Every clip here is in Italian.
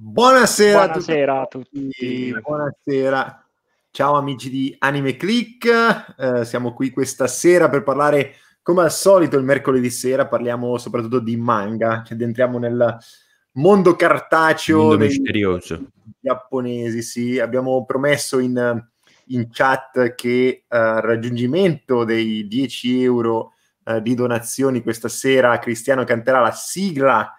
Buonasera, buonasera a, tutti. tutti. Buonasera. Ciao amici di Anime Click, eh, siamo qui questa sera per parlare come al solito il mercoledì sera, parliamo soprattutto di manga, ci addentriamo nel mondo cartaceo mondo dei misterioso. giapponesi, sì, abbiamo promesso in, in chat che al eh, raggiungimento dei 10 euro eh, di donazioni questa sera Cristiano canterà la sigla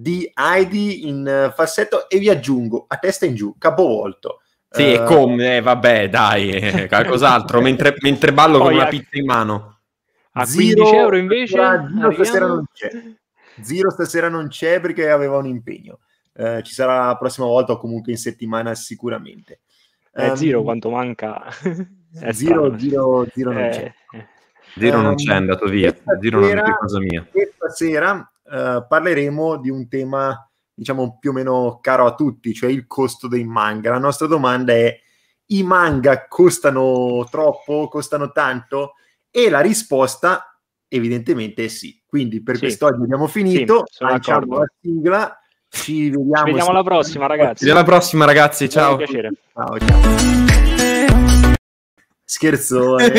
di Heidi in eh, falsetto e vi aggiungo a testa in giù, capovolto. Sì, uh... e eh, come, eh, vabbè, dai, eh, qualcos'altro, mentre, mentre, ballo Poi con la a... pizza in mano. A 15 euro invece? Zero stasera, non c'è. zero stasera non c'è perché aveva un impegno. Eh, ci sarà la prossima volta o comunque in settimana sicuramente. Eh, um, zero quanto manca. zero, zero, zero non c'è. Zero non ehm, c'è, è andato via. Zero non è casa mia. Questa sera eh, parleremo di un tema, diciamo, più o meno caro a tutti, cioè il costo dei manga. La nostra domanda è, i manga costano troppo, costano tanto? E la risposta evidentemente è sì. Quindi per sì. quest'oggi abbiamo finito, sì, lanciamo la sigla, ci vediamo. Ci vediamo alla prossima ragazzi. Ci vediamo alla prossima ragazzi, ciao. ciao. ciao scherzo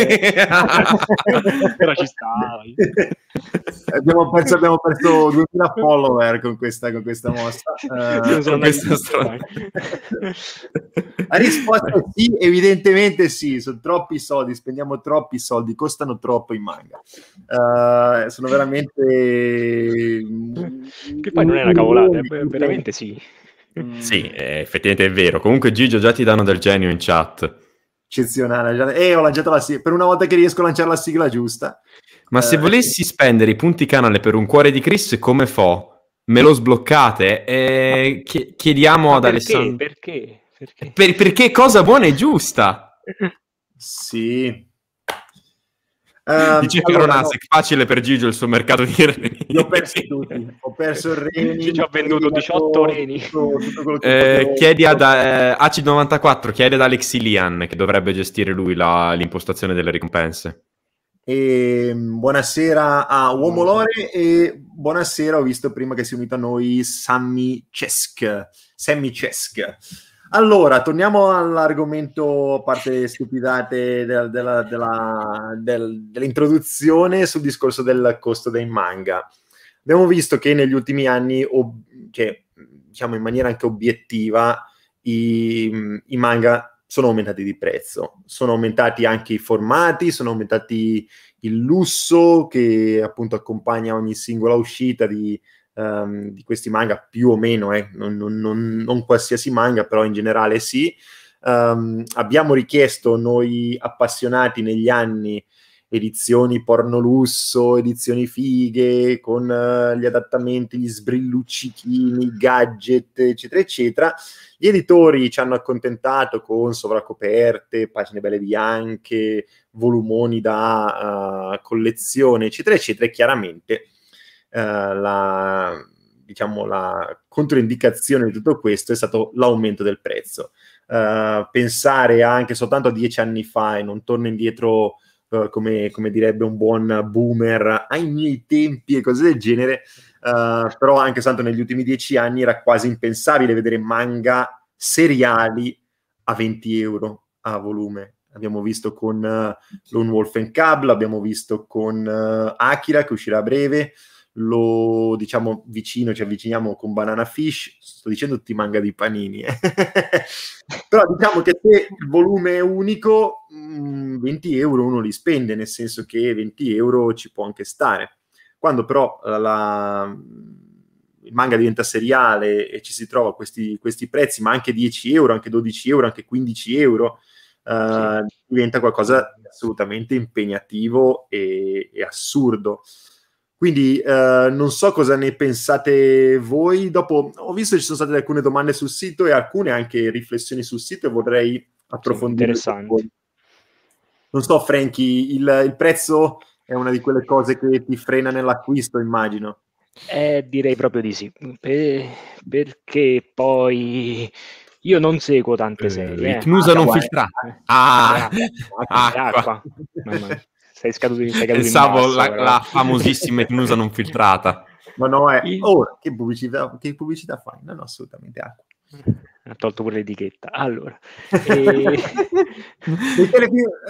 Però ci stavi. Abbiamo perso, abbiamo perso 2000 follower con questa, con questa mossa. Uh, con questa La risposta è sì, evidentemente sì, sono troppi soldi, spendiamo troppi soldi, costano troppo in manga. Uh, sono veramente... Che poi non è una cavolata, è eh, veramente sì. Sì, mm. effettivamente è vero. Comunque Gigio già ti danno del genio in chat eccezionale. E eh, ho lanciato la sigla. Per una volta che riesco a lanciare la sigla giusta. Ma eh, se volessi spendere i punti canale per un cuore di Chris, come fo? Me lo sbloccate? Eh, chiediamo ad perché, Alessandro. Perché? Perché? Per, perché cosa buona e giusta? sì. Uh, Dice allora, Ronasek, no. facile per Gigio il suo mercato di reni. Ho perso tutti, ho perso il reni. Gigio ha venduto 18 reni. Eh, chiedi ad eh, AC94, chiedi ad Alexi Lian che dovrebbe gestire lui la, l'impostazione delle ricompense. E, ehm, buonasera a Uomo Lore e buonasera, ho visto prima che si è unito a noi Sammy Cesk. Sammy Cesk. Allora, torniamo all'argomento, a parte stupidate della, della, della, del, dell'introduzione sul discorso del costo dei manga. Abbiamo visto che negli ultimi anni, ob- che, cioè, diciamo in maniera anche obiettiva, i, i manga sono aumentati di prezzo, sono aumentati anche i formati, sono aumentati il lusso che appunto accompagna ogni singola uscita di, um, di questi manga, più o meno, eh, non, non, non, non, qualsiasi manga, però in generale sì. Um, abbiamo richiesto noi appassionati negli anni edizioni porno lusso, edizioni fighe, con uh, gli adattamenti, gli sbrilluccichini, gadget, eccetera, eccetera. Gli editori ci hanno accontentato con sovracoperte, pagine belle bianche, volumoni da uh, collezione, eccetera, eccetera, e chiaramente eh, la, diciamo, la controindicazione di tutto questo è stato l'aumento del prezzo. Uh, pensare anche soltanto a dieci anni fa e non torno indietro uh, come, come, direbbe un buon boomer ai miei tempi e cose del genere, uh, però anche soltanto negli ultimi dieci anni era quasi impensabile vedere manga seriali a 20 euro a volume. Abbiamo visto con uh, Lone Wolf and Cub, l'abbiamo visto con Akira che uscirà a breve, lo diciamo vicino, ci avviciniamo con Banana Fish, sto dicendo ti manga di panini, eh. però diciamo che se il volume è unico, 20 mm, euro uno li spende, nel senso che 20 euro ci può anche stare. Quando però la, mm, il manga diventa seriale e ci si trova a questi, questi prezzi, ma anche 10 euro, anche 12 euro, anche 15 euro, eh, sì. diventa qualcosa di assolutamente impegnativo e, e assurdo. Quindi eh, non so cosa ne pensate voi. Dopo ho visto che ci sono state alcune domande sul sito e alcune anche riflessioni sul sito e vorrei approfondire. Interessanti. Non so, Franky, il, il prezzo è una di quelle cose che ti frena nell'acquisto, immagino. Eh, direi proprio di sì, per, perché poi io non seguo tante eh, serie. Eh, Itnusa ah, non filtrata. Ah, ah acqua. acqua. acqua sei scaduto in sei Pensavo in basso, la, la famosissima etnusa non filtrata. Ma no, è... Oh, che pubblicità, che pubblicità fai? No, no, assolutamente acqua. Ah. Ha tolto pure l'etichetta. Allora, e...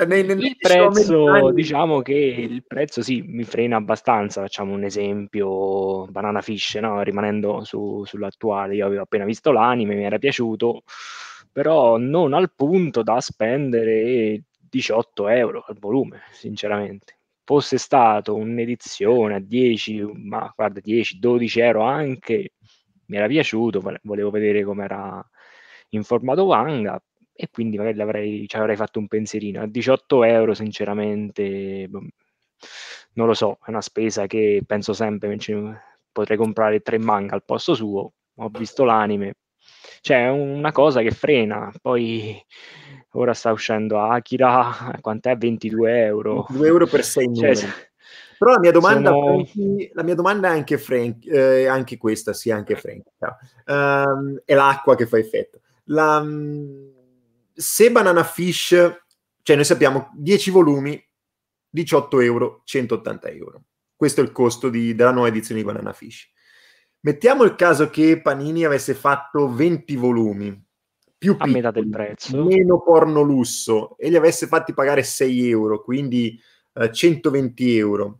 Eh, il prezzo, diciamo che il prezzo sì, mi frena abbastanza. Facciamo un esempio, Banana Fish, no? rimanendo su, sull'attuale. Io avevo appena visto l'anime, mi era piaciuto, però non al punto da spendere 18 euro al volume, sinceramente. Fosse stato un'edizione a 10, ma guarda, 10, 12 euro anche, mi era piaciuto, volevo vedere com'era in formato manga e quindi magari avrei, ci avrei fatto un pensierino. A 18 euro, sinceramente, boh, non lo so, è una spesa che penso sempre potrei comprare tre manga al posto suo. Ho visto l'anime, Cioè, è una cosa che frena, poi ora sta uscendo Akira, quant'è? 22 euro. 2 euro per 6 cioè, Però la mia domanda, sono... Frankie, la mia domanda è anche, Frank, eh, anche questa, sì, anche Frank, uh, è l'acqua che fa effetto. La, mm, se Banana Fish, cioè noi sappiamo 10 volumi, 18 euro, 180 euro. Questo è il costo di, della nuova edizione di Banana Fish. Mettiamo il caso che Panini avesse fatto 20 volumi, più a metà del prezzo, meno porno lusso e li avesse fatti pagare 6 euro, quindi eh, 120 euro.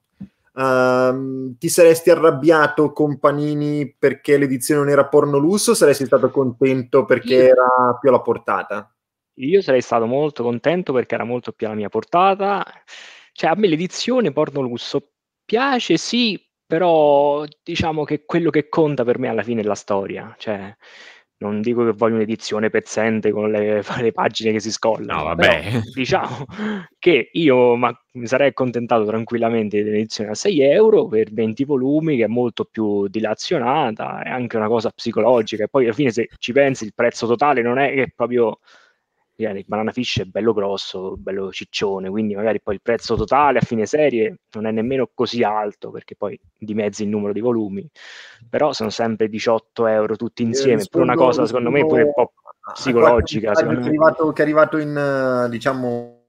Uh, ti saresti arrabbiato con Panini perché l'edizione non era porno lusso? Saresti stato contento perché io, era più alla portata? Io sarei stato molto contento perché era molto più alla mia portata. Cioè, a me l'edizione porno lusso piace, sì, però diciamo che quello che conta per me alla fine è la storia. Cioè, non dico che voglio un'edizione pezzente con le, le pagine che si scollano. No, vabbè. Però, diciamo che io ma, mi sarei accontentato tranquillamente di un'edizione a 6 euro per 20 volumi, che è molto più dilazionata, è anche una cosa psicologica. E poi alla fine, se ci pensi, il prezzo totale non è che proprio magari il banana fish è bello grosso, bello ciccione, quindi magari poi il prezzo totale a fine serie non è nemmeno così alto perché poi dimezzi il numero di volumi, però sono sempre 18 euro tutti eh, insieme, eh, pure una cosa secondo me pure un po' psicologica. Che è, arrivato, che è arrivato in, diciamo,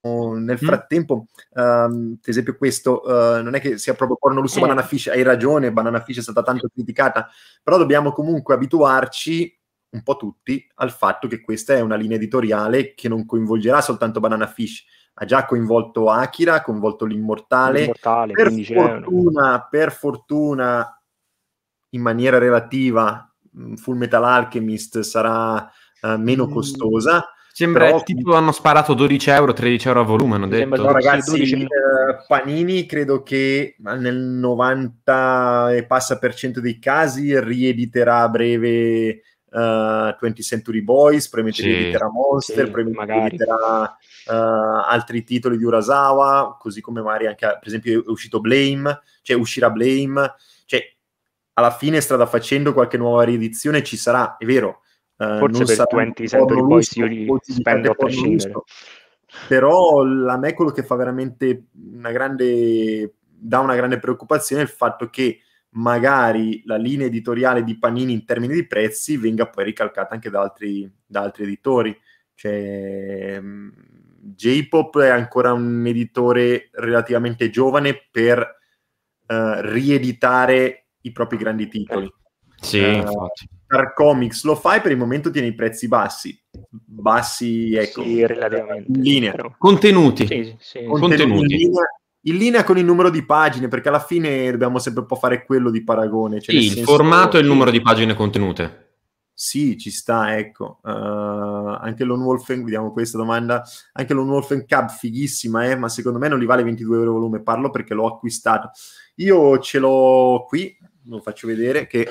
nel mm. frattempo, mm. um, per esempio, questo uh, non è che sia proprio porno lusso eh. banana fish, hai ragione, banana fish è stata tanto criticata, però dobbiamo comunque abituarci un po' tutti al fatto che questa è una linea editoriale che non coinvolgerà soltanto Banana Fish, ha già coinvolto Akira, ha coinvolto l'Immortale. L'Immortale per, fortuna, per fortuna, in maniera relativa, mm, Full Metal Alchemist sarà uh, meno mm. costosa. Sembra però, tipo hanno sparato 12 euro, 13 euro a volume, hanno detto. No, ragazzi, 12... eh, Panini credo che nel 90 e passa per cento dei casi riediterà a breve uh, eh, 20th Century Boys, probabilmente sì, editerà Monster, sì, probabilmente editerà uh, eh, altri titoli di Urasawa, così come magari anche, per esempio, è uscito Blame, cioè uscirà Blame, cioè alla fine strada facendo qualche nuova riedizione ci sarà, è vero. Uh, Forse per 20 Century Boys io li spendo a prescindere. Però a me quello che fa veramente una grande, dà una grande preoccupazione è il fatto che magari la linea editoriale di Panini in termini di prezzi venga poi ricalcata anche da altri, da altri editori. Cioè, mm, J-Pop è ancora un editore relativamente giovane per uh, rieditare i propri grandi titoli. Sì, uh, infatti. Star Comics lo fai per il momento tiene i prezzi bassi, bassi ecco, sì, relativamente. in linea. Però... Contenuti. Sì, sì. Contenuti. Contenuti. In linea in linea con il numero di pagine, perché alla fine dobbiamo sempre un po' fare quello di paragone. Cioè sì, il formato che... e il numero di pagine contenute. Sì, ci sta, ecco. Uh, anche l'On Wolfen, vediamo questa domanda, anche l'On Wolfen Cab, fighissima, eh, ma secondo me non li vale 22 euro volume, parlo perché l'ho acquistato. Io ce l'ho qui, lo faccio vedere, che...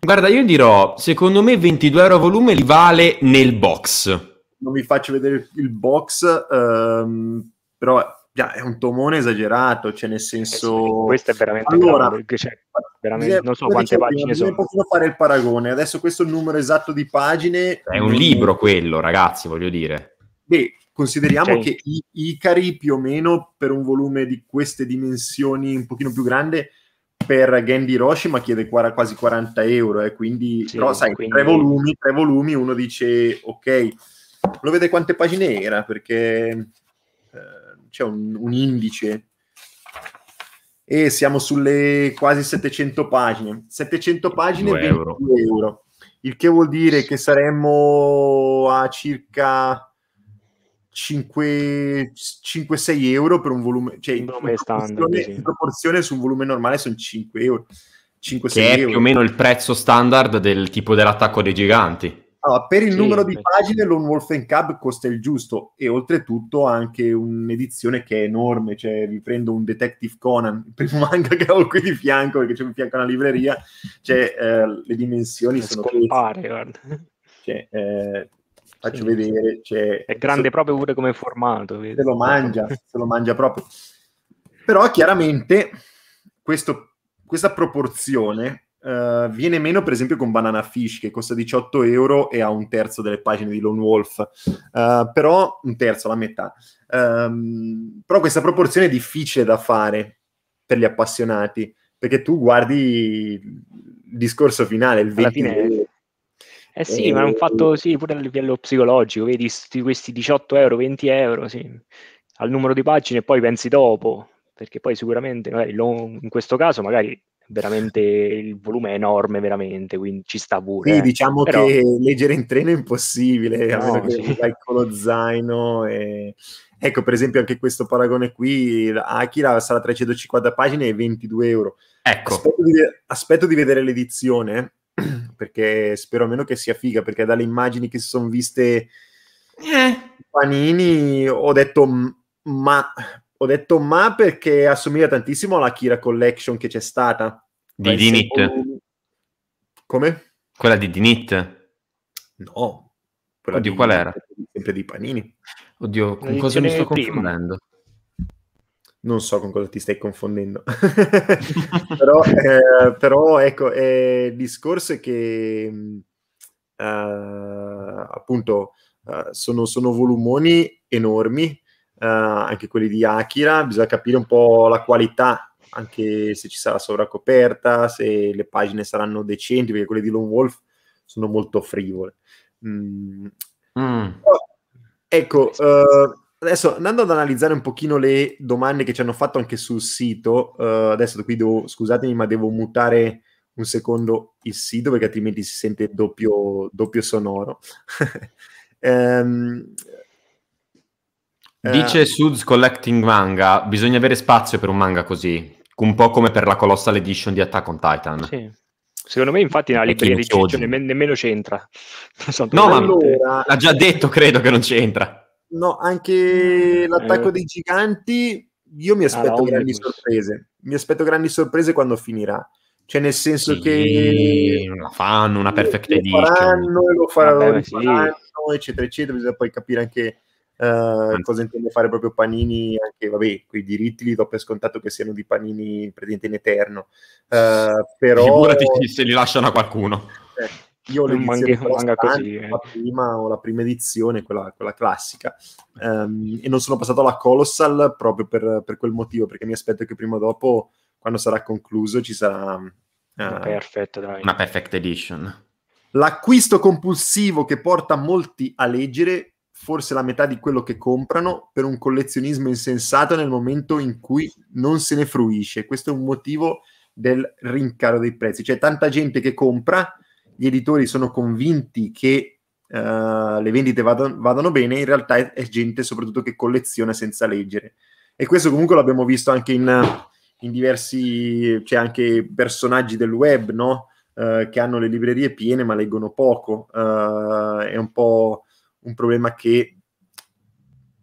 Guarda, io dirò, secondo me 22 euro volume li vale nel box. Non vi faccio vedere il box, um, però già è un tomone esagerato, cioè nel eh senso... Eh questo è veramente... Allora, grande, cioè, veramente, non so quante pagine sono. Possiamo fare il paragone, adesso questo numero esatto di pagine... È un libro quello, ragazzi, voglio dire. Beh, consideriamo cioè, che i- Icari più o meno per un volume di queste dimensioni un pochino più grande per Gandhi Hiroshima chiede quasi 40 euro, eh, quindi, sì, però sai, quindi... tre, volumi, tre volumi, uno dice ok, lo vede quante pagine era, perché c'è un, un indice e siamo sulle quasi 700 pagine. 700 pagine, 2 euro. euro. Il che vuol dire che saremmo a circa 5-6 euro per un volume, cioè in, proporzione, in proporzione su un volume normale sono 5 euro. 5, che è euro. più o meno il prezzo standard del tipo dell'attacco dei giganti. Allora, per il sì, numero di pagine l'On Wolfen Cub costa il giusto e oltretutto anche un'edizione che è enorme, cioè vi prendo un Detective Conan, il primo manga che ho qui di fianco, perché c'è di fianco una libreria, cioè eh, le dimensioni sono... Scompare, guarda. Cioè, eh, faccio sì, vedere. Cioè, è grande se, proprio pure come formato. Se lo mangia, se lo mangia proprio. Però chiaramente questo, questa proporzione eh, viene meno per esempio con Banana Fish che costa 18 euro e ha un terzo delle pagine di Lone Wolf uh, però un terzo, la metà um, però questa proporzione è difficile da fare per gli appassionati perché tu guardi il discorso finale il 20 fine... eh sì, e... ma è un eh, fatto sì, pure a livello psicologico, vedi questi 18 euro, 20 euro, sì, al numero di pagine e poi pensi dopo, perché poi sicuramente, magari, in questo caso magari veramente il volume è enorme, veramente, quindi ci sta pure. Sì, eh. diciamo però... che leggere in treno è impossibile, no, a meno sì. vai con lo zaino e... Ecco, per esempio, anche questo paragone qui, Akira sarà 350 pagine e 22 euro. Ecco. Aspetto di, aspetto di vedere l'edizione, perché spero almeno che sia figa, perché dalle immagini che si sono viste eh. Panini ho detto ma ho detto ma perché assomiglia tantissimo alla Kira Collection che c'è stata. Di Dinit. Secondo... Come? Quella di Dinit. No. Quella Oddio, di qual era? Sempre di Panini. Oddio, con Edizione eh, cosa mi sto confondendo? Non so con cosa ti stai confondendo. però, eh, però, ecco, eh, discorso è che mm, eh, appunto eh, sono, sono volumoni enormi eh, anche quelli di Akira, bisogna capire un po' la qualità, anche se ci sarà sovracoperta, se le pagine saranno decenti, perché quelle di Lone Wolf sono molto frivole. Mm. Mm. Ecco, eh, adesso andando ad analizzare un pochino le domande che ci hanno fatto anche sul sito, eh, adesso qui devo, scusatemi, ma devo mutare un secondo il sito perché altrimenti si sente doppio, doppio sonoro. ehm, Dice eh. Suds Collecting Manga, bisogna avere spazio per un manga così, un po' come per la Colossal Edition di Attack on Titan. Sì. Secondo me, infatti, nella libreria di Giorgio nemm- nemmeno c'entra. no, ma allora... l'ha già detto, credo che non c'entra. No, anche eh. l'attacco eh. dei giganti, io mi aspetto ah, grandi sorprese. Mi aspetto grandi sorprese quando finirà. Cioè, nel senso sì, che... La fanno, una perfect edition. Lo faranno, lo faranno, sì. eccetera, eccetera. Bisogna poi capire anche Uh, cosa intende fare proprio Panini anche, vabbè, quei diritti li do per scontato che siano di Panini presente in eterno uh, però... figurati se li lasciano a qualcuno eh, io ho l'edizione manga, manga così, eh. la prima o la prima edizione quella, quella classica um, e non sono passato alla Colossal proprio per, per, quel motivo perché mi aspetto che prima o dopo quando sarà concluso ci sarà uh, una, perfect, una perfect edition l'acquisto compulsivo che porta molti a leggere forse la metà di quello che comprano per un collezionismo insensato nel momento in cui non se ne fruisce. Questo è un motivo del rincaro dei prezzi. C'è cioè, tanta gente che compra, gli editori sono convinti che uh, le vendite vadano, vadano, bene, in realtà è, è, gente soprattutto che colleziona senza leggere. E questo comunque l'abbiamo visto anche in, in diversi, cioè anche personaggi del web, no? Uh, che hanno le librerie piene ma leggono poco. Uh, è un po' un problema che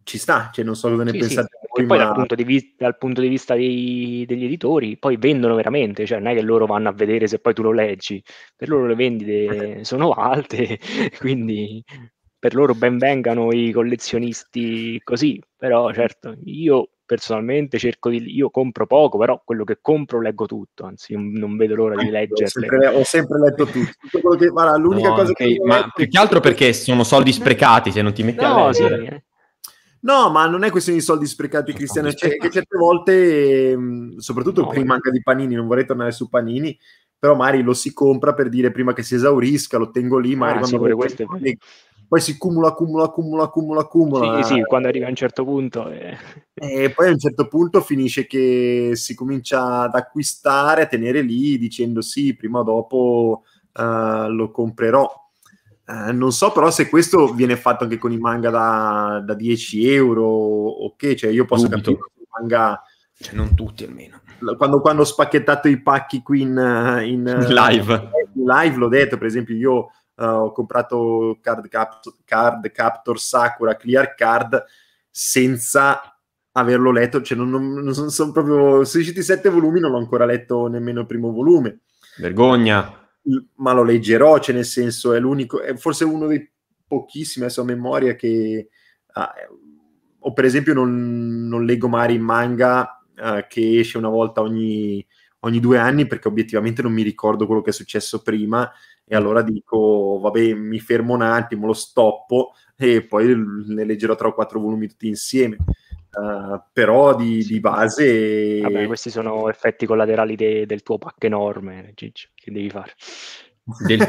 ci sta, cioè non so cosa ne sì, pensate sì. voi. Poi ma... dal, punto di vista, punto di vista dei, degli editori, poi vendono veramente, cioè non è che loro vanno a vedere se poi tu lo leggi, per loro le vendite sono alte, quindi per loro ben vengano i collezionisti così, però certo io personalmente cerco di io compro poco però quello che compro leggo tutto anzi non vedo l'ora di leggerle ho sempre, ho sempre letto tutto, tutto che, guarda, l'unica no, cosa okay, che ma più che altro perché sono soldi sprecati se non ti metti no, a leggere sì, eh. No, ma non è questione di soldi sprecati, Cristiano. C'è che certe volte, ehm, soprattutto no, qui no. manca di panini, non vorrei tornare su panini, però magari lo si compra per dire prima che si esaurisca, lo tengo lì, magari ah, quando sì, lo questo poi si cumula, cumula, cumula, cumula, cumula. Sì, sì, quando arrivi a un certo punto. Eh. E poi a un certo punto finisce che si comincia ad acquistare, a tenere lì dicendo sì, prima o dopo uh, lo comprerò. Uh, non so però se questo viene fatto anche con i manga da, da 10 euro o che, cioè io posso Dubito. capire i manga... Cioè, non tutti almeno. Quando, quando, ho spacchettato i pacchi qui in, eh, in live. In live l'ho detto, per esempio, io uh, ho comprato card, cap- card, Captor Sakura Clear Card senza averlo letto, cioè non, non, non sono, sono proprio, sono sette volumi, non l'ho ancora letto nemmeno il primo volume. Vergogna! Ma lo leggerò, cioè nel senso è l'unico, è forse uno dei pochissimi, adesso a memoria, che... Ah, o per esempio non, non leggo mai in manga uh, che esce una volta ogni, ogni due anni perché obiettivamente non mi ricordo quello che è successo prima e allora dico, vabbè, mi fermo un attimo, lo stoppo e poi ne leggerò tra o quattro volumi tutti insieme. Uh, però di, di, base... Vabbè, questi sono effetti collaterali de, del tuo pack enorme, Gigi, che devi fare. del,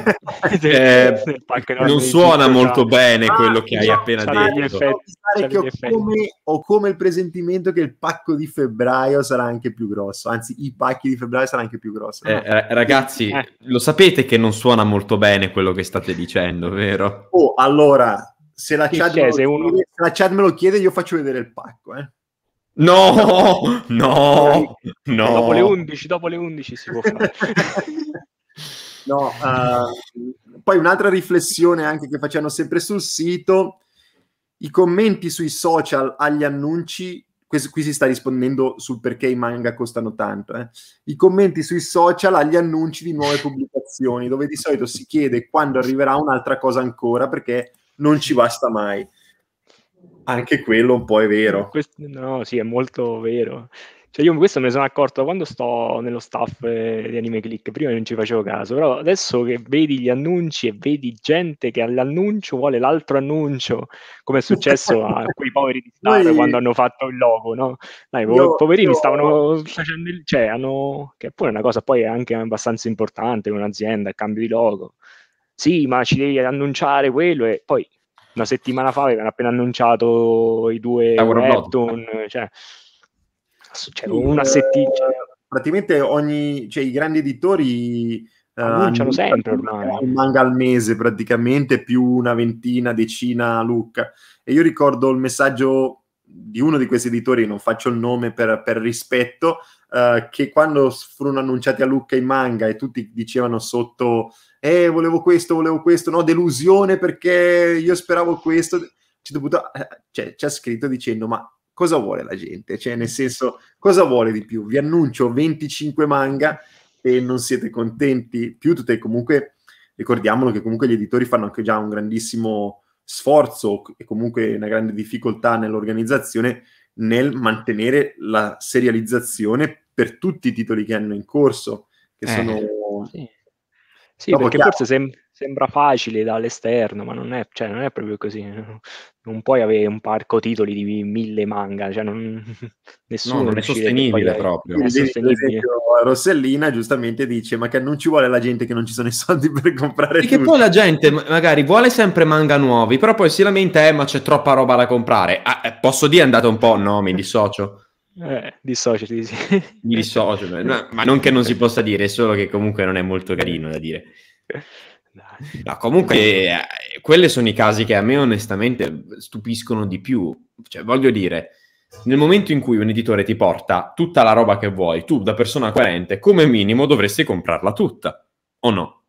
eh, non suona esatto. molto bene quello che ah, hai appena detto. Come, ho come il presentimento che il pacco di febbraio sarà anche più grosso, anzi i pacchi di febbraio saranno anche più grossi. Eh, ragazzi, eh. lo sapete che non suona molto bene quello che state dicendo, vero? Oh, allora, se la, chat me, uno... me lo chiede, io faccio vedere il pacco, eh. No, no, no. Dopo le 11, dopo le 11 si può fare. No, uh, poi un'altra riflessione anche che facciamo sempre sul sito, i commenti sui social agli annunci, questo, qui si sta rispondendo sul perché i manga costano tanto, eh, i commenti sui social agli annunci di nuove pubblicazioni, dove di solito si chiede quando arriverà un'altra cosa ancora perché non ci basta mai. Anche quello un po' è vero. no, sì, è molto vero. Cioè io questo me ne sono accorto quando sto nello staff eh, di Anime Click, prima non ci facevo caso, però adesso che vedi gli annunci e vedi gente che all'annuncio vuole l'altro annuncio, come è successo a quei poveri di Star Noi... quando hanno fatto il logo, no? Dai, io, poverini io... stavano facendo il... cioè hanno... che pure è una cosa poi è anche abbastanza importante un'azienda, il cambio di logo. Sì, ma ci devi annunciare quello e poi una settimana fa avevano appena annunciato i due Neptune, cioè c'era una eh, settimana. Praticamente ogni, cioè, i grandi editori eh, annunciano uh, sempre ormai un manga al mese praticamente più una ventina, decina a Lucca e io ricordo il messaggio di uno di questi editori, non faccio il nome per, per rispetto uh, che quando furono annunciati a Lucca i manga e tutti dicevano sotto eh volevo questo, volevo questo no delusione perché io speravo questo ci cioè, c'è scritto dicendo ma cosa vuole la gente? Cioè, nel senso, cosa vuole di più? Vi annuncio 25 manga e non siete contenti più, tutte comunque, ricordiamolo che comunque gli editori fanno anche già un grandissimo sforzo e comunque una grande difficoltà nell'organizzazione nel mantenere la serializzazione per tutti i titoli che hanno in corso, che eh, sono... Sì, sì perché chiaro. forse sembra sembra facile dall'esterno, ma non è, cioè, non è, proprio così. Non puoi avere un parco titoli di mille manga, cioè non, nessuno no, non è sostenibile proprio. È sostenibile. Rossellina giustamente dice: Ma che non ci vuole la gente che non ci sono i soldi per comprare. Perché tutto. poi la gente magari vuole sempre manga nuovi, però poi si lamenta: eh, ma c'è troppa roba da comprare. Ah, eh, posso dire andate un po'? No, mi dissocio. Eh, dissociati, sì. Mi dissocio, ma non che non si possa dire, è solo che comunque non è molto carino da dire. No, comunque, eh, quelli sono i casi che a me onestamente stupiscono di più. Cioè, voglio dire, nel momento in cui un editore ti porta tutta la roba che vuoi, tu da persona coerente, come minimo dovresti comprarla tutta, o no?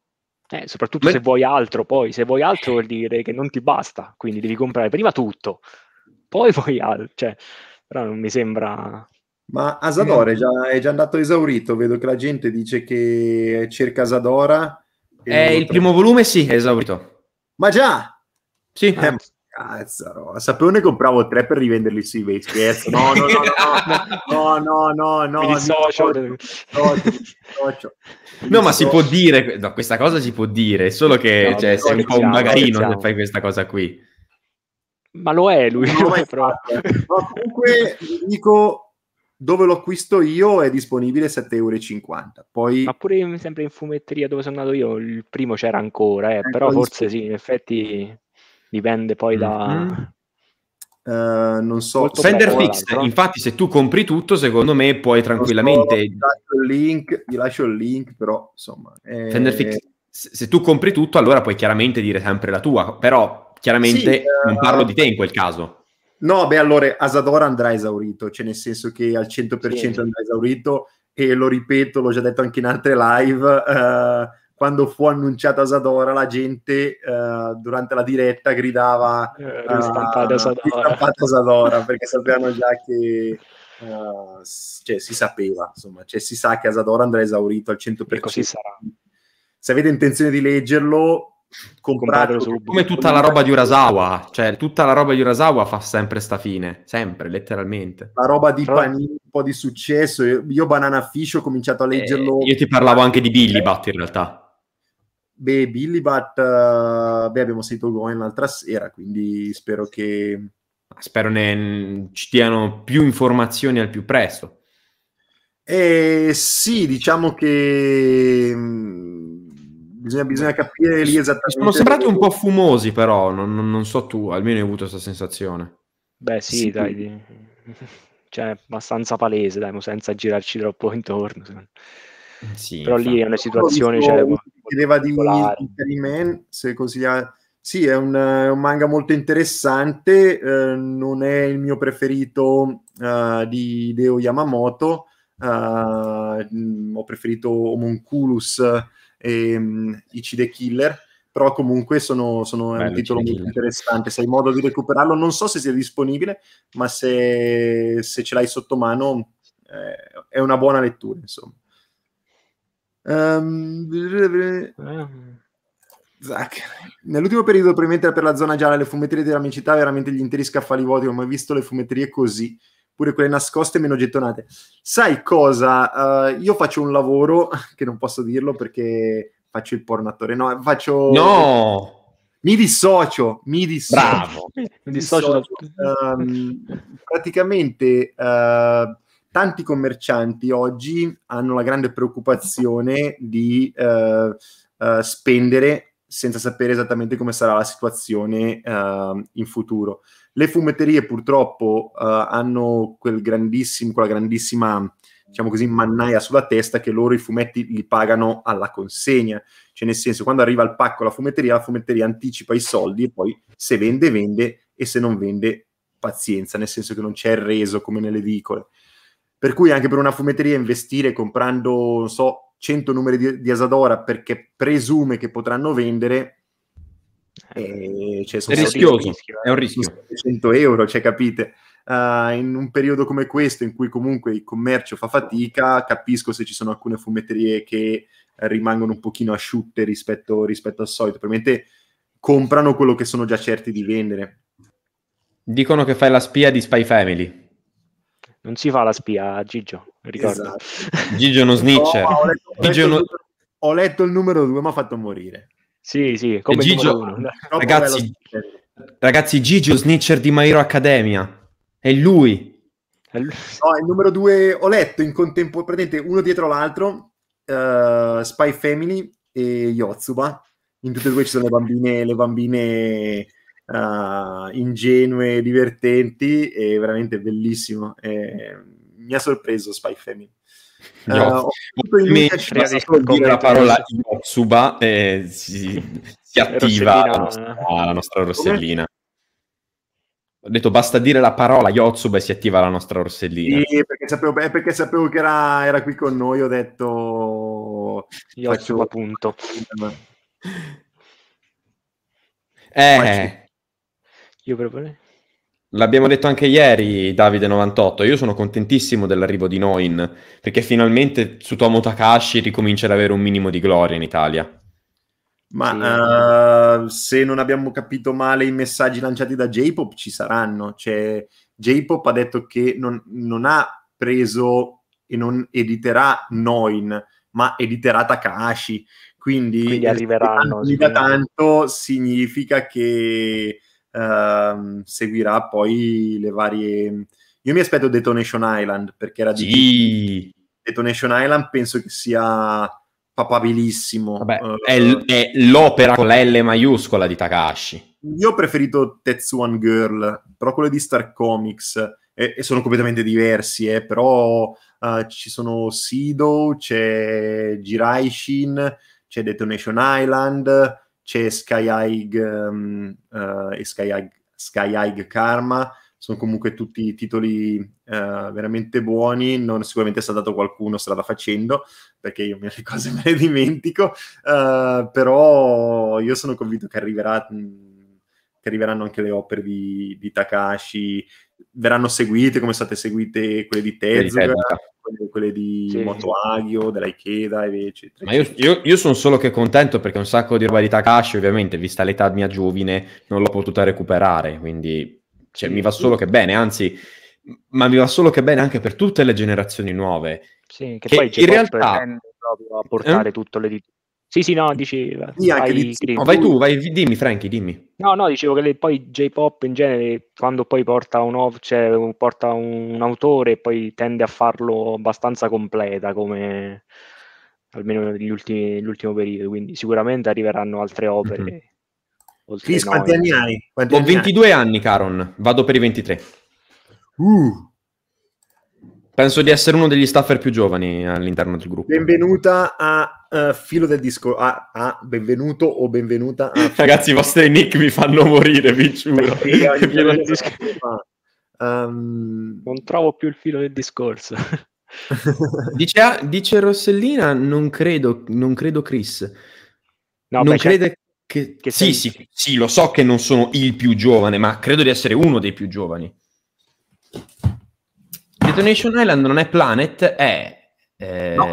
Eh, soprattutto Beh... se vuoi altro, poi se vuoi altro vuol dire che non ti basta, quindi devi comprare prima tutto, poi vuoi altro, cioè, però non mi sembra... Ma Asador ehm. è già, è già andato esaurito, vedo che la gente dice che cerca Asadora eh, il primo volume sì, è esaurito. Ma già? Sì. Eh, Cazzaro, sapevo ne compravo tre per rivenderli su eBay. Scherzo, no, no, no, no, no, no, no, no, no, ma si può dire, no, questa cosa si può dire, solo che no, cioè, sei un po' un magarino se fai questa cosa qui. Ma lo è lui, è, però. ma comunque dico dove lo acquisto io è disponibile 7,50 euro. Poi... Ma pure sempre in fumetteria dove sono andato io, il primo c'era ancora, eh, eh però forse sì, in effetti dipende poi da... Mm-hmm. Uh, non so, Fender Fix. Infatti, se tu compri tutto, secondo me puoi tranquillamente. So, vi, lascio il link, vi lascio il link, però insomma. Eh... Fender Fix, se tu compri tutto, allora puoi chiaramente dire sempre la tua, però chiaramente sì, non parlo uh... di te in quel caso. No, beh, allora Asador andrà esaurito, cioè nel senso che al 100% sì. andrà esaurito e lo ripeto, l'ho già detto anche in altre live, eh, quando fu annunciata Asadora la gente eh, durante la diretta gridava eh, ristampata uh, eh, Asadora perché sapevano già che uh, cioè, si sapeva, insomma, cioè, si sa che Asadora andrà esaurito al 100%. E così sarà. Se avete intenzione di leggerlo, Compratelo Come tutta la roba di Urasawa, cioè tutta la roba di Urasawa fa sempre sta fine, sempre, letteralmente. La roba di Però... Panini, un po' di successo, io Banana Fish ho cominciato a leggerlo... Eh, io ti parlavo anche di Billy Bat in realtà. Beh, Billy Bat, uh, eh, beh, abbiamo sentito Goen l'altra sera, quindi spero che... Spero ne... ci diano più informazioni al più presto. Eh, sì, diciamo che mm, Bisogna, bisogna capire lì esattamente. Sono sembrati un po' fumosi, però non, non so tu, almeno hai avuto questa sensazione. Beh, sì, sì. dai, cioè, abbastanza palese, dai, senza girarci troppo intorno. Sì, però infatti. lì è una situazione. Visto, cioè, chiedeva di Man, se consiglia. Sì, è un, è un, manga molto interessante, eh, non è il mio preferito uh, di Deo Yamamoto, uh, eh, mh, mm, ho preferito Homunculus ehm, i CD Killer, però comunque sono, sono Bello, un titolo molto interessante, se hai modo di recuperarlo, non so se sia disponibile, ma se, se ce l'hai sotto mano eh, è una buona lettura, insomma. Um, Zac. Nell'ultimo periodo, probabilmente per la zona gialla, le fumetterie della mia città, veramente gli interi scaffali vuoti, non ho mai visto le fumetterie così pure quelle nascoste meno gettonate. Sai cosa? Uh, io faccio un lavoro che non posso dirlo perché faccio il pornatore, no, faccio... No! Mi dissocio, mi dissocio. Bravo! Mi dissocio. Um, praticamente uh, tanti commercianti oggi hanno la grande preoccupazione di uh, spendere senza sapere esattamente come sarà la situazione ehm, in futuro. Le fumetterie purtroppo uh, hanno quel quella grandissima, diciamo così, mannaia sulla testa che loro i fumetti li pagano alla consegna. Cioè, nel senso, quando arriva il pacco alla fumetteria, la fumetteria anticipa i soldi e poi se vende, vende e se non vende, pazienza, nel senso che non c'è il reso come nelle edicole. Per cui anche per una fumetteria investire comprando, non so, 100 numeri di, di Asadora perché presume che potranno vendere e, eh, eh, cioè, è rischioso, eh. è un rischio. 100 euro, cioè, capite? Uh, in un periodo come questo, in cui comunque il commercio fa fatica, capisco se ci sono alcune fumetterie che rimangono un pochino asciutte rispetto, rispetto al solito. Probabilmente comprano quello che sono già certi di vendere. Dicono che fai la spia di Spy Family. Non si fa la spia, Gigio, ricordo. Esatto. Gigio è uno snitcher. No, ho, letto, ho, letto, ho letto il numero 2, mi ha fatto morire. Sì, sì, come Gigio, Ragazzi, ragazzi, Gigio Snitcher di Mairo Accademia. È lui. È No, il numero due ho letto in contemporanea, uno dietro l'altro, uh, Spy Family e Yotsuba. In tutte e due ci sono le bambine, le bambine uh, ingenue, divertenti è veramente bellissimo. Eh, mi ha sorpreso Spy Family. Io. Uh, mi dire la parola Yotsuba e eh, si, si attiva la nostra, la nostra rossellina. Ho detto basta dire la parola Yotsuba e si attiva la nostra rossellina. Sì, perché sapevo, eh, perché sapevo che era, era, qui con noi, ho detto Yotsuba, appunto. Eh. Io proprio... L'abbiamo detto anche ieri, Davide98. Io sono contentissimo dell'arrivo di Noin perché finalmente Tsutomu Takashi ricomincia ad avere un minimo di gloria in Italia. Ma sì. uh, se non abbiamo capito male i messaggi lanciati da J-Pop, ci saranno. Cioè, J-Pop ha detto che non, non ha preso e non editerà Noin, ma editerà Takashi. Quindi, Quindi arriveranno. Da tanto significa che Ehm, seguirà poi le varie... Io mi aspetto Detonation Island perché era di... Sì. Detonation Island penso che sia papabilissimo. Vabbè, uh, è, l- è, l'opera con la L maiuscola di Takashi. Io ho preferito Tetsuan Girl, però quello di Star Comics, e, e sono completamente diversi, eh, però uh, ci sono Sido, c'è Jiraishin, c'è Detonation Island, c'è Sky High um, uh, e Sky High, Karma, sono comunque tutti titoli uh, veramente buoni, non sicuramente è dato qualcuno strada facendo, perché io le cose me le dimentico, uh, però io sono convinto che, arriverà, mm, che arriveranno anche le opere di, di Takashi, verranno seguite come state seguite quelle di Tezuka, quelle, quelle, di sì. Moto Agio, della Ikeda, eccetera. Ma io, io, io sono solo che contento perché un sacco di roba di Takashi, ovviamente, vista l'età mia giovine, non l'ho potuta recuperare, quindi cioè, mi va solo che bene, anzi, ma mi va solo che bene anche per tutte le generazioni nuove. Sì, che, che poi in realtà... Proprio a eh? portare eh? tutto l'editore sì, sì, no, dici... Eh, vai, dici no, vai, tu, vai, dimmi Franchi, dimmi. No, no, dicevo che le, poi J-pop in genere, quando poi porta un, cioè, porta un autore, poi tende a farlo abbastanza completa, come almeno negli ultimi, l'ultimo periodo, quindi sicuramente arriveranno altre opere. Mm-hmm. Chris, quanti anni hai? Quanti Ho anni 22 hai? anni, Caron, vado per i 23. Uh, Penso di essere uno degli staffer più giovani all'interno del gruppo. Benvenuta a uh, Filo del Disco. A, a, benvenuto o benvenuta a... Ragazzi, i vostri nick mi fanno morire, vi giuro. filo del disco... um... Non trovo più il filo del discorso. dice, dice, Rossellina, non credo, non credo Chris. No, non beh, certo crede... Che... che sì, sei... sì, sì, lo so che non sono il più giovane, ma credo di essere uno dei più giovani. Detonation Island non è Planet, è... Eh, no.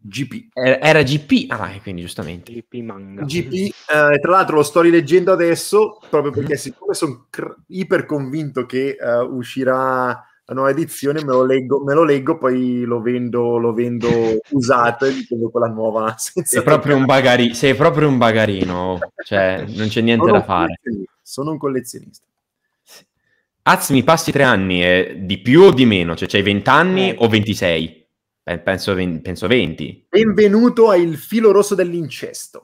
GP. Era GP, ah, quindi giustamente. GP manga. GP, eh, tra l'altro lo sto rileggendo adesso, proprio perché mhm. siccome sono cr- iper convinto che uh, uscirà la nuova edizione, me lo leggo, me lo leggo poi lo vendo, lo vendo usato e prendo quella nuova. Sei proprio, un bagari- sei proprio un bagarino, cioè non c'è niente sono da fare. Sono un collezionista. Az mi passi tre anni, eh, di più o di meno? Cioè, c'hai 20 anni eh. o 26? Eh, penso, penso 20. Benvenuto al filo rosso dell'incesto.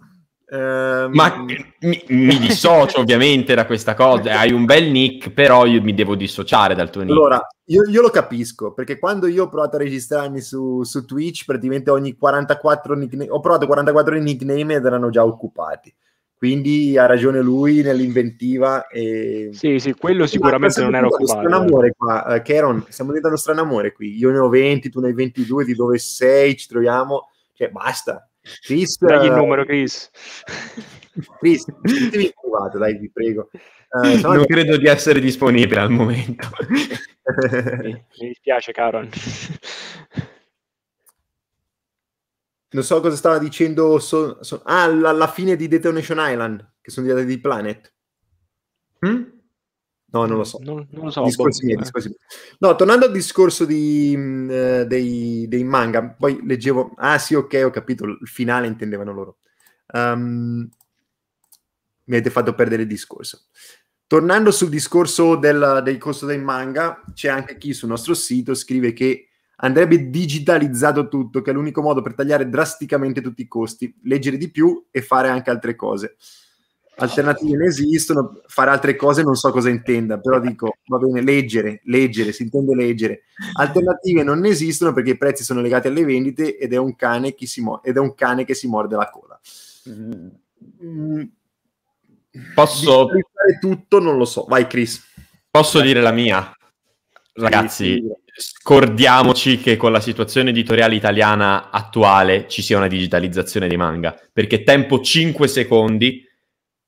Uh, Ma mi, mi dissocio ovviamente da questa cosa. Hai un bel nick, però io mi devo dissociare dal tuo nick. Allora, io, io lo capisco perché quando io ho provato a registrarmi su, su Twitch, praticamente ogni 44 nickname, ho provato 44 nickname ed erano già occupati. Quindi ha ragione lui nell'inventiva. E... Sì, sì, quello sicuramente non era occupato. Strano eh. amore qua, eh, Caron, stiamo diventando strano amore qui. Io ne ho 20, tu ne hai 22, di dove sei, ci troviamo. Cioè, basta. Chris, Dagli il eh, numero, Chris. Chris, ditemi il dai, vi prego. Eh, non credo di essere disponibile al momento. mi, mi dispiace, Caron non so cosa stava dicendo so, so, ah, alla, fine di Detonation Island, che sono diventati di Planet. Mm? No, non lo so. Non, non lo so discorsi boh. miei, eh. discorsi miei. No, tornando al discorso di, mh, mm, eh, dei, dei, manga, poi leggevo... Ah sì, ok, ho capito, il finale intendevano loro. Um, mi avete fatto perdere il discorso. Tornando sul discorso del, del costo dei manga, c'è anche chi sul nostro sito scrive che andrebbe digitalizzato tutto, che è l'unico modo per tagliare drasticamente tutti i costi, leggere di più e fare anche altre cose. Alternative ne esistono, fare altre cose non so cosa intenda, però dico va bene, leggere, leggere, si intende leggere. Alternative non ne esistono perché i prezzi sono legati alle vendite ed è un cane, si mo- ed è un cane che si morde la coda. Mm-hmm. Mm. Posso fare tutto, non lo so. Vai Chris. Posso Vai. dire la mia? Ragazzi, sì, sì scordiamoci che con la situazione editoriale italiana attuale ci sia una digitalizzazione dei manga, perché tempo 5 secondi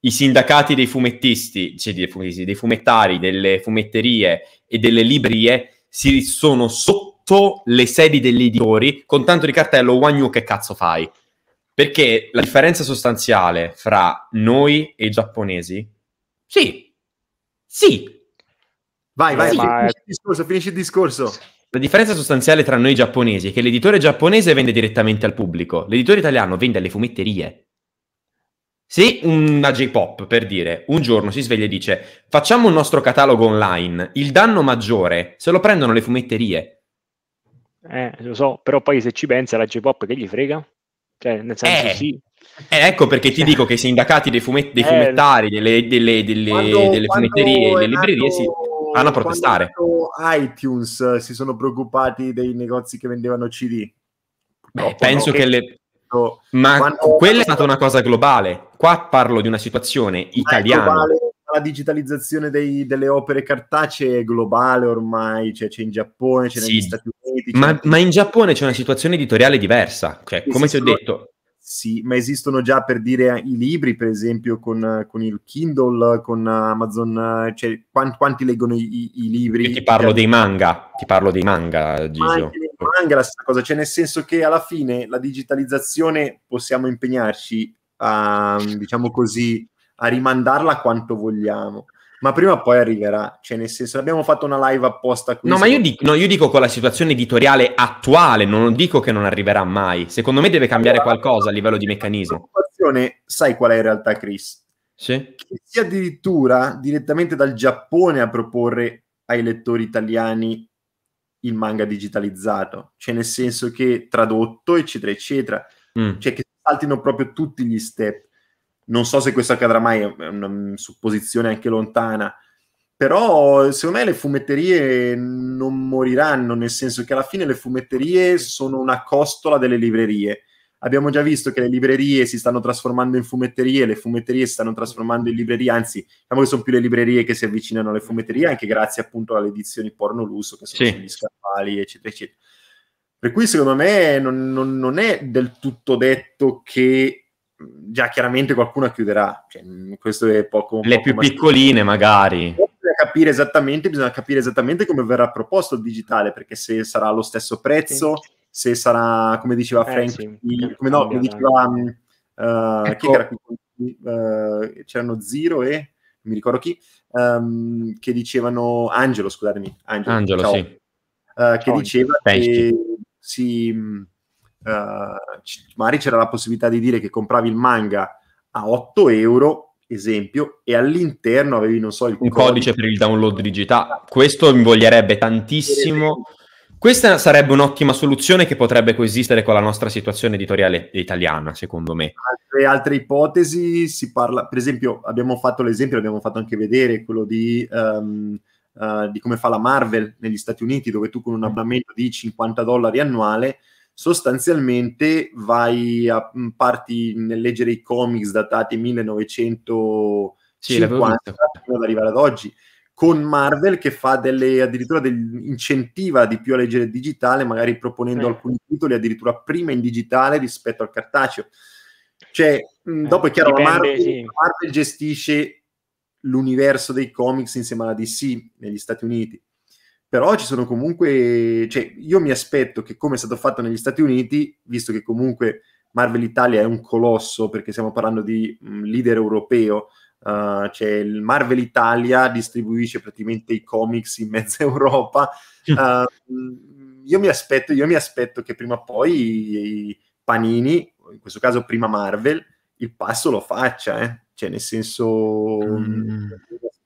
i sindacati dei fumettisti, cioè dei, fumettari, delle fumetterie e delle librerie si sono sotto le sedi degli editori con tanto di cartello Wanyu che cazzo fai? Perché la differenza sostanziale fra noi e i giapponesi, sì, sì, Vai, vai, eh, sì, ma... finisci, il discorso, finisci il discorso. La differenza sostanziale tra noi giapponesi è che l'editore giapponese vende direttamente al pubblico, l'editore italiano vende alle fumetterie. Se una J-pop, per dire, un giorno si sveglia e dice facciamo un nostro catalogo online, il danno maggiore se lo prendono le fumetterie. Eh, lo so, però poi se ci pensa la J-pop che gli frega? Cioè, nel senso eh. sì, eh, ecco perché ti cioè. dico che i sindacati dei, fumet- dei eh. fumettari, delle, delle, delle, quando, delle fumetterie, delle librerie, nato, sì. Hanno a protestare. iTunes eh, si sono preoccupati dei negozi che vendevano CD. Beh, penso no, che le... Ma quella è stata una cosa globale. Qua parlo di una situazione italiana. La digitalizzazione dei, delle opere cartacee è globale ormai, cioè c'è in Giappone, c'è sì. negli Stati Uniti. Ma, ma, in Giappone c'è una situazione editoriale diversa. Cioè, come ti ho detto, sì, ma esistono già per dire i libri, per esempio, con, con il Kindle, con Amazon, cioè quanti, quanti leggono i, i, libri. Io ti parlo dei manga, ti parlo dei manga, Gisio. Ma manga è la stessa cosa, cioè nel senso che alla fine la digitalizzazione possiamo impegnarci a, diciamo così, a rimandarla quanto vogliamo ma prima o poi arriverà. Cioè, nel senso, abbiamo fatto una live apposta qui. No, ma io dico, no, io dico, con la situazione editoriale attuale, non dico che non arriverà mai. Secondo me deve cambiare qualcosa a livello di meccanismo. Sai qual è in realtà, Chris? Sì. Che sia addirittura direttamente dal Giappone a proporre ai lettori italiani il manga digitalizzato, cioè nel senso che tradotto, eccetera, eccetera. Mm. Cioè che saltino proprio tutti gli step non so se questo accadrà mai, è una mm, supposizione anche lontana, però secondo me le fumetterie non moriranno, nel senso che alla fine le fumetterie sono una costola delle librerie. Abbiamo già visto che le librerie si stanno trasformando in fumetterie, le fumetterie si stanno trasformando in librerie, anzi, diciamo che sono più le librerie che si avvicinano alle fumetterie, anche grazie appunto alle edizioni porno lusso, che sono sì. gli scaffali, eccetera, eccetera. Per cui secondo me non, non, non è del tutto detto che già chiaramente qualcuno chiuderà. Cioè, questo è poco. Le poco più piccoline, magari. Bisogna capire, esattamente, bisogna capire esattamente come verrà proposto il digitale, perché se sarà allo stesso prezzo, sì. se sarà, come diceva eh, Frank, sì. come, no, come diceva. Uh, ecco. era qui? Uh, c'erano Zero e mi ricordo chi, um, che dicevano Angelo, scusatemi, Angelo, Angelo sì. uh, che oh, diceva che si mm, eh, c- magari c'era la possibilità di dire che compravi il manga a 8 euro, esempio, e all'interno avevi, non so, il codice, codice per il download digitale. Questo invoglierebbe tantissimo. Questa sarebbe un'ottima soluzione che potrebbe coesistere con la nostra situazione editoriale italiana, secondo me. Altre, altre ipotesi, si parla, per esempio, abbiamo fatto l'esempio, l'abbiamo fatto anche vedere, quello di, um, uh, di come fa la Marvel negli Stati Uniti, dove tu con un mm. abbonamento di 50 dollari annuale sostanzialmente vai a mm, parti nel leggere i comics datati 1950 sì, fino ad arrivare ad oggi con Marvel che fa delle addirittura del, incentiva di più a leggere il digitale, magari proponendo eh. alcuni titoli addirittura prima in digitale rispetto al cartaceo. Cioè, mm, eh, dopo è chiaro, dipende, Marvel, sì. Marvel gestisce l'universo dei comics insieme alla DC negli Stati Uniti però ci sono comunque, cioè io mi aspetto che come è stato fatto negli Stati Uniti, visto che comunque Marvel Italia è un colosso perché stiamo parlando di mm, leader europeo, uh, cioè il Marvel Italia distribuisce praticamente i comics in mezza Europa, uh, io, mi aspetto, io mi aspetto che prima o poi i Panini, in questo caso prima Marvel, il passo lo faccia, eh? cioè nel senso... Mm, mm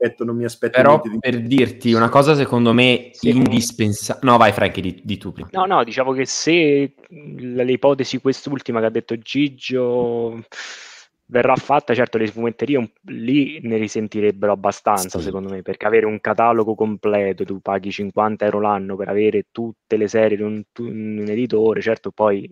aspetto, non mi aspetto. Però di... per dirti una cosa, secondo me sì. indispensabile. No, vai, Franchi, di, di, tu prima. No, no, diciamo che se l'ipotesi quest'ultima che ha detto Gigio verrà fatta, certo le fumetterie un... lì ne risentirebbero abbastanza, sì. secondo me, perché avere un catalogo completo, tu paghi 50 euro l'anno per avere tutte le serie di un, un editore, certo poi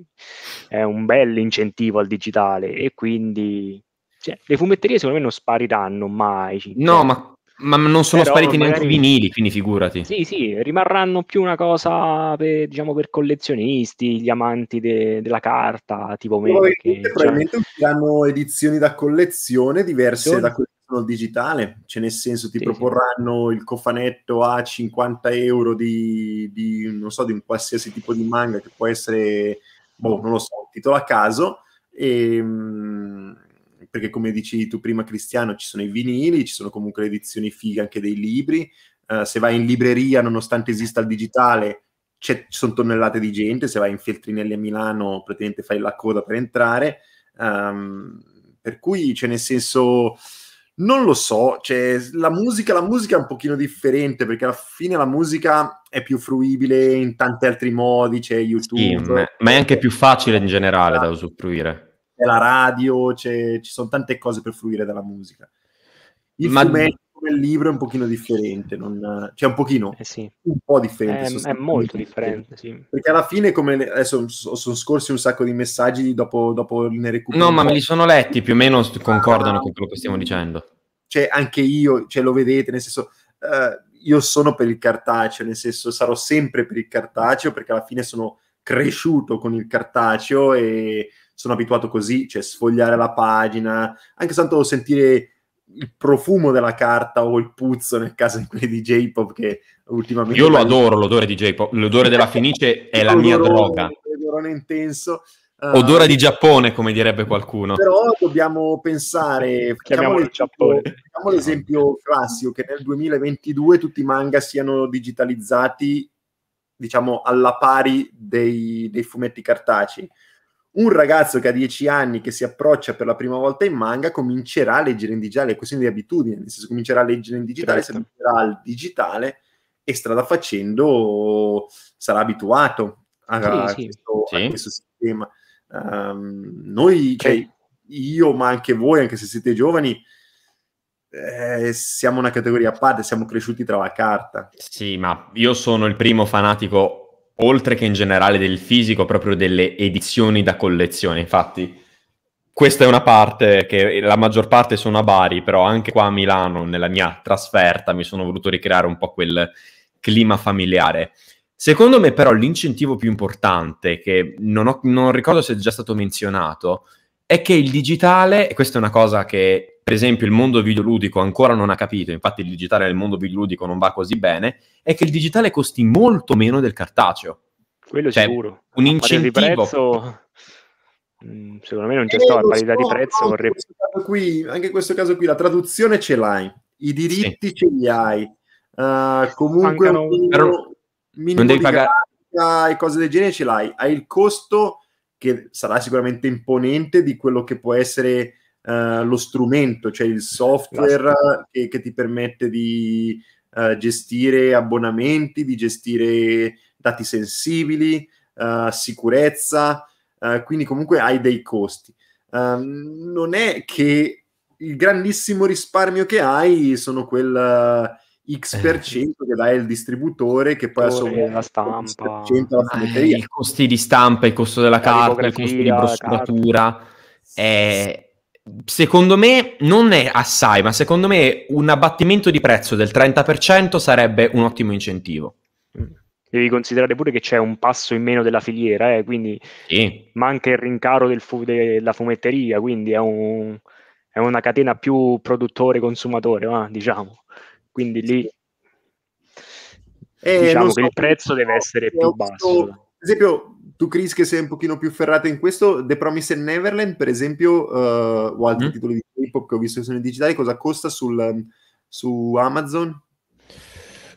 è un bel incentivo al digitale e quindi... Cioè, le fumetterie secondo me non spariranno mai. No, cioè. ma ma non sono Però spariti neanche i vinili, quindi figurati. Sì, sì, rimarranno più una cosa per, diciamo, per collezionisti, gli amanti de- della carta, tipo me. Che, cioè probabilmente cioè... usciranno edizioni da collezione diverse Don... da quelle che sono digitale, cioè nel senso ti sì, proporranno sì. il cofanetto a 50 euro di, di, non so, di un qualsiasi tipo di manga che può essere, boh, non lo so, titolo a caso, e... Ehm, Mh, perché come dici tu prima Cristiano ci sono i vinili, ci sono comunque le edizioni fighe anche dei libri, uh, se vai in libreria nonostante esista il digitale ci sono tonnellate di gente, se vai in Fieltrinelli a Milano praticamente fai la coda per entrare, um, per cui c'è cioè, nel senso... Non lo so, cioè, la, musica, la musica è un pochino differente perché alla fine la musica è più fruibile in tanti altri modi, c'è YouTube. Sì, ma è anche più facile in generale da esatto. usufruire c'è la radio, c'è, ci sono tante cose per fruire della musica. Il Ma... fumetto come libro è un pochino differente, non, cioè un pochino, eh sì. un po' differente. È, è molto differente, sì. Perché alla fine, come adesso sono scorsi un sacco di messaggi dopo, dopo ne recupero. No, ma me li sono letti, più o meno concordano ah, con quello che stiamo dicendo. Cioè, anche io, cioè, lo vedete, nel senso... Uh, io sono per il cartaceo, nel senso sarò sempre per il cartaceo perché alla fine sono cresciuto con il cartaceo e sono abituato così, cioè sfogliare la pagina, anche tanto sentire il profumo della carta o il puzzo nel caso di quelli di J-pop che ultimamente... Io lo adoro l'odore di J-pop, l'odore della fenice è la mia droga. L'odore intenso. Eh, Odora di Giappone, come direbbe qualcuno. Però dobbiamo pensare, facciamo l'esempio, facciamo l'esempio classico, che nel 2022 tutti i manga siano digitalizzati, diciamo, alla pari dei, dei fumetti cartacei un ragazzo che ha 10 anni che si approccia per la prima volta in manga comincerà a leggere in digitale, è questione di abitudine, nel senso comincerà a leggere in digitale, certo. si abituerà al digitale e strada facendo sarà abituato a, sì, questo, sì. a questo, sistema. Um, noi, cioè, io ma anche voi, anche se siete giovani, eh, siamo una categoria a parte, siamo cresciuti tra la carta. Sì, ma io sono il primo fanatico oltre che in generale del fisico, proprio delle edizioni da collezione. Infatti, questa è una parte che la maggior parte sono a Bari, però anche qua a Milano, nella mia trasferta, mi sono voluto ricreare un po' quel clima familiare. Secondo me, però, l'incentivo più importante, che non, ho, non ricordo se è già stato menzionato, è che il digitale, e questa è una cosa che per esempio il mondo videoludico ancora non ha capito, infatti il digitale nel mondo videoludico non va così bene, è che il digitale costi molto meno del cartaceo. Quello cioè, sicuro. Un incentivo. Di prezzo, mm, secondo me non c'è stata eh, parità di prezzo. Anche, vorrei... questo qui, anche in questo caso qui la traduzione ce l'hai, i diritti sì. ce li hai. Uh, comunque un minimo, però, minimo non devi pagare e cose del genere ce l'hai, hai il costo che sarà sicuramente imponente di quello che può essere uh, lo strumento, cioè il software esatto. che, che, ti permette di uh, gestire abbonamenti, di gestire dati sensibili, uh, sicurezza, quindi comunque hai dei costi. Ehm, non è che il grandissimo risparmio che hai sono quel X% eh. per cento che dai il distributore che poi assommano la stampa, alla i costi di stampa, il costo della carta, il costo di brossuratura. Eh, secondo me non è assai, ma secondo me un abbattimento di prezzo del 30% sarebbe un ottimo incentivo. Mm. Devi considerare pure che c'è un passo in meno della filiera, eh, quindi sì. manca il rincaro del fu- della fumetteria, quindi è, un, è, una catena più produttore-consumatore, ma diciamo. Quindi lì eh, diciamo so, che il prezzo deve essere più basso. Ad esempio, tu Chris che sei un pochino più ferrato in questo, The Promise and Neverland per esempio, uh, o altri mm. titoli di hip hop che ho visto che sono digitali, cosa costa sul, su Amazon?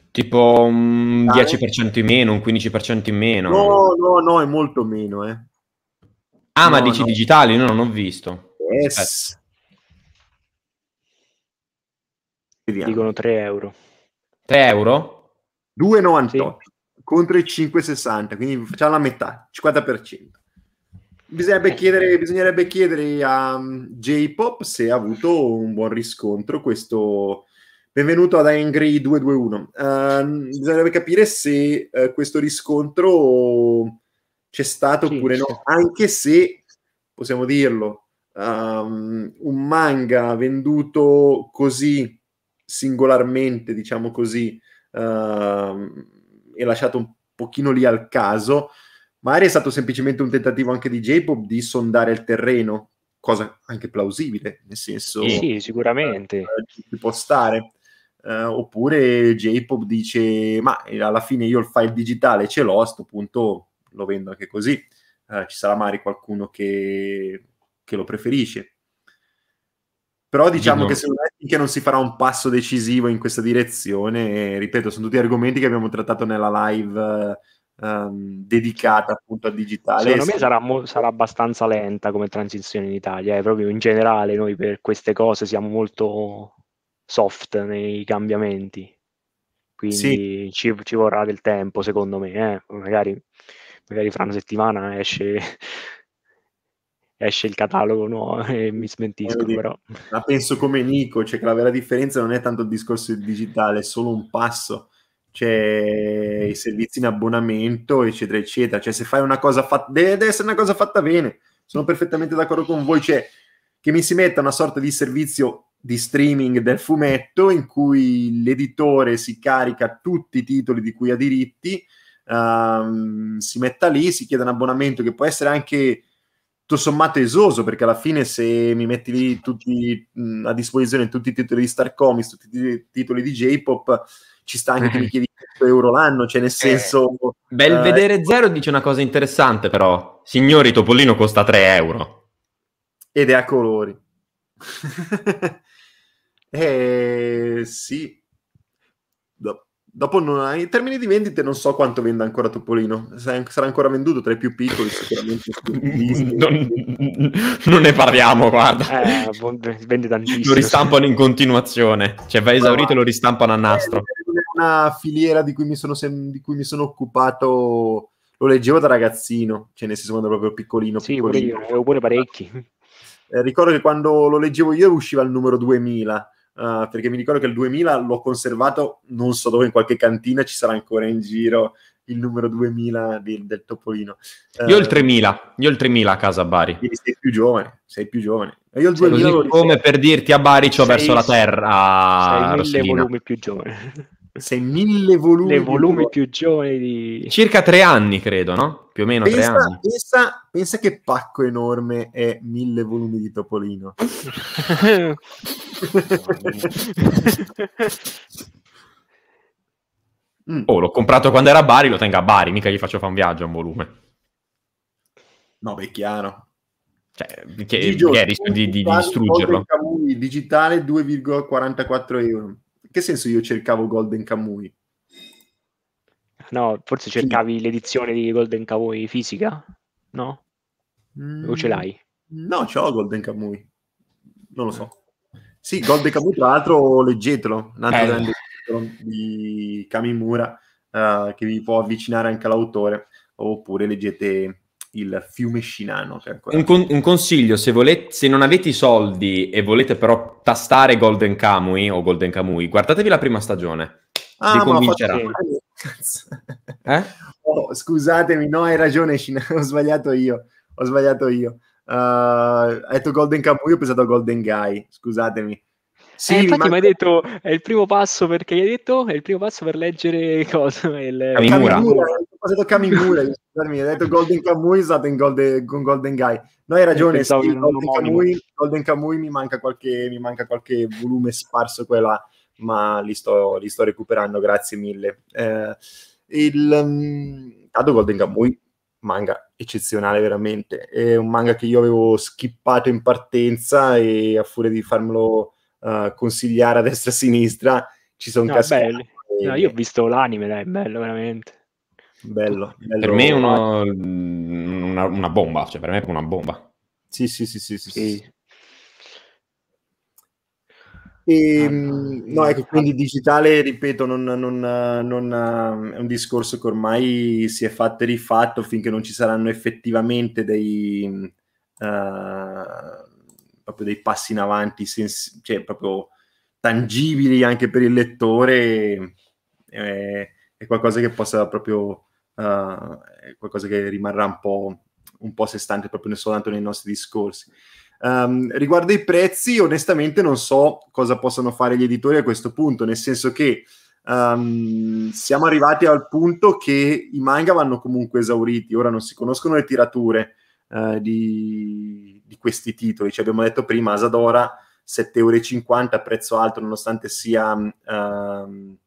Tipo un 10% ah, eh. in meno, un 15% in meno. No, no, no, è molto meno. Eh. Ah, no, ma dici no. digitali? No, non ho visto. Yes. Vediamo. Dicono 3 euro. 3 euro? 2,98 sì. contro i 5,60, quindi facciamo la metà, 50%. Bisognerebbe eh. chiedere, bisognerebbe chiedere a mm, J-Pop se ha avuto un buon riscontro questo, Benvenuto ad Angry 221. Uh, ehm, bisognerebbe capire se uh, questo riscontro c'è stato sì, oppure no, certo. anche se, possiamo dirlo, um, un manga venduto così singolarmente, diciamo così, uh, e lasciato un pochino lì al caso, magari è stato semplicemente un tentativo anche di J-Pop di sondare il terreno, cosa anche plausibile, nel senso... Sì, sicuramente. Uh, ci può stare. Uh, oppure J-Pop dice, ma eh, alla fine io il file digitale ce l'ho, a questo punto lo vendo anche così. Uh, ci sarà magari qualcuno che, che lo preferisce. Però diciamo che secondo me finché non si farà un passo decisivo in questa direzione, e, ripeto, sono tutti argomenti che abbiamo trattato nella live ehm, dedicata appunto al digitale. Secondo me sarà, mo- sarà abbastanza lenta come transizione in Italia, eh. proprio in generale noi per queste cose siamo molto soft nei cambiamenti, quindi sì. ci, ci, vorrà del tempo secondo me, eh. magari, magari fra una settimana esce esce il catalogo nuovo e mi smentisco. Però. Ma penso come Nico, cioè che la vera differenza non è tanto il discorso digitale, è solo un passo. C'è cioè, mm. i servizi in abbonamento, eccetera, eccetera. Cioè, se fai una cosa fatta, deve essere una cosa fatta bene. Sono perfettamente d'accordo con voi. Cioè, che mi si metta una sorta di servizio di streaming del fumetto in cui l'editore si carica tutti i titoli di cui ha diritti, um, si metta lì, si chiede un abbonamento che può essere anche tutto sommato esoso, perché alla fine se mi metti lì tutti, mh, a disposizione tutti i titoli di Star Comics, tutti i titoli di J-Pop, ci sta anche che mi chiedi 100 euro l'anno, cioè nel eh, senso... Belvedere bel eh, zero dice una cosa interessante però, signori Topolino costa 3 euro. Ed è a colori. eh sì. No. Dopo hai... in termini di vendite non so quanto venda ancora Topolino, sarà ancora venduto tra i più piccoli sicuramente. non, non, ne parliamo, guarda. Eh, vende tantissimo. Lo ristampano in continuazione, cioè va esaurito e lo ristampano a eh, nastro. È una filiera di cui mi sono, sem- cui mi sono occupato, lo leggevo da ragazzino, cioè nel senso quando ero proprio piccolino. Sì, piccolino. Pure io, avevo eh, pure parecchi. Eh, ricordo che quando lo leggevo io usciva il numero 2000 Uh, perché mi ricordo che il 2000 l'ho conservato, non so dove, in qualche cantina ci sarà ancora in giro il numero 2000 di, del Topolino. Uh, io il 3000, io ho il 3000 eh, a casa a Bari. Sei più giovane, sei più giovane. Io il 2000 Così come per dirti a Bari ho verso la terra. Sei mille volumi più giovane. Sei mille volumi. volumi più giovani di... Circa tre anni, credo, no? Più o meno pensa, tre anni. Pensa, pensa che pacco enorme è mille volumi di Topolino. Mm. Oh, l'ho comprato quando era a Bari, lo tengo a Bari, mica gli faccio fare un viaggio a un volume. No, beh, chiaro. Cioè, che, Gigio, che è rischio di, di distruggerlo. Digitale 2,44 euro che senso io cercavo Golden Kamui? No, forse cercavi sì. l'edizione di Golden Kamui fisica? No? Mm, o ce mm, l'hai? No, ce l'ho Golden Kamui. Non lo so. Sì, Golden Kamui, tra l'altro, leggetelo, un altro eh. grande di Kamimura, uh, che vi può avvicinare anche all'autore, oppure leggete il fiumescinano. Un, con- un, consiglio, se, volete, se non avete i soldi e volete però tastare Golden Kamui o Golden Kamui, guardatevi la prima stagione. Ah, vi convincerà. Eh? Oh, scusatemi, no, hai ragione, ho sbagliato io. Ho sbagliato io. Uh, hai detto Golden Kamui, ho pensato a Golden Guy, scusatemi. Sì, eh, infatti ma... mi hai detto è il primo passo perché hai detto è il primo passo per leggere cosa? Il... Kamimura. Kamimura, passato Kamimura, mi ha detto Golden Kamui, usato in Golden, con Golden Guy. No, hai ragione, eh, sì, Golden, Kamui, Golden Kamui mi manca, qualche, mi manca qualche volume sparso quella, ma li sto, li sto recuperando, grazie mille. Eh, il um, mm, Tado Golden Kamui, manga eccezionale veramente, è un manga che io avevo skippato in partenza e a furia di farmelo uh, consigliare a destra e a sinistra ci sono no, cascato. No, io ho visto l'anime, dai, è bello veramente. Bello, bello. Per me è uno, mm, una, una, bomba, cioè per me è una bomba. Sì, sì, sì, sì, sì. sì. E, ehm, ah, no, eh. ecco, quindi digitale, ripeto, non, non, non, è un discorso che ormai si è fatto e rifatto finché non ci saranno effettivamente dei, uh, dei passi in avanti, sens- cioè proprio tangibili anche per il lettore, è, eh, è qualcosa che possa proprio uh, è qualcosa che rimarrà un po', un po' sé stante proprio soltanto nei nostri discorsi. Um, riguardo ai prezzi, onestamente non so cosa possano fare gli editori a questo punto, nel senso che um, siamo arrivati al punto che i manga vanno comunque esauriti, ora non si conoscono le tirature uh, di, di, questi titoli, ci cioè, abbiamo detto prima Asadora 7,50 euro, prezzo alto nonostante sia... Um,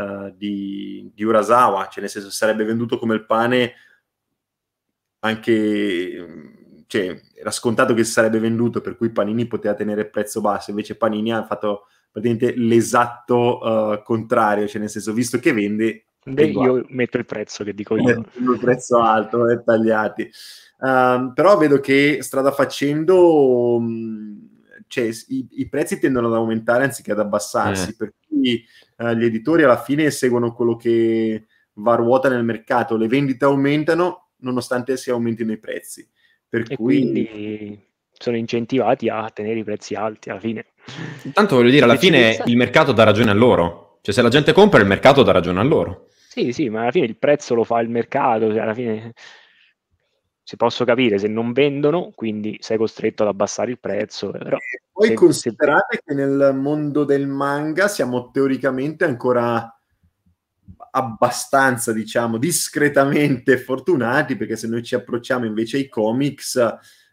eh, di, di, Urasawa, cioè nel senso sarebbe venduto come il pane anche, cioè era scontato che si sarebbe venduto, per cui Panini poteva tenere il prezzo basso, invece Panini ha fatto praticamente l'esatto uh, contrario, cioè nel senso visto che vende... Beh, io metto il prezzo che dico io. il prezzo alto, tagliati. Um, però vedo che strada facendo... Um, cioè, i, i, prezzi tendono ad aumentare anziché ad abbassarsi, eh. per cui eh, gli editori alla fine seguono quello che va a ruota nel mercato, le vendite aumentano nonostante si aumentino i prezzi. Per e cui... quindi sono incentivati a tenere i prezzi alti alla fine. Intanto voglio dire, alla fine il mercato dà ragione a loro, cioè se la gente compra il mercato dà ragione a loro. Sì, sì, ma alla fine il prezzo lo fa il mercato, cioè alla fine si posso capire se non vendono, quindi sei costretto ad abbassare il prezzo. Eh, però e poi se, considerate se... che nel mondo del manga siamo teoricamente ancora abbastanza, diciamo, discretamente fortunati, perché se noi ci approcciamo invece ai comics,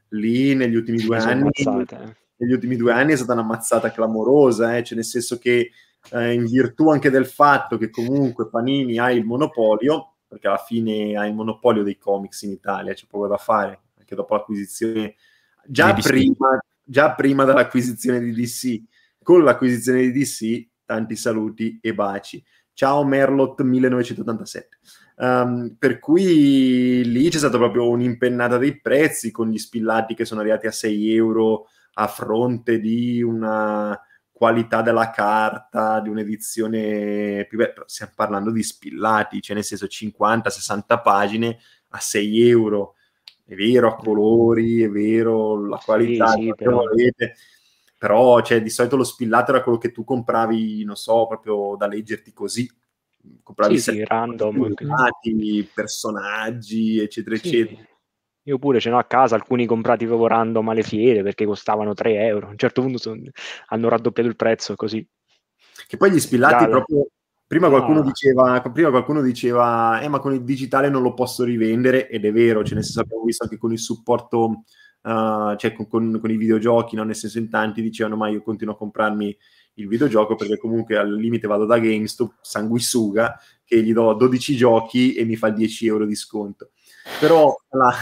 lì negli ultimi due anni... Ammazzate. Eh. Negli ultimi due anni è stata una mazzata clamorosa, eh? cioè nel senso che eh, in virtù anche del fatto che comunque Panini ha il monopolio, perché alla fine ha il monopolio dei comics in Italia, c'è poco da fare, anche dopo l'acquisizione, già, prima, già prima dell'acquisizione di DC, con l'acquisizione di DC, tanti saluti e baci. Ciao Merlot 1987. Um, ehm, per cui lì c'è stata proprio un'impennata dei prezzi con gli spillati che sono arrivati a 6 euro a fronte di una qualità della carta, di un'edizione più bella, stiamo parlando di spillati, cioè nel senso 50-60 pagine a 6 euro, è vero, a colori, è vero, la qualità, sì, sì, però... volete, però cioè, di solito lo spillato era quello che tu compravi, non so, proprio da leggerti così, compravi sì, sì, random, personaggi, eccetera, eccetera io pure ce n'ho a casa alcuni comprati proprio random alle fiere perché costavano 3 euro. A un certo punto son, hanno raddoppiato il prezzo così. Che poi gli spillati Dalla. proprio... Prima qualcuno, ah. diceva, prima qualcuno, diceva, eh, ma con il digitale non lo posso rivendere, ed è vero, ce cioè, ne abbiamo visto anche con il supporto, uh, cioè con, con, con, i videogiochi, no? nel senso in tanti dicevano, ma io continuo a comprarmi il videogioco perché comunque al limite vado da GameStop, sanguisuga, che gli do 12 giochi e mi fa 10 euro di sconto però la,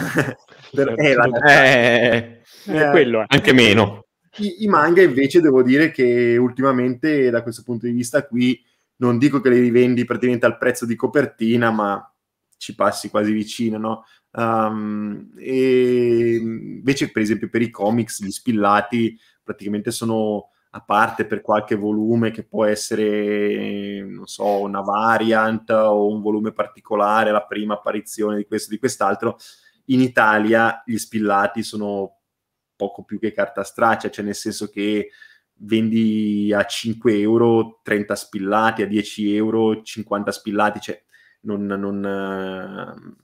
per, certo, eh, la, certo. eh, eh, quello anche meno. I, I, manga invece devo dire che ultimamente da questo punto di vista qui non dico che li rivendi praticamente al prezzo di copertina, ma ci passi quasi vicino, no? Um, e invece per esempio per i comics gli spillati praticamente sono a parte per qualche volume che può essere, non so, una variant o un volume particolare, la prima apparizione di questo e di quest'altro, in Italia gli spillati sono poco più che carta straccia, cioè nel senso che vendi a 5 euro 30 spillati, a 10 euro 50 spillati, cioè non, non, eh,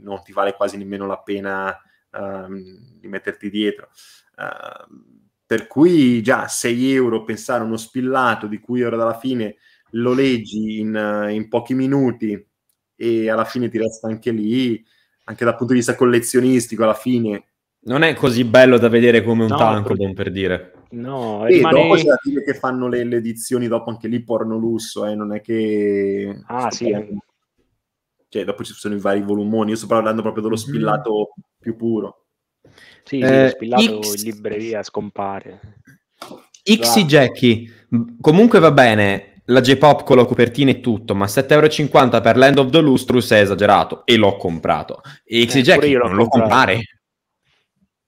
non ti vale quasi nemmeno la pena uh, di metterti dietro. Uh, per cui già 6 euro pensare a uno spillato di cui ora dalla fine lo leggi in, eh, in, pochi minuti e alla fine ti resta anche lì, anche dal punto di vista collezionistico, alla fine. Non è così bello da vedere come un no, tanco, perché... per dire. No, e rimane... dopo c'è da dire che fanno le, le, edizioni dopo anche lì porno lusso, eh, non è che... Ah sì. Eh. Cioè, dopo ci sono i vari volumoni, io sto parlando proprio dello mhm. spillato più puro. Sì, eh, spillato X... in libreria scompare. Xy esatto. Jackie, comunque va bene, la J-Pop con la copertina e tutto, ma 7,50€ per l'End of the Lustrous è esagerato e l'ho comprato. E Xy eh, Jackie non lo comprare.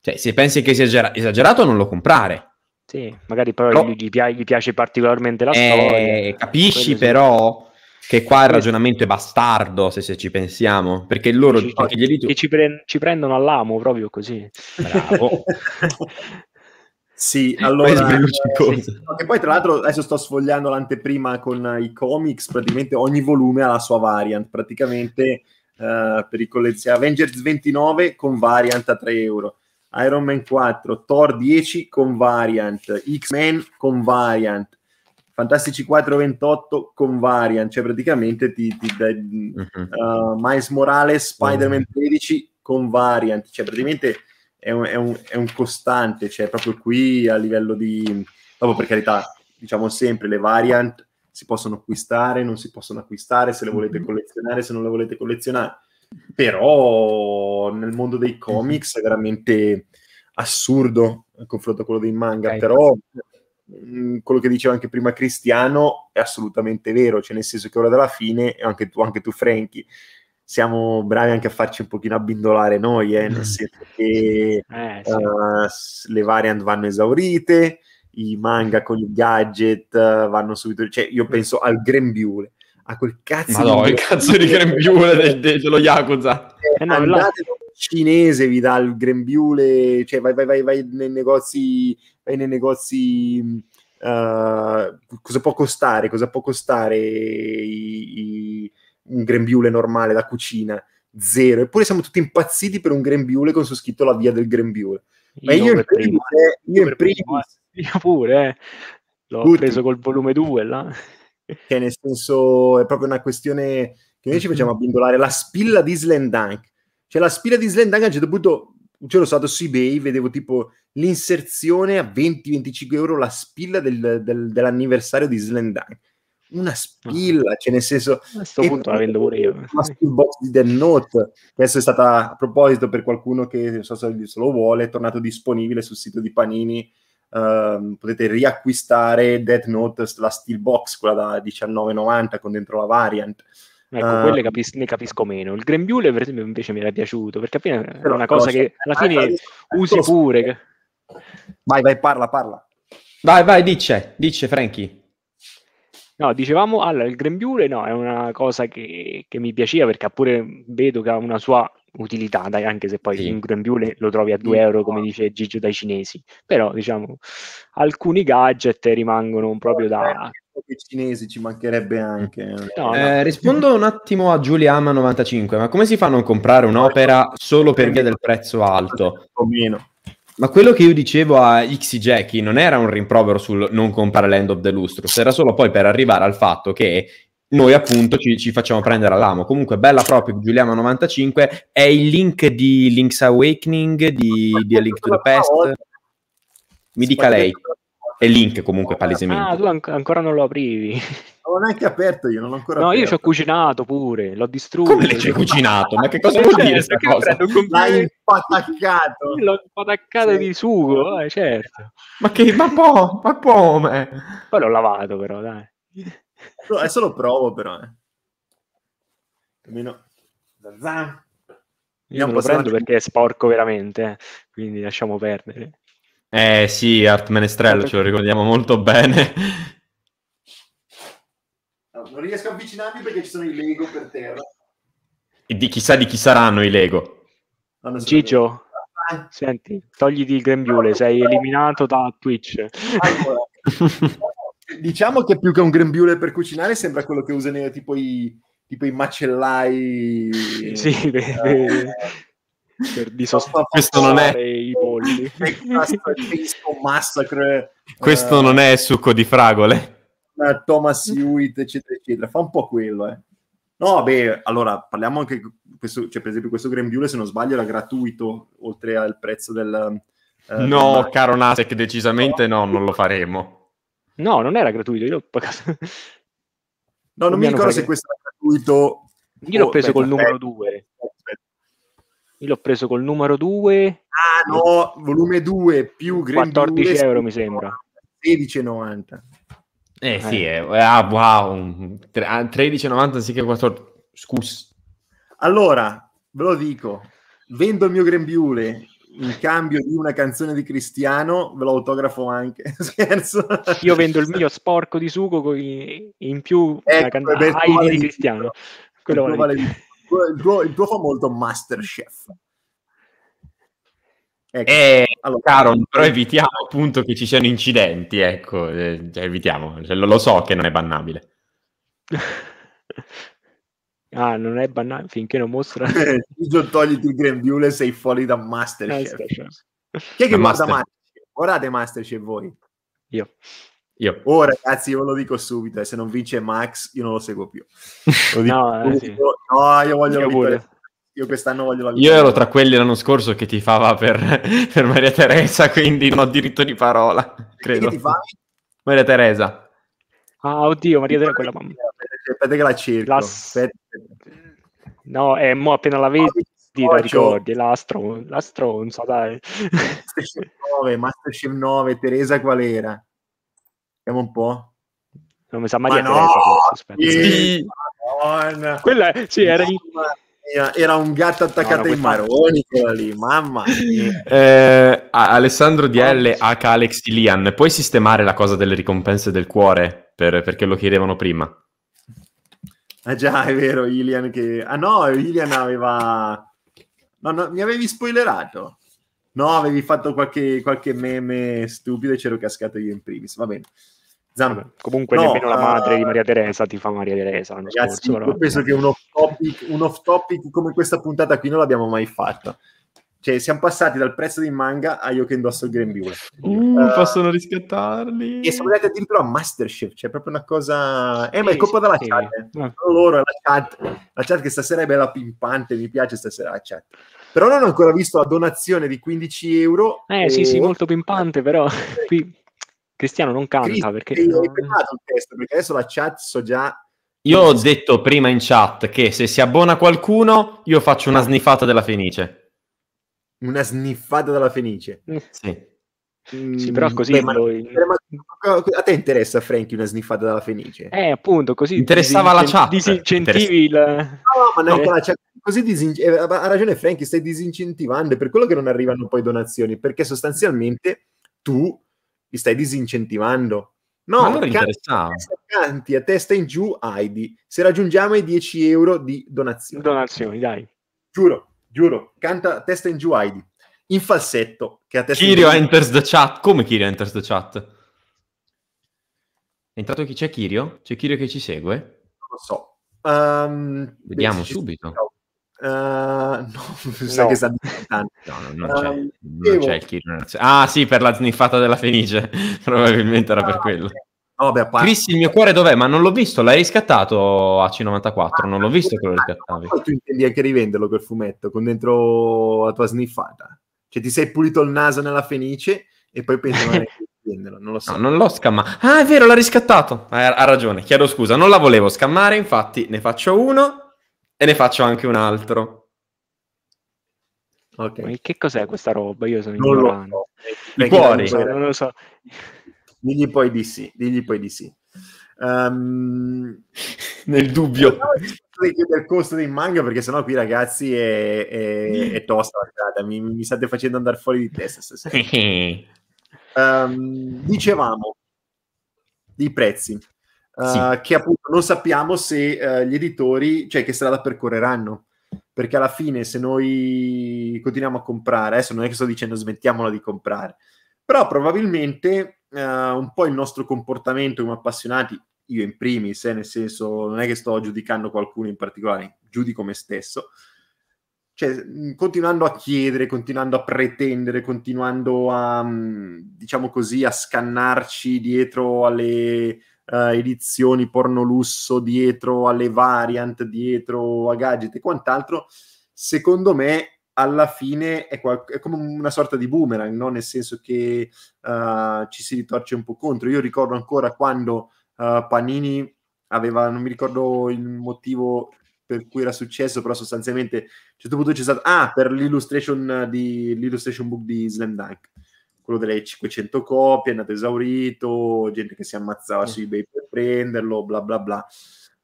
Cioè, se pensi che sia esagerato, non lo comprare. Sì, magari però, però gli, gli, piace particolarmente la eh, storia. Capisci però che qua il ragionamento è bastardo, se, se ci pensiamo, perché loro ci, gli tu... ci, pre- ci prendono all'amo proprio così. Bravo. Sì, allora, eh, sì, no, che poi tra l'altro adesso sto sfogliando l'anteprima con i comics, praticamente ogni volume ha la sua variant, praticamente eh, per i collezionisti. Avengers 29 con variant a 3 euro, Iron Man 4, Thor 10 con variant, X-Men con variant, Fantastici 428 con Varian, cioè praticamente ti, ti mhm. uh, Miles Morales, Spider-Man 13 con Variant, cioè praticamente è un, è un, è un costante, cioè proprio qui a livello di... Dopo per carità, diciamo sempre, le variant si possono acquistare, non si possono acquistare, se le volete mhm. collezionare, se non le volete collezionare. Però nel mondo dei mhm. comics è veramente assurdo a confronto a quello dei manga, okay. però Mm, quello che diceva anche prima Cristiano è assolutamente vero, cioè nel senso che ora della fine, anche tu, anche tu Franky, siamo bravi anche a farci un pochino abbindolare noi, eh, nel mm. senso che eh, sì. uh, le variant vanno esaurite, i manga con i gadget uh, vanno subito, cioè io mm. penso al grembiule, a quel cazzo, Madonna, di, grembiule. cazzo di grembiule de, de, dello Yakuza. Eh, eh no, andate, cinese vi dà il grembiule, cioè vai, vai, vai, vai nei negozi, vai nei negozi Uh, cosa può costare, cosa può costare i, i, un grembiule normale da cucina? Zero. Eppure siamo tutti impazziti per un grembiule con su scritto la via del grembiule. Ma io, io in primis, eh, io, io, prima, eh. io pure, eh. l'ho Tutti. preso col volume 2 là. Che nel senso è proprio una questione che noi ci mm-hmm. facciamo abbindolare. La spilla di Slendank cioè la spina di Slendang a un certo punto, un giorno cioè, sono andato su eBay, vedevo tipo l'inserzione a 20-25 euro la spilla del, del, dell'anniversario di Slendang. Una spilla, ah. cioè nel senso... A questo punto la vendo pure io. Una spill box di Dead Note, adesso è stata a proposito per qualcuno che non so se lo vuole, è tornato disponibile sul sito di Panini. Uh, potete riacquistare Death Note, la box, quella da 19,90 con dentro la variant. Ecco, uh, quelle capis- ne capisco meno. Il grembiule, per esempio, invece mi era piaciuto perché appena è una cosa costa. che alla fine eh, usi costa. Ah, ah, pure. Vai, vai, parla, parla. Vai, vai, dice, dice Frankie. No, dicevamo, allora, il grembiule no, è una cosa che, che mi piaceva perché pure vedo che ha una sua utilità, dai, anche se poi sì. un grembiule lo trovi a 2 euro, come dice Gigio dai cinesi. Però, diciamo, alcuni gadget rimangono proprio da eh, i cinesi ci mancherebbe anche. Eh. No, eh, rispondo un attimo a Giuliana 95 ma come si fa a non comprare un'opera solo per via del prezzo alto? O meno. Ma quello che io dicevo a Xy Jackie non era un rimprovero sul non comprare l'End of the Lustrous, era solo poi per arrivare al fatto che noi appunto ci, ci, facciamo prendere all'amo. Comunque, bella proprio Giuliana 95 è il link di Link's Awakening, di, di A Link to the Past. Mi dica lei è link comunque palesemente. Ah, tu an- ancora non lo aprivi. Non l'ho neanche aperto io, non l'ho ancora No, aperto. io ci ho cucinato pure, l'ho distrutto. Come le ci hai cucinato? Ma che cosa cioè, vuol cioè, dire questa cosa? L'hai impataccato. L'ho impataccato sì. di sugo, eh, certo. Ma che, ma po', ma come? Poi l'ho lavato però, dai. No, adesso lo provo però, eh. Almeno... Zan. Io non lo prendo perché è sporco veramente, eh. quindi lasciamo perdere. Eh sì, Art Menestrello, ce lo ricordiamo molto bene. non riesco a avvicinarmi perché ci sono i Lego per terra. E di chissà di chi saranno i Lego. No, Gigio, eh? senti, togliti il grembiule, sei eliminato da Twitch. Allora, diciamo che più che un grembiule per cucinare sembra quello che usano tipo i, tipo i macellai. Sì, eh, per disossare questo non è i polli. massacre, questo eh... non è succo di fragole. Thomas Hewitt, eccetera, eccetera. Fa un po' quello, eh. No, beh, allora parliamo anche questo, cioè per esempio questo grembiule, se non sbaglio, era gratuito, oltre al prezzo del... Eh, no, del... caro Nasek, decisamente no. no, non lo faremo. No, non era gratuito, io l'ho pagato. No, non, non mi ricordo se questo era gratuito. Io l'ho preso oh, col numero 2. Eh, io l'ho preso col numero 2. Ah no, volume 2 più Green 14 2, euro mi sembra. 16,90. Eh, eh sì, eh. eh ah, wow, 13,90 anziché 14. Scus. Allora, ve lo dico, vendo il mio grembiule in cambio di una canzone di Cristiano, ve lo autografo anche. Scherzo. Io vendo il mio sporco di sugo in più ecco, la can- di Cristiano. Ecco, Quello vale il, tuo, il tuo fa Masterchef. Ecco. Eh, allora. Caro, però evitiamo appunto che ci siano incidenti, ecco, eh, cioè, evitiamo, cioè, lo, lo, so che non è bannabile. ah, non è bannabile finché non mostra... Gigio, togliti il grembiule, sei fuori da Masterchef. Masterchef. Chi è che da guarda Masterchef? Masterchef? Guardate Masterchef voi? Io. Io. Oh ragazzi, io ve lo dico subito, eh, se non vince Max io non lo seguo più. Lo no, eh, sì. no, io voglio io la Io quest'anno voglio la vittoria. Io ero tra quelli l'anno scorso che tifava per, per Maria Teresa, quindi non ho diritto di parola, credo. Maria Teresa. Ah, oddio, Maria Teresa quella mamma. Aspetta che la cerco. La... No, è eh, mo appena la vedi ah, ti oh, ricordi, la, stron- la stronza, dai. Masterchef 9, Masterchef 9, Teresa qual era? Vediamo un po'. Non mi sa Maria Ma Teresa, no! aspetta. Sì. Madonna. Quella sì, era in... Era un gatto attaccato no, ai maroni quella lì, mamma Eh, Alessandro DL H. Alex Ilian, puoi sistemare la cosa delle ricompense del cuore? Per, perché lo chiedevano prima. Ah già, è vero, Ilian che... Ah no, Ilian aveva... No, no, mi avevi spoilerato. No, avevi fatto qualche, qualche meme stupido e c'ero cascato io in primis, va bene. Zamp. Comunque no, nemmeno la madre di eh, Maria Teresa ti fa Maria Teresa. Ragazzi, scorso, però... penso che un off, topic, un off topic come questa puntata qui non l'abbiamo mai fatta. Cioè, siamo passati dal prezzo di manga a io che indosso il grembiule. Mm, uh, uh, possono riscattarli. E sono andati a addirittura a Masterchef, cioè proprio una cosa... Eh, ma è colpa della chat. Eh. Ah. Loro, la chat. La chat che stasera è bella pimpante, mi piace stasera la chat. Però non ho ancora visto la donazione di 15 euro. Eh, e... sì, sì, molto pimpante, però... Qui Cristiano non canta Cristi, perché... Io non... Testo, perché adesso la chat so già... Io ho detto prima in chat che se si abbona qualcuno io faccio una sniffata della Fenice. Una sniffata della Fenice? Mm. Sì. Mm, sì, però così... Beh, ma, ma, a te interessa, Franky, una sniffata dalla Fenice? Eh, appunto, così... Interessava disin- la chat. Disincentivi il... La... No, ma neanche eh. la chat. Così disin- eh, ha ragione Franky, stai disincentivando, per quello che non arrivano poi donazioni, perché sostanzialmente tu li stai disincentivando. No, Ma Canti a testa in giù, Heidi. Se raggiungiamo i 10 euro di donazioni. Donazioni, dai. Giuro, giuro. Canta a testa in giù, Heidi. In falsetto. Che a testa Kirio in giù... enters the chat. Come Kirio enters the chat? È entrato chi c'è Kirio? C'è Kirio che ci segue? Non lo so. Um, Vediamo subito. Ci... Uh, no, no. che sta no, non, c'è, uh, non c'è il Kirby. Ah, sì, per la sniffata della Fenice. Probabilmente era per ah, quello. No, beh, parte... Chris, il mio cuore dov'è? Ma non l'ho visto, l'hai riscattato a C94, non l'ho visto che lo ah, riscattavi. Ma tu intendi anche rivenderlo quel fumetto con dentro la tua sniffata. Cioè ti sei pulito il naso nella fenice e poi pensano di rivenderlo, non lo so. No, non l'ho scammato. Ah, è vero, l'ha riscattato. Ha, eh, ha ragione, chiedo scusa, non la volevo scammare, infatti ne faccio uno. E ne faccio anche un altro. Okay. che cos'è questa roba? Io sono non ignorante. Lo so. I cuori. Non lo so. Digli poi di sì, digli poi di sì. Um, nel dubbio eh, del costo dei manga perché sennò qui ragazzi è, è, è tosta la strada mi, mi, state facendo andare fuori di testa stasera um, dicevamo i prezzi eh, sì. che appunto non sappiamo se uh, gli editori, cioè che strada percorreranno. Perché alla fine, se noi continuiamo a comprare, adesso non è che sto dicendo smettiamola di comprare, però probabilmente uh, un po' il nostro comportamento come appassionati, io in primis, eh, nel senso non è che sto giudicando qualcuno in particolare, giudico me stesso, cioè, continuando a chiedere, continuando a pretendere, continuando a, diciamo così, a scannarci dietro alle eh, edizioni porno lusso dietro alle variant, dietro a gadget e quant'altro, secondo me alla fine è, qual- è come una sorta di boomerang, no? nel senso che uh, ci si ritorce un po' contro. Io ricordo ancora quando uh, Panini aveva, non mi ricordo il motivo per cui era successo, però sostanzialmente a un certo punto c'è stato, ah, per l'illustration, di, l'illustration book di Slam Dunk quello delle 500 copie, è andato esaurito, gente che si ammazzava su eBay per prenderlo, bla bla bla.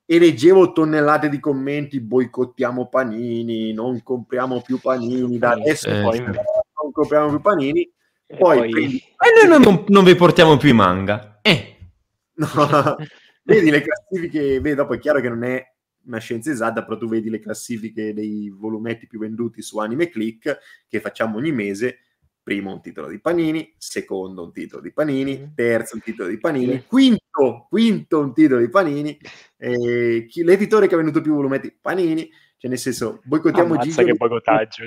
E leggevo tonnellate di commenti, boicottiamo panini, non compriamo più panini, da adesso eh, poi sì. non compriamo più panini. E poi, poi... Prendi... noi non, non, vi portiamo più i manga. Eh. No. vedi le classifiche, vedi dopo è chiaro che non è una scienza esatta, però tu vedi le classifiche dei volumetti più venduti su Anime Click che facciamo ogni mese Primo un titolo di Panini, secondo un titolo di Panini, mm-hmm. terzo un titolo di Panini, quinto, quinto un titolo di Panini, eh, chi, l'editore che ha venuto più volumetti Panini, cioè nel senso boicottiamo Ammazza Gigio. che boicottaggio.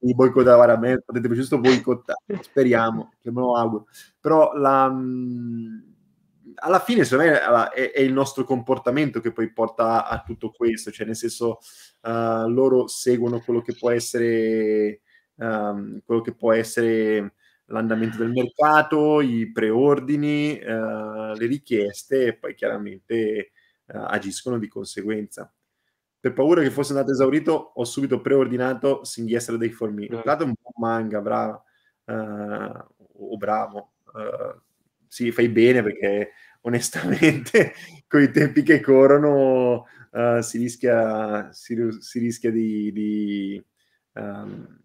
Mi boicottavano a me, potete giusto boicottare, speriamo, che me lo auguro. Però la, alla fine secondo me è, è, il nostro comportamento che poi porta a tutto questo, cioè nel senso uh, loro seguono quello che può essere ehm, quello che può essere l'andamento del mercato, i preordini, eh, le richieste e poi chiaramente eh, agiscono di conseguenza. Per paura che fosse andato esaurito, ho subito preordinato Sin Yesterday for Me. Tra l'altro un buon manga, bravo, uh, eh, o bravo. Uh, sì, fai bene perché onestamente con i tempi che corrono uh, si rischia, si, si rischia di, di um,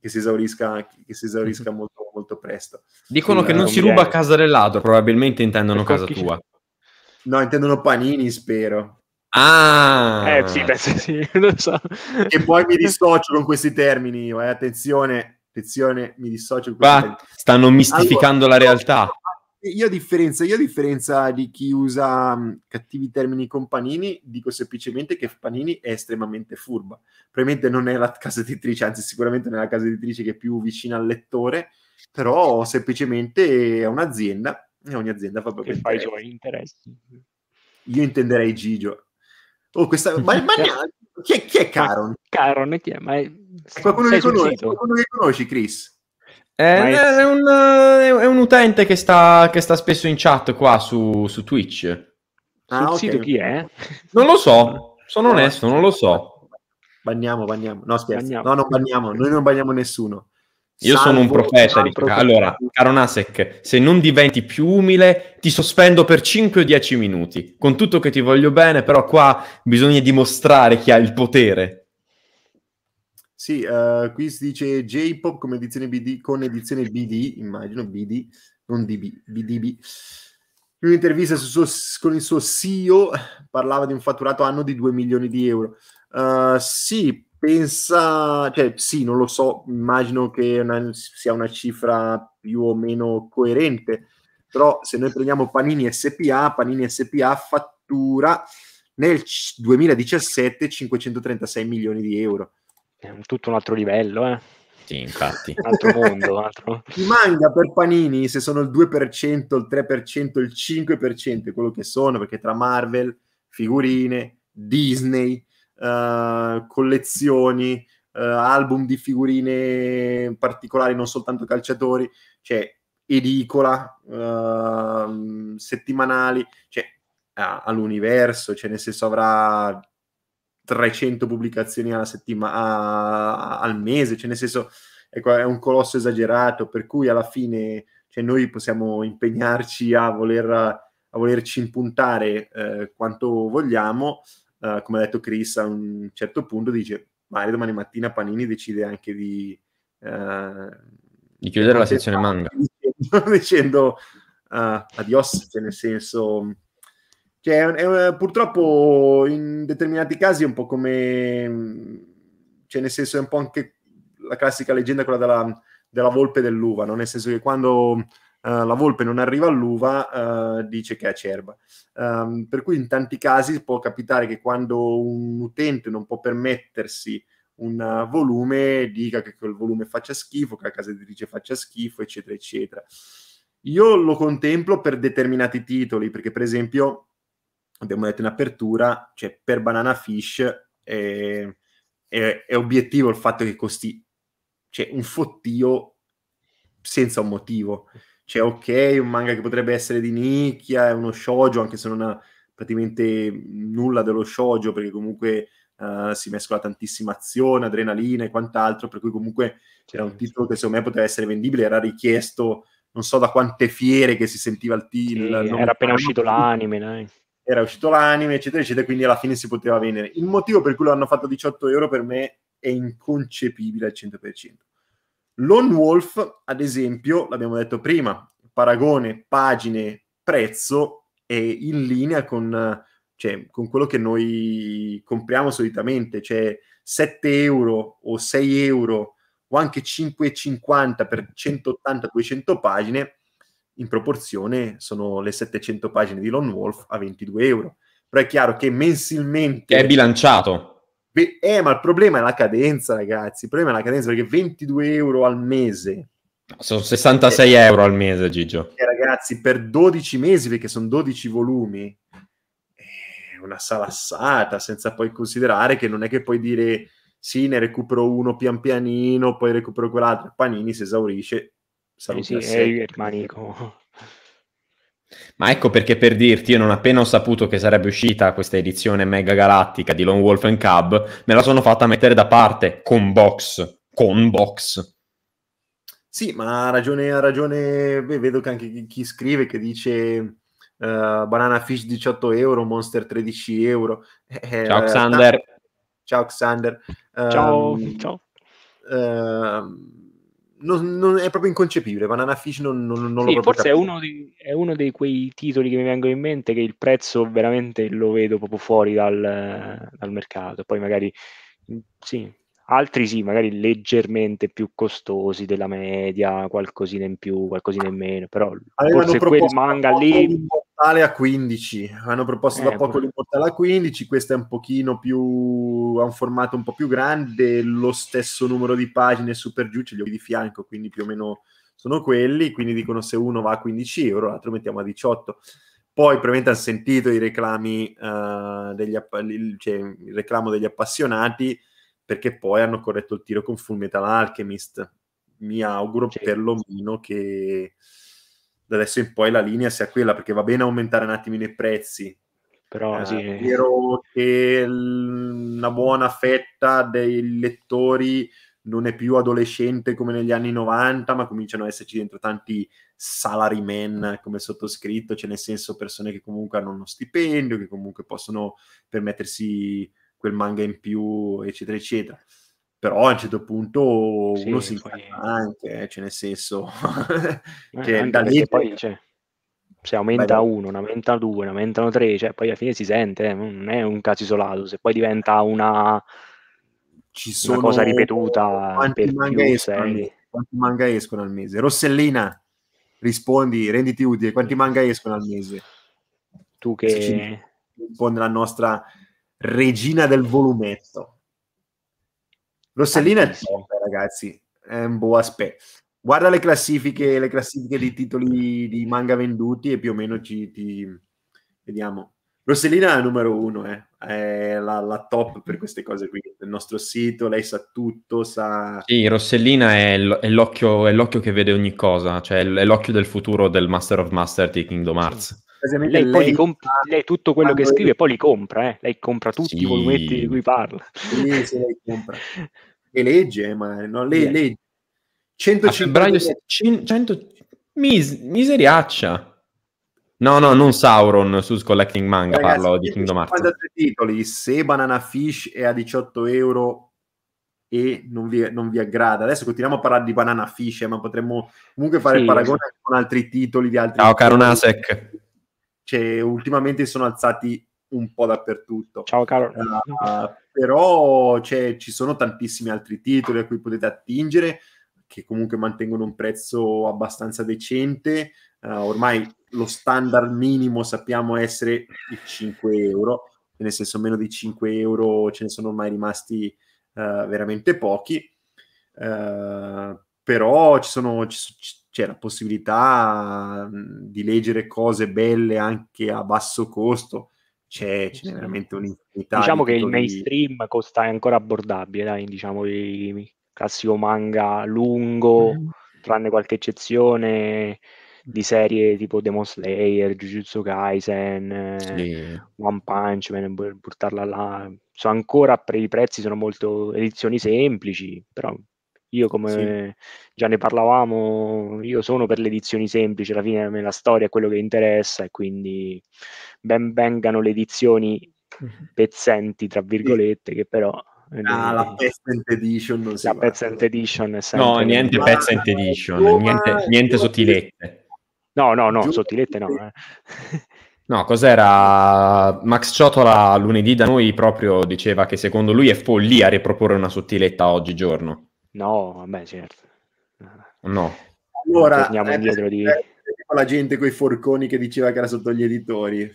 che si esaurisca, che si esaurisca mhm. molto, molto presto. Dicono che non, si ruba a casa del ladro, probabilmente intendono casa tua. No, intendono panini, spero. Ah, eh, sì, beh, sì, sì, lo so. E poi mi dissocio con questi termini. Eh, attenzione, attenzione, mi dissocio. Qua stanno mistificando allora, la realtà. Io a, differenza, io a differenza di chi usa mh, cattivi termini con Panini, dico semplicemente che Panini è estremamente furba. Probabilmente non è la casa editrice, anzi sicuramente non è la casa editrice che è più vicina al lettore, però semplicemente è un'azienda e ogni azienda fa proprio... Che fa i suoi interessi. Io intenderei Gigio. Oh, questa... ma, ma chi, è, chi è Caron? Caron, chi è? Ma è... Qualcuno, che conosci, qualcuno che conosci, Chris? Eh, è, eh, è... Eh, è, un, è un, utente che sta, che sta, spesso in chat qua su, su Twitch. Ah, Sul okay. sito chi è? Non lo so, sono onesto, non lo so. Banniamo, banniamo. No, scherzo. Banniamo. No, non banniamo, noi non banniamo nessuno. Io Salvo sono un profeta. Dico, allora, caro Nasek, se non diventi più umile, ti sospendo per 5 o 10 minuti. Con tutto che ti voglio bene, però qua bisogna dimostrare chi ha il potere. Sì, uh, qui si dice J-pop come edizione BD, con edizione BD, immagino BD, non DB, BDB. In un'intervista suo, con il suo CEO parlava di un fatturato anno di 2 milioni di euro. Uh, sì, pensa, cioè sì, non lo so, immagino che una, sia una cifra più o meno coerente, però se noi prendiamo Panini SPA, Panini SPA fattura nel 2017 536 milioni di euro è un, tutto un altro livello, eh. Sì, infatti. Un altro mondo. Un altro... I manga per Panini, se sono il 2%, il 3%, il 5% è quello che sono, perché tra Marvel, figurine, Disney, uh, collezioni, uh, album di figurine particolari, non soltanto calciatori, cioè edicola, uh, settimanali, cioè ah, all'universo, cioè nel senso avrà 300 pubblicazioni alla settima- a- al mese, cioè nel senso ecco, è un colosso esagerato, per cui alla fine cioè, noi possiamo impegnarci a, voler, a volerci impuntare eh, quanto vogliamo, eh, come ha detto Chris a un certo punto dice magari domani mattina Panini decide anche di... Eh, di chiudere la sezione manga. Dicendo, dicendo uh, adios, cioè nel senso cioè, è è purtroppo in determinati casi è un po' come... Cioè, nel senso è un po' anche la classica leggenda quella della, della volpe dell'uva, no? nel senso che quando uh, la volpe non arriva all'uva uh, dice che è acerba. Um, per cui in tanti casi può capitare che quando un utente non può permettersi un volume, dica che quel volume faccia schifo, che la casa editrice faccia schifo, eccetera, eccetera. Io lo contemplo per determinati titoli, perché per esempio abbiamo detto in apertura, cioè per Banana Fish è, è, è obiettivo il fatto che costi cioè, un fottio senza un motivo. Cioè, ok, un manga che potrebbe essere di nicchia, è uno shoujo, anche se non ha praticamente nulla dello shoujo, perché comunque uh, si mescola tantissima azione, adrenalina e quant'altro, per cui comunque c'era un titolo che secondo me poteva essere vendibile, era richiesto non so da quante fiere che si sentiva il team. Sì, era appena uscito l'anime, dai era uscito l'anime, eccetera, eccetera, quindi alla fine si poteva vendere. Il motivo per cui lo hanno fatto 18 euro per me è inconcepibile al 100%. Lone Wolf, ad esempio, l'abbiamo detto prima, paragone, pagine, prezzo è in linea con, cioè, con quello che noi compriamo solitamente, cioè 7 euro o 6 euro o anche 5,50 per 180-200 pagine in proporzione sono le 700 pagine di Lone Wolf a 22 euro. Però è chiaro che mensilmente... è bilanciato. Beh, eh, ma il problema è la cadenza, ragazzi. Il problema è la cadenza perché 22 euro al mese. Sono 66 eh, euro al mese, Gigio. Eh, ragazzi, per 12 mesi, perché sono 12 volumi, è una salassata, senza poi considerare che non è che puoi dire sì, ne recupero uno pian pianino, poi recupero quell'altro. Panini si esaurisce Saluti sì, sì, manico. Ma ecco perché per dirti, io non appena ho saputo che sarebbe uscita questa edizione mega galattica di Lone Wolf and Cub, me la sono fatta mettere da parte con box, con box. Sì, ma ha ragione, ha ragione, beh, vedo che anche chi, chi scrive che dice uh, Banana Fish 18 euro, Monster 13 euro. Eh, eh ciao Xander. Eh, ciao Xander. Um, ciao, ciao. Ehm, uh, non, non, è proprio inconcepibile. Banana Fish non, non, non sì, lo Forse è uno, di, è uno, di, quei titoli che mi vengono in mente che il prezzo veramente lo vedo proprio fuori dal, dal mercato. Poi magari sì, altri sì, magari leggermente più costosi della media, qualcosina in più, qualcosina in meno, però Avevano forse quel manga lì portale a 15. Hanno proposto eh, da poco pure. di a 15, questo è un pochino più ha un formato un po' più grande, lo stesso numero di pagine super giù, ce li ho di fianco, quindi più o meno sono quelli, quindi dicono se uno va a 15 euro, l'altro mettiamo a 18. Poi probabilmente hanno sentito i reclami uh, degli app- cioè, il reclamo degli appassionati perché poi hanno corretto il tiro con Full Metal Alchemist. Mi auguro C'è. perlomeno che da adesso in poi la linea sia quella, perché va bene aumentare un attimino i prezzi. Però eh, sì. è vero che una buona fetta dei lettori non è più adolescente come negli anni 90, ma cominciano ad esserci dentro tanti salarymen come sottoscritto, cioè nel senso persone che comunque hanno uno stipendio, che comunque possono permettersi quel manga in più, eccetera, eccetera però a un certo punto sì, uno si poi... anche, eh, cioè nel senso che cioè eh, da lì poi cioè, se aumenta Vai, uno, ne aumenta due, ne aumentano tre, cioè poi alla fine si sente, eh, non è un caso isolato, se poi diventa una, una cosa ripetuta per manga più sei. Quanti manga escono al mese? Rossellina, rispondi, renditi utile, quanti manga escono al mese? Tu che... Rispondi alla nostra regina del volumetto Rossellina è top, ragazzi, è un buon aspetto. Guarda le classifiche, le classifiche dei titoli di manga venduti e più o meno ci ti... vediamo. Rossellina è la numero uno, eh. è la, la, top per queste cose qui. Il nostro sito, lei sa tutto, sa... Sì, Rossellina è, l- è, l'occhio, è l'occhio, che vede ogni cosa, cioè è l'occhio del futuro del Master of Master di Kingdom Hearts. Sì. Lei, lei, poi comp- lei tutto quello che scrive, poi li compra, eh. lei compra tutti sì. i volumetti di cui parla. Sì, sì, lei compra. e legge, ma non le, yeah. legge. 150 a febbraio si... 100... Mis- miseriaccia. No, no, non Sauron su Collecting Manga, Ragazzi, parlo di Kingdom Hearts. titoli, se Banana Fish è a 18 euro e non vi, non vi, aggrada, adesso continuiamo a parlare di Banana Fish, eh, ma potremmo comunque fare sì, il paragone con altri titoli di altri... Ciao, caro Nasek. Cioè, ultimamente sono alzati un po' dappertutto. Ciao caro. Uh, eh, però cioè, ci sono tantissimi altri titoli a cui potete attingere che comunque mantengono un prezzo abbastanza decente. Uh, ormai lo standard minimo sappiamo essere i 5 euro, nel senso meno di 5 euro ce ne sono ormai rimasti uh, veramente pochi. Uh, però ci sono, c'è la possibilità di leggere cose belle anche a basso costo c'è, sì. veramente un'infinità. Diciamo che il mainstream di... costa ancora abbordabile, dai, diciamo il classico manga lungo, mm. tranne qualche eccezione di serie tipo Demon Slayer, Jujutsu Kaisen, sì. One Punch per buttarla là. So, ancora per i prezzi sono molto edizioni semplici, però io come sì. già ne parlavamo, io sono per le edizioni semplici, alla fine a la storia è quello che interessa e quindi ben vengano le edizioni pezzenti, tra virgolette, sì. che però... Eh, ah, la eh, Pezzent Edition non si La Pezzent Edition è sempre... No, niente Pezzent Edition, oh, niente, niente sottilette. No, no, no, sottilette no. Eh. No, cos'era? Max Ciotola lunedì da noi proprio diceva che secondo lui è follia riproporre una sottiletta oggigiorno. No, vabbè, certo. No. Allora, torniamo eh, indietro di... Eh, la gente con i forconi che diceva che era sotto gli editori.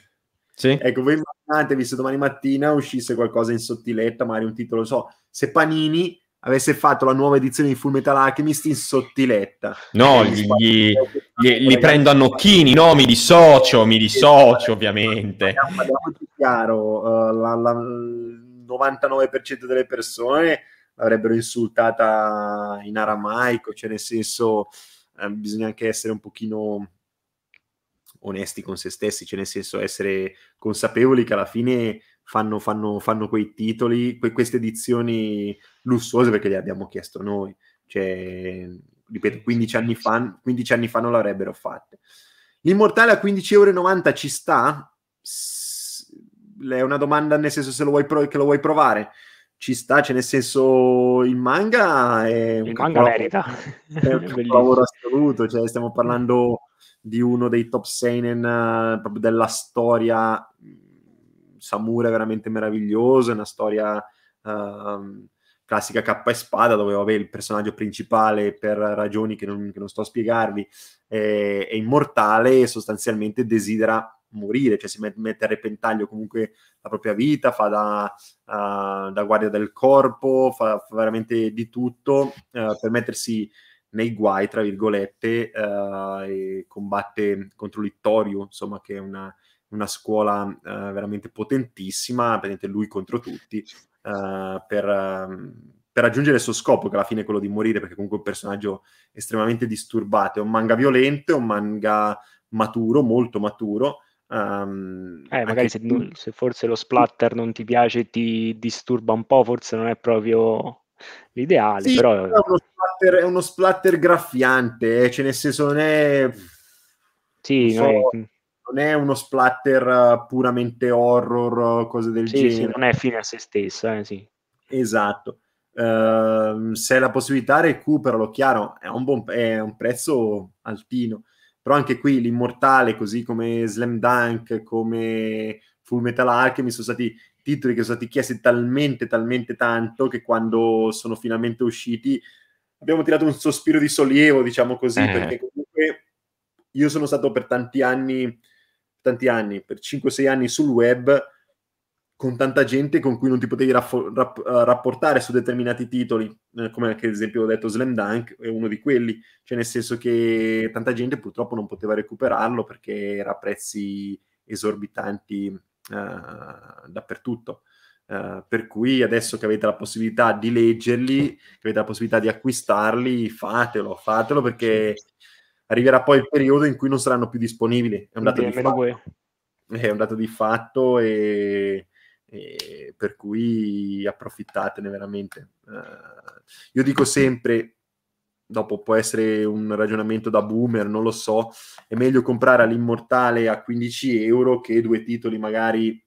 Sì. Ecco, voi immaginatevi se domani mattina uscisse qualcosa in sottiletta, magari un titolo, so, se Panini avesse fatto la nuova edizione di Full Metal Alchemist in sottiletta. No, eh, gli, gli, gli, li prendo a nocchini, no, mi dissocio, mi dissocio ovviamente. Parliamoci chiaro, uh, il 99% delle persone l'avrebbero insultata in aramaico, cioè nel senso eh, bisogna anche essere un pochino onesti con se stessi, cioè nel senso essere consapevoli che alla fine fanno, fanno, fanno quei titoli, que- queste edizioni lussuose perché le abbiamo chiesto noi, cioè, ripeto, 15 anni, fa, 15 anni fa non l'avrebbero fatta. L'immortale a 15,90 euro ci sta? S- è una domanda nel senso se lo vuoi, pro- lo vuoi provare ci sta, cioè nel senso il manga è un, manga merita. È un lavoro assoluto, cioè stiamo parlando di uno dei top seinen eh, proprio della storia mm, Samura è veramente meraviglioso, è una storia uh, classica cappa e spada dove vabbè, il personaggio principale per ragioni che non, che non sto a spiegarvi è, è immortale e sostanzialmente desidera morire, cioè si mette a repentaglio comunque la propria vita, fa da, uh, da guardia del corpo, fa, fa veramente di tutto uh, per mettersi nei guai, tra virgolette, uh, e combatte contro l'Ittorio, insomma, che è una, una scuola veramente potentissima, praticamente lui contro tutti, per ehm, per raggiungere il suo scopo, che alla fine è quello di morire, perché comunque è un personaggio estremamente disturbato. È un manga violento, è un manga maturo, molto maturo, Um, eh, magari se, tu... se, forse lo splatter non ti piace e ti disturba un po', forse non è proprio l'ideale. Sì, però... È uno, splatter, è uno splatter graffiante, eh, cioè nel senso non è... Sì, non, so, è... non è... uno splatter eh, puramente horror, o cose del sì, genere. Sì, non è fine a se stessa, eh, sì. Esatto. Uh, se hai la possibilità recuperalo, chiaro, è un, buon, è un prezzo altino però anche qui l'immortale, così come Slam Dunk, come Full Metal Alchemy, sono stati titoli che sono stati chiesti talmente, talmente tanto che quando sono finalmente usciti abbiamo tirato un sospiro di sollievo, diciamo così, eh. perché comunque io sono stato per tanti anni, tanti anni, per 5-6 anni sul web con tanta gente con cui non ti potevi raffo- rap- eh, rapportare su determinati titoli, eh, come anche ad esempio ho detto Slam Dunk è uno di quelli, cioè nel senso che tanta gente purtroppo non poteva recuperarlo perché era a prezzi esorbitanti eh, dappertutto. Eh, per cui adesso che avete la possibilità di leggerli, che avete la possibilità di acquistarli, fatelo, fatelo perché arriverà poi il periodo in cui non saranno più disponibili. È un dato di fatto. È un dato di fatto e e per cui approfittatene veramente. Uh, io dico sempre, dopo può essere un ragionamento da boomer, non lo so, è meglio comprare all'immortale a 15 euro che due titoli magari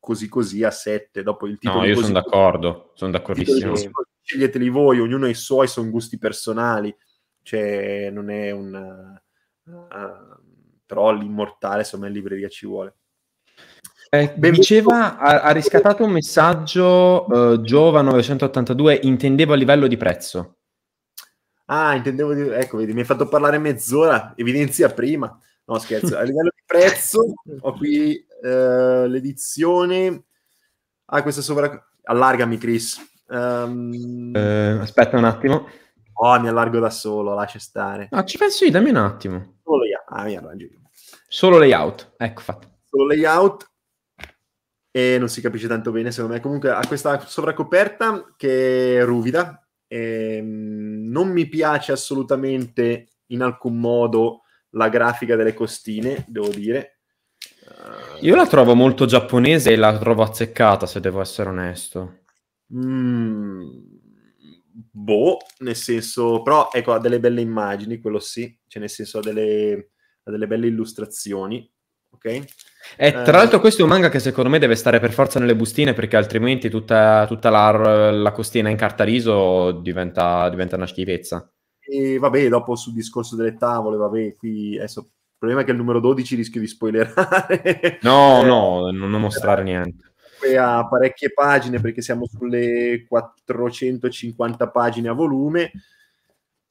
così così a 7. Dopo il titolo no, io sono d'accordo, sono d'accordissimo. Sceglieteli voi, ognuno ha i suoi, sono gusti personali, cioè non è un... Uh, però l'immortale, insomma, in libreria ci vuole. Eh, diceva, ha, ha, riscattato un messaggio uh, Giova 982, intendevo a livello di prezzo. Ah, intendevo di... Ecco, vedi, mi hai fatto parlare mezz'ora, evidenzia prima. No, scherzo. a livello di prezzo ho qui uh, l'edizione... Ah, questa sovra... Allargami, Chris. Um... Eh, aspetta un attimo. Oh, mi allargo da solo, lascia stare. Ah, ci penso io, dammi un attimo. Solo, layout. Ah, mi Solo layout, ecco fatto. Solo layout, e non si capisce tanto bene secondo me. Comunque ha questa sovracoperta che è ruvida, e ehm, non mi piace assolutamente in alcun modo la grafica delle costine, devo dire. Eh, Io la trovo molto giapponese e la trovo azzeccata, se devo essere onesto. Mm, boh, nel senso, però ecco, ha delle belle immagini, quello sì, cioè nel senso ha delle, ha delle belle illustrazioni, ok? E tra eh. l'altro questo è un manga che secondo me deve stare per forza nelle bustine perché altrimenti tutta, tutta la, la, costina in cartariso diventa, diventa una schifezza. E vabbè, dopo sul discorso delle tavole, vabbè, qui adesso il problema è che il numero 12 rischio di spoilerare. No, eh, no, non mostrare niente ha eh, parecchie pagine perché siamo sulle 450 pagine a volume.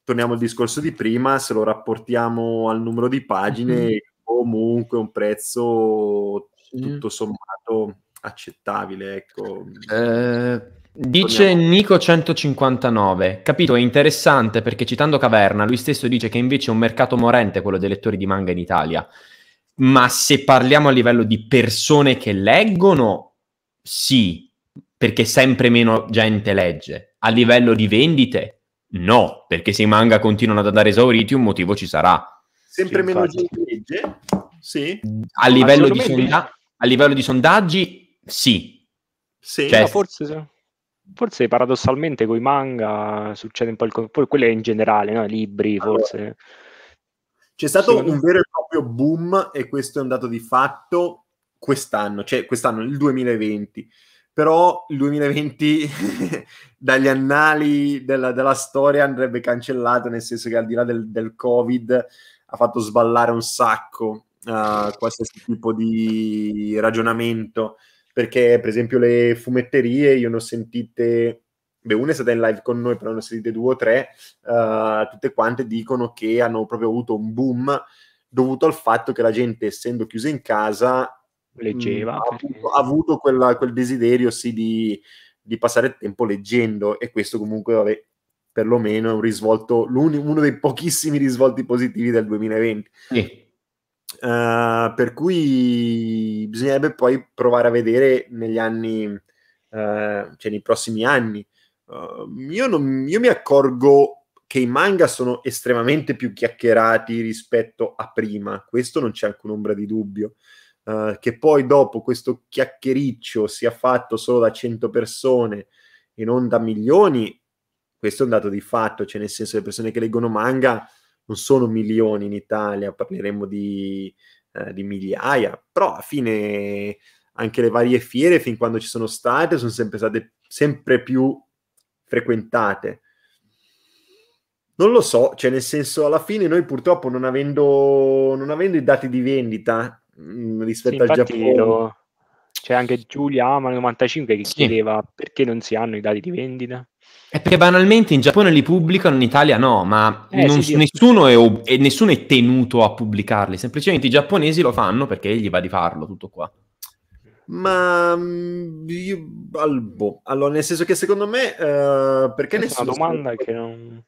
Torniamo al discorso di prima, se lo rapportiamo al numero di pagine, mm-hmm comunque un prezzo tutto sommato accettabile. Ecco. Eh, dice Nico159, capito, è interessante perché citando Caverna, lui stesso dice che invece è un mercato morente quello dei lettori di manga in Italia, ma se parliamo a livello di persone che leggono, sì, perché sempre meno gente legge. A livello di vendite, no, perché se i manga continuano ad andare esauriti un motivo ci sarà sempre sì, meno gente legge. Sì. A livello, di, sonda- a livello di sondaggi, sì. Sì, cioè, no, forse sì. Forse paradossalmente con i manga succede un po' il... Co- poi quello è in generale, no? libri forse. C'è stato sì, un vero e proprio boom e questo è un dato di fatto quest'anno, cioè quest'anno, il 2020. Però il 2020 dagli annali della, della, storia andrebbe cancellato, nel senso che al di là del, del Covid ha fatto sballare un sacco uh, qualsiasi tipo di ragionamento, perché per esempio le fumetterie io ne ho sentite beh, una è stata in live con noi, però ne ho sentite due o tre, uh, tutte quante dicono che hanno proprio avuto un boom dovuto al fatto che la gente, essendo chiusa in casa, leggeva, mh, mm, ha avuto, ha avuto quella, quel desiderio sì di, di, passare tempo leggendo e questo comunque vabbè, perlomeno è un risvolto, uno dei pochissimi risvolti positivi del 2020. Sì. Uh, per cui bisognerebbe poi provare a vedere negli anni, uh, cioè nei prossimi anni. Uh, io, non, io mi accorgo che i manga sono estremamente più chiacchierati rispetto a prima, questo non c'è alcun ombra di dubbio. Uh, che poi dopo questo chiacchiericcio sia fatto solo da 100 persone e non da milioni questo è un dato di fatto, cioè nel senso le persone che leggono manga non sono milioni in Italia, parleremo di, eh, di migliaia, però alla fine anche le varie fiere fin quando ci sono state sono sempre state sempre più frequentate. Non lo so, cioè nel senso alla fine noi purtroppo non avendo, non avendo i dati di vendita mh, mm, rispetto sì, al Giappone... Lo... C'è cioè, anche Giulia Ama 95 che sì. chiedeva perché non si hanno i dati di vendita. È perché banalmente in Giappone li pubblicano, in Italia no, ma eh, non, sì, nessuno, è ob- nessuno, è tenuto a pubblicarli, semplicemente i giapponesi lo fanno perché gli va di farlo, tutto qua. Ma mm, io, al, boh. allora, nel senso che secondo me, uh, perché Questa nessuno... La domanda è che non...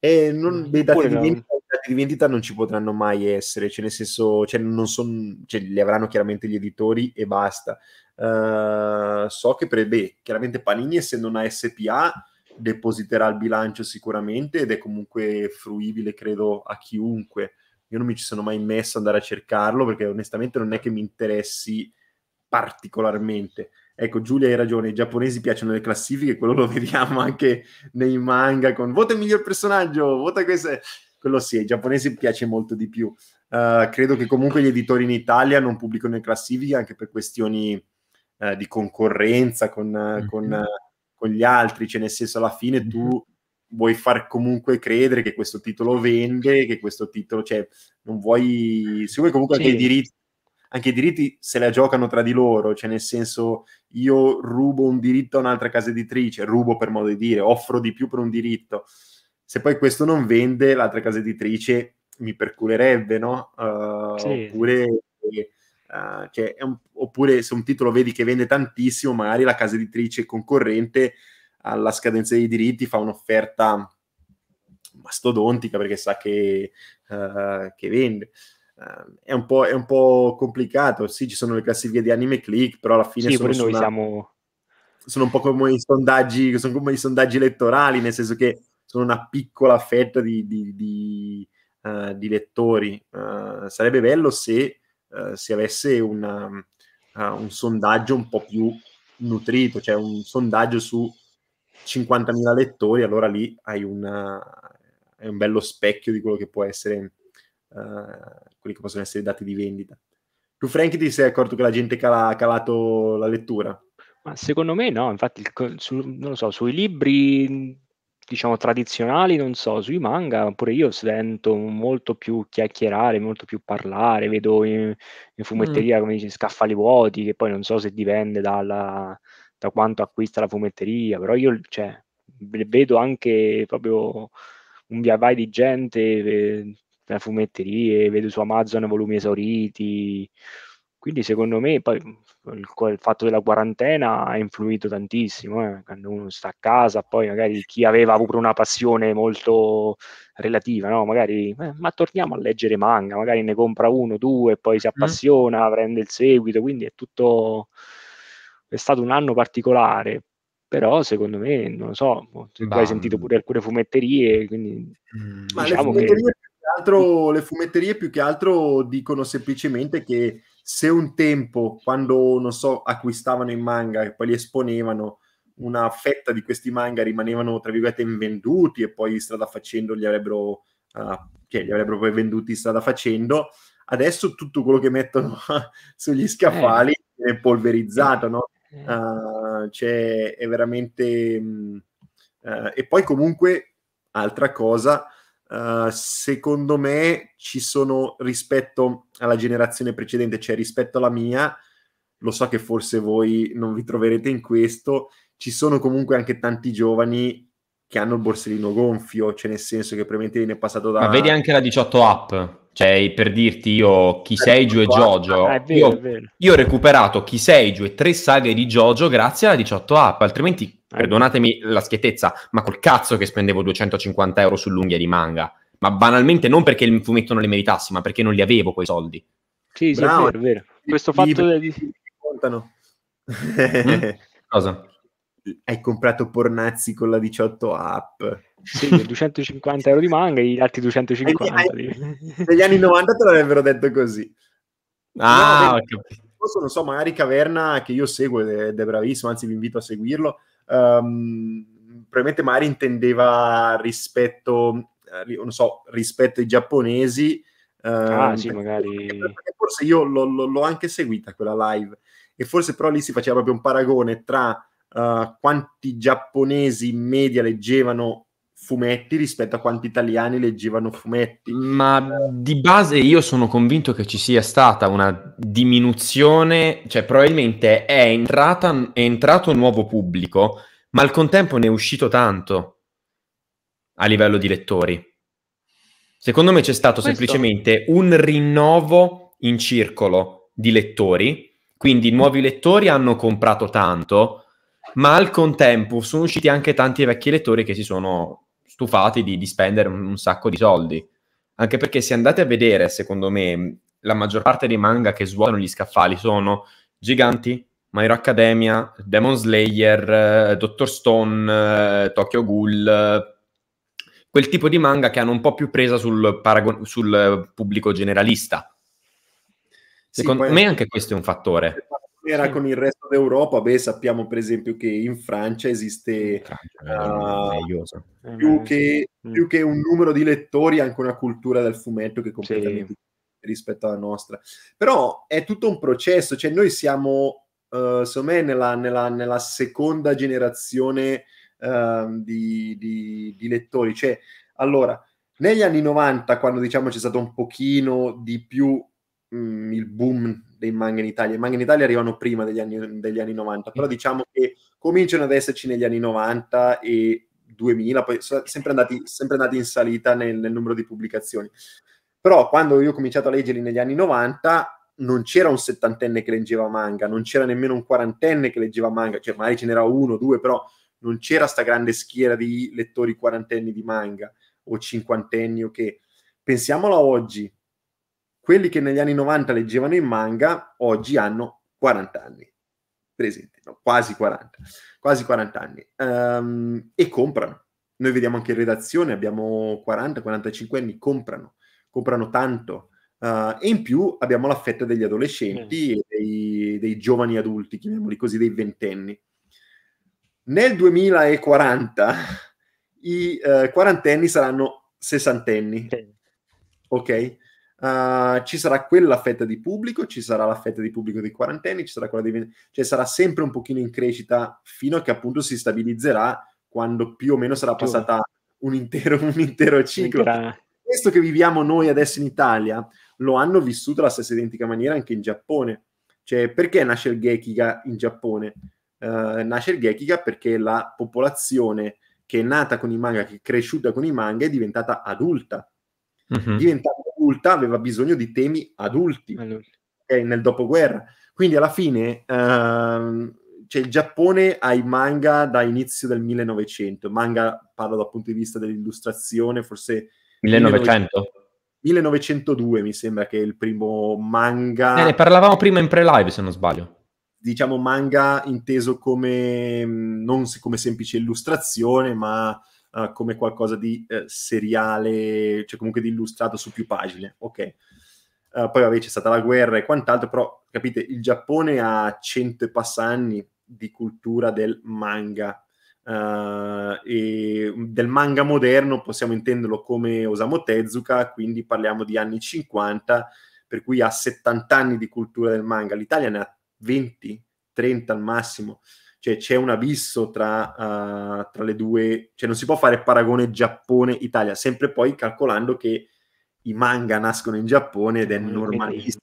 Eh, non, mm. non dei dati di vendita di vendita non ci potranno mai essere, cioè nel senso, cioè non son, cioè li avranno chiaramente gli editori e basta. Uh, so che per, beh, chiaramente Panini essendo una SPA depositerà il bilancio sicuramente ed è comunque fruibile credo a chiunque. Io non mi ci sono mai messo ad andare a cercarlo perché onestamente non è che mi interessi particolarmente. Ecco, Giulia hai ragione, i giapponesi piacciono le classifiche, quello lo vediamo anche nei manga con vota il miglior personaggio, vota questo quello sì, ai giapponesi piace molto di più. Uh, credo che comunque gli editori in Italia non pubblicano in classifica anche per questioni uh, di concorrenza con, mm-hmm. con, con, gli altri, cioè nel senso alla fine tu mhm. vuoi far comunque credere che questo titolo vende, che questo titolo, cioè non vuoi, se vuoi comunque anche i diritti anche i diritti se la giocano tra di loro, cioè nel senso io rubo un diritto a un'altra casa editrice, rubo per modo di dire, offro di più per un diritto se poi questo non vende, l'altra casa editrice mi perculerebbe, no? Uh, sì. Oppure... Uh, cioè un, oppure se un titolo vedi che vende tantissimo, magari la casa editrice concorrente alla scadenza dei diritti fa un'offerta mastodontica perché sa che, uh, che vende. Uh, è, un è, un po', complicato, sì, ci sono le classifiche di anime click, però alla fine sì, sono, sono, siamo... sono un po' come i sondaggi, sono come i sondaggi elettorali, nel senso che sono una piccola fetta di, di, di, uh, di lettori. Uh, sarebbe bello se uh, eh, si avesse una, un sondaggio un po' più nutrito, cioè un sondaggio su 50.000 lettori, allora lì hai una, è un bello specchio di quello che può essere, quelli che possono essere i dati di vendita. Tu, Frank, ti sei accorto che la gente ha calato la lettura? Ma secondo me no, infatti su, so, sui libri diciamo tradizionali, non so, sui manga, pure io sento molto più chiacchierare, molto più parlare, vedo in, in mm. fumetteria, mm. come dici, scaffali vuoti, che poi non so se dipende dalla, da quanto acquista la fumetteria, però io cioè, vedo anche proprio un via vai di gente, eh, nelle fumetterie, vedo su Amazon volumi esauriti, quindi secondo me poi, mhmm, il, il, fatto della quarantena ha influito tantissimo, eh. quando uno sta a casa, poi magari chi aveva pure una passione molto relativa, no? magari eh, ma torniamo a leggere manga, magari ne compra uno, due, poi si appassiona, mm. prende il seguito, quindi è tutto... è stato un anno particolare, però secondo me, non lo so, tu hai sentito pure alcune fumetterie, quindi... Mm. Diciamo ma le diciamo fumetterie, che... altro, le fumetterie più che altro dicono semplicemente che se un tempo, quando, non so, acquistavano i manga e poi li esponevano, una fetta di questi manga rimanevano, tra virgolette, invenduti e poi strada facendo li avrebbero, uh, cioè, li avrebbero poi venduti strada facendo, adesso tutto quello che mettono sugli scaffali eh. è polverizzato, no? Uh, cioè, è veramente... uh, e poi comunque, altra cosa, eh, secondo me ci sono rispetto alla generazione precedente, cioè rispetto alla mia, lo so che forse voi non vi troverete in questo, ci sono comunque anche tanti giovani che hanno il borsellino gonfio, cioè nel senso che probabilmente viene passato da... Ma vedi anche la 18 app, cioè per dirti io chi eh, sei giù e Jojo, ah, io, io, ho recuperato chi sei giù e tre saghe di Jojo grazie alla 18 app, altrimenti, eh. perdonatemi la schiettezza, ma col cazzo che spendevo 250 euro sull'unghia di manga, ma banalmente non perché il fumetto non le meritassi, ma perché non li avevo quei soldi. Sì, sì, è vero, è vero. Questo fatto... Li, di... contano. mm? Cosa? hai comprato Pornazzi con la 18 app. Sì, 250 euro di manga e gli altri 250. Negli anni 90 te l'avrebbero detto così. Ah, no, ok. Forse non so, magari Caverna che io seguo ed è bravissimo, anzi vi invito a seguirlo. Um, probabilmente magari intendeva rispetto, eh, non so, rispetto ai giapponesi. Ehm, ah, sì, magari. Perché forse io l'ho, l'ho anche seguita quella live e forse però lì si faceva proprio un paragone tra uh, quanti giapponesi in media leggevano fumetti rispetto a quanti italiani leggevano fumetti. Ma di base io sono convinto che ci sia stata una diminuzione, cioè probabilmente è, entrata, è entrato nuovo pubblico, ma al contempo ne è uscito tanto a livello di lettori. Secondo me c'è stato Questo. semplicemente un rinnovo in circolo di lettori, quindi nuovi lettori hanno comprato tanto, ma al contempo sono usciti anche tanti vecchi lettori che si sono stufati di, di spendere un, un, sacco di soldi. Anche perché se andate a vedere, secondo me, la maggior parte dei manga che svuotano gli scaffali sono Giganti, My Hero Academia, Demon Slayer, eh, Dr. Stone, eh, Tokyo Ghoul, eh, quel tipo di manga che hanno un po' più presa sul, paragon- sul pubblico generalista. Secondo sì, me anche questo è un fattore era sì. con il resto d'Europa, beh, sappiamo per esempio che in Francia esiste Francia, uh, più, che, più, mm. che, un numero di lettori, anche una cultura del fumetto che è completamente sì. rispetto alla nostra. Però è tutto un processo, cioè noi siamo, uh, secondo me, nella, nella, nella seconda generazione uh, di, di, di lettori. Cioè, allora, negli anni 90, quando diciamo c'è stato un pochino di più mh, mm, il boom dei manga in Italia. I manga in Italia arrivano prima degli anni, degli anni 90, però mm. diciamo che cominciano ad esserci negli anni 90 e 2000, poi sono sempre andati, sempre andati in salita nel, nel, numero di pubblicazioni. Però quando io ho cominciato a leggerli negli anni 90 non c'era un settantenne che leggeva manga, non c'era nemmeno un quarantenne che leggeva manga, cioè magari ce n'era uno, due, però non c'era sta grande schiera di lettori quarantenni di manga o cinquantenni o okay. che... Pensiamolo oggi, quelli che negli anni 90 leggevano i manga oggi hanno 40 anni, per esempio, no, quasi 40, quasi 40 anni, um, e comprano. Noi vediamo anche in redazione, abbiamo 40-45 anni, comprano, comprano tanto. Uh, e in più abbiamo la fetta degli adolescenti mm. e dei, dei, giovani adulti, chiamiamoli così, dei ventenni. Nel 2040 i uh, quarantenni saranno sessantenni, ok? Uh, ci sarà quella fetta di pubblico, ci sarà la fetta di pubblico dei quarantenni, ci sarà quella dei cioè sarà sempre un pochino in crescita fino a che appunto si stabilizzerà quando più o meno sarà passata un intero, un intero ciclo. Intra. Questo che viviamo noi adesso in Italia lo hanno vissuto alla stessa identica maniera anche in Giappone. Cioè, perché nasce il Gekiga in Giappone? Uh, nasce il Gekiga perché la popolazione che è nata con i manga, che è cresciuta con i manga, è diventata adulta. Mm-hmm. Diventata adulta aveva bisogno di temi adulti allora. okay, nel dopoguerra. Quindi alla fine ehm, cioè il Giappone ha i manga da inizio del 1900, manga parlo dal punto di vista dell'illustrazione, forse 1900. 1902 mi sembra che è il primo manga. Eh, ne parlavamo prima in pre-live se non sbaglio diciamo manga inteso come mm, non come semplice illustrazione, ma eh, come qualcosa di uh, seriale, cioè comunque di illustrato su più pagine. Ok. Uh, poi vabbè c'è stata la guerra e quant'altro, però capite, il Giappone ha cento e passa anni di cultura del manga. e del manga moderno possiamo intenderlo come Osamu Tezuka, quindi parliamo di anni 50, per cui ha 70 anni di cultura del manga. L'Italia ne ha 20, 30 al massimo cioè c'è un abisso tra, uh, tra, le due, cioè non si può fare paragone Giappone-Italia, sempre poi calcolando che i manga nascono in Giappone ed è normalissimo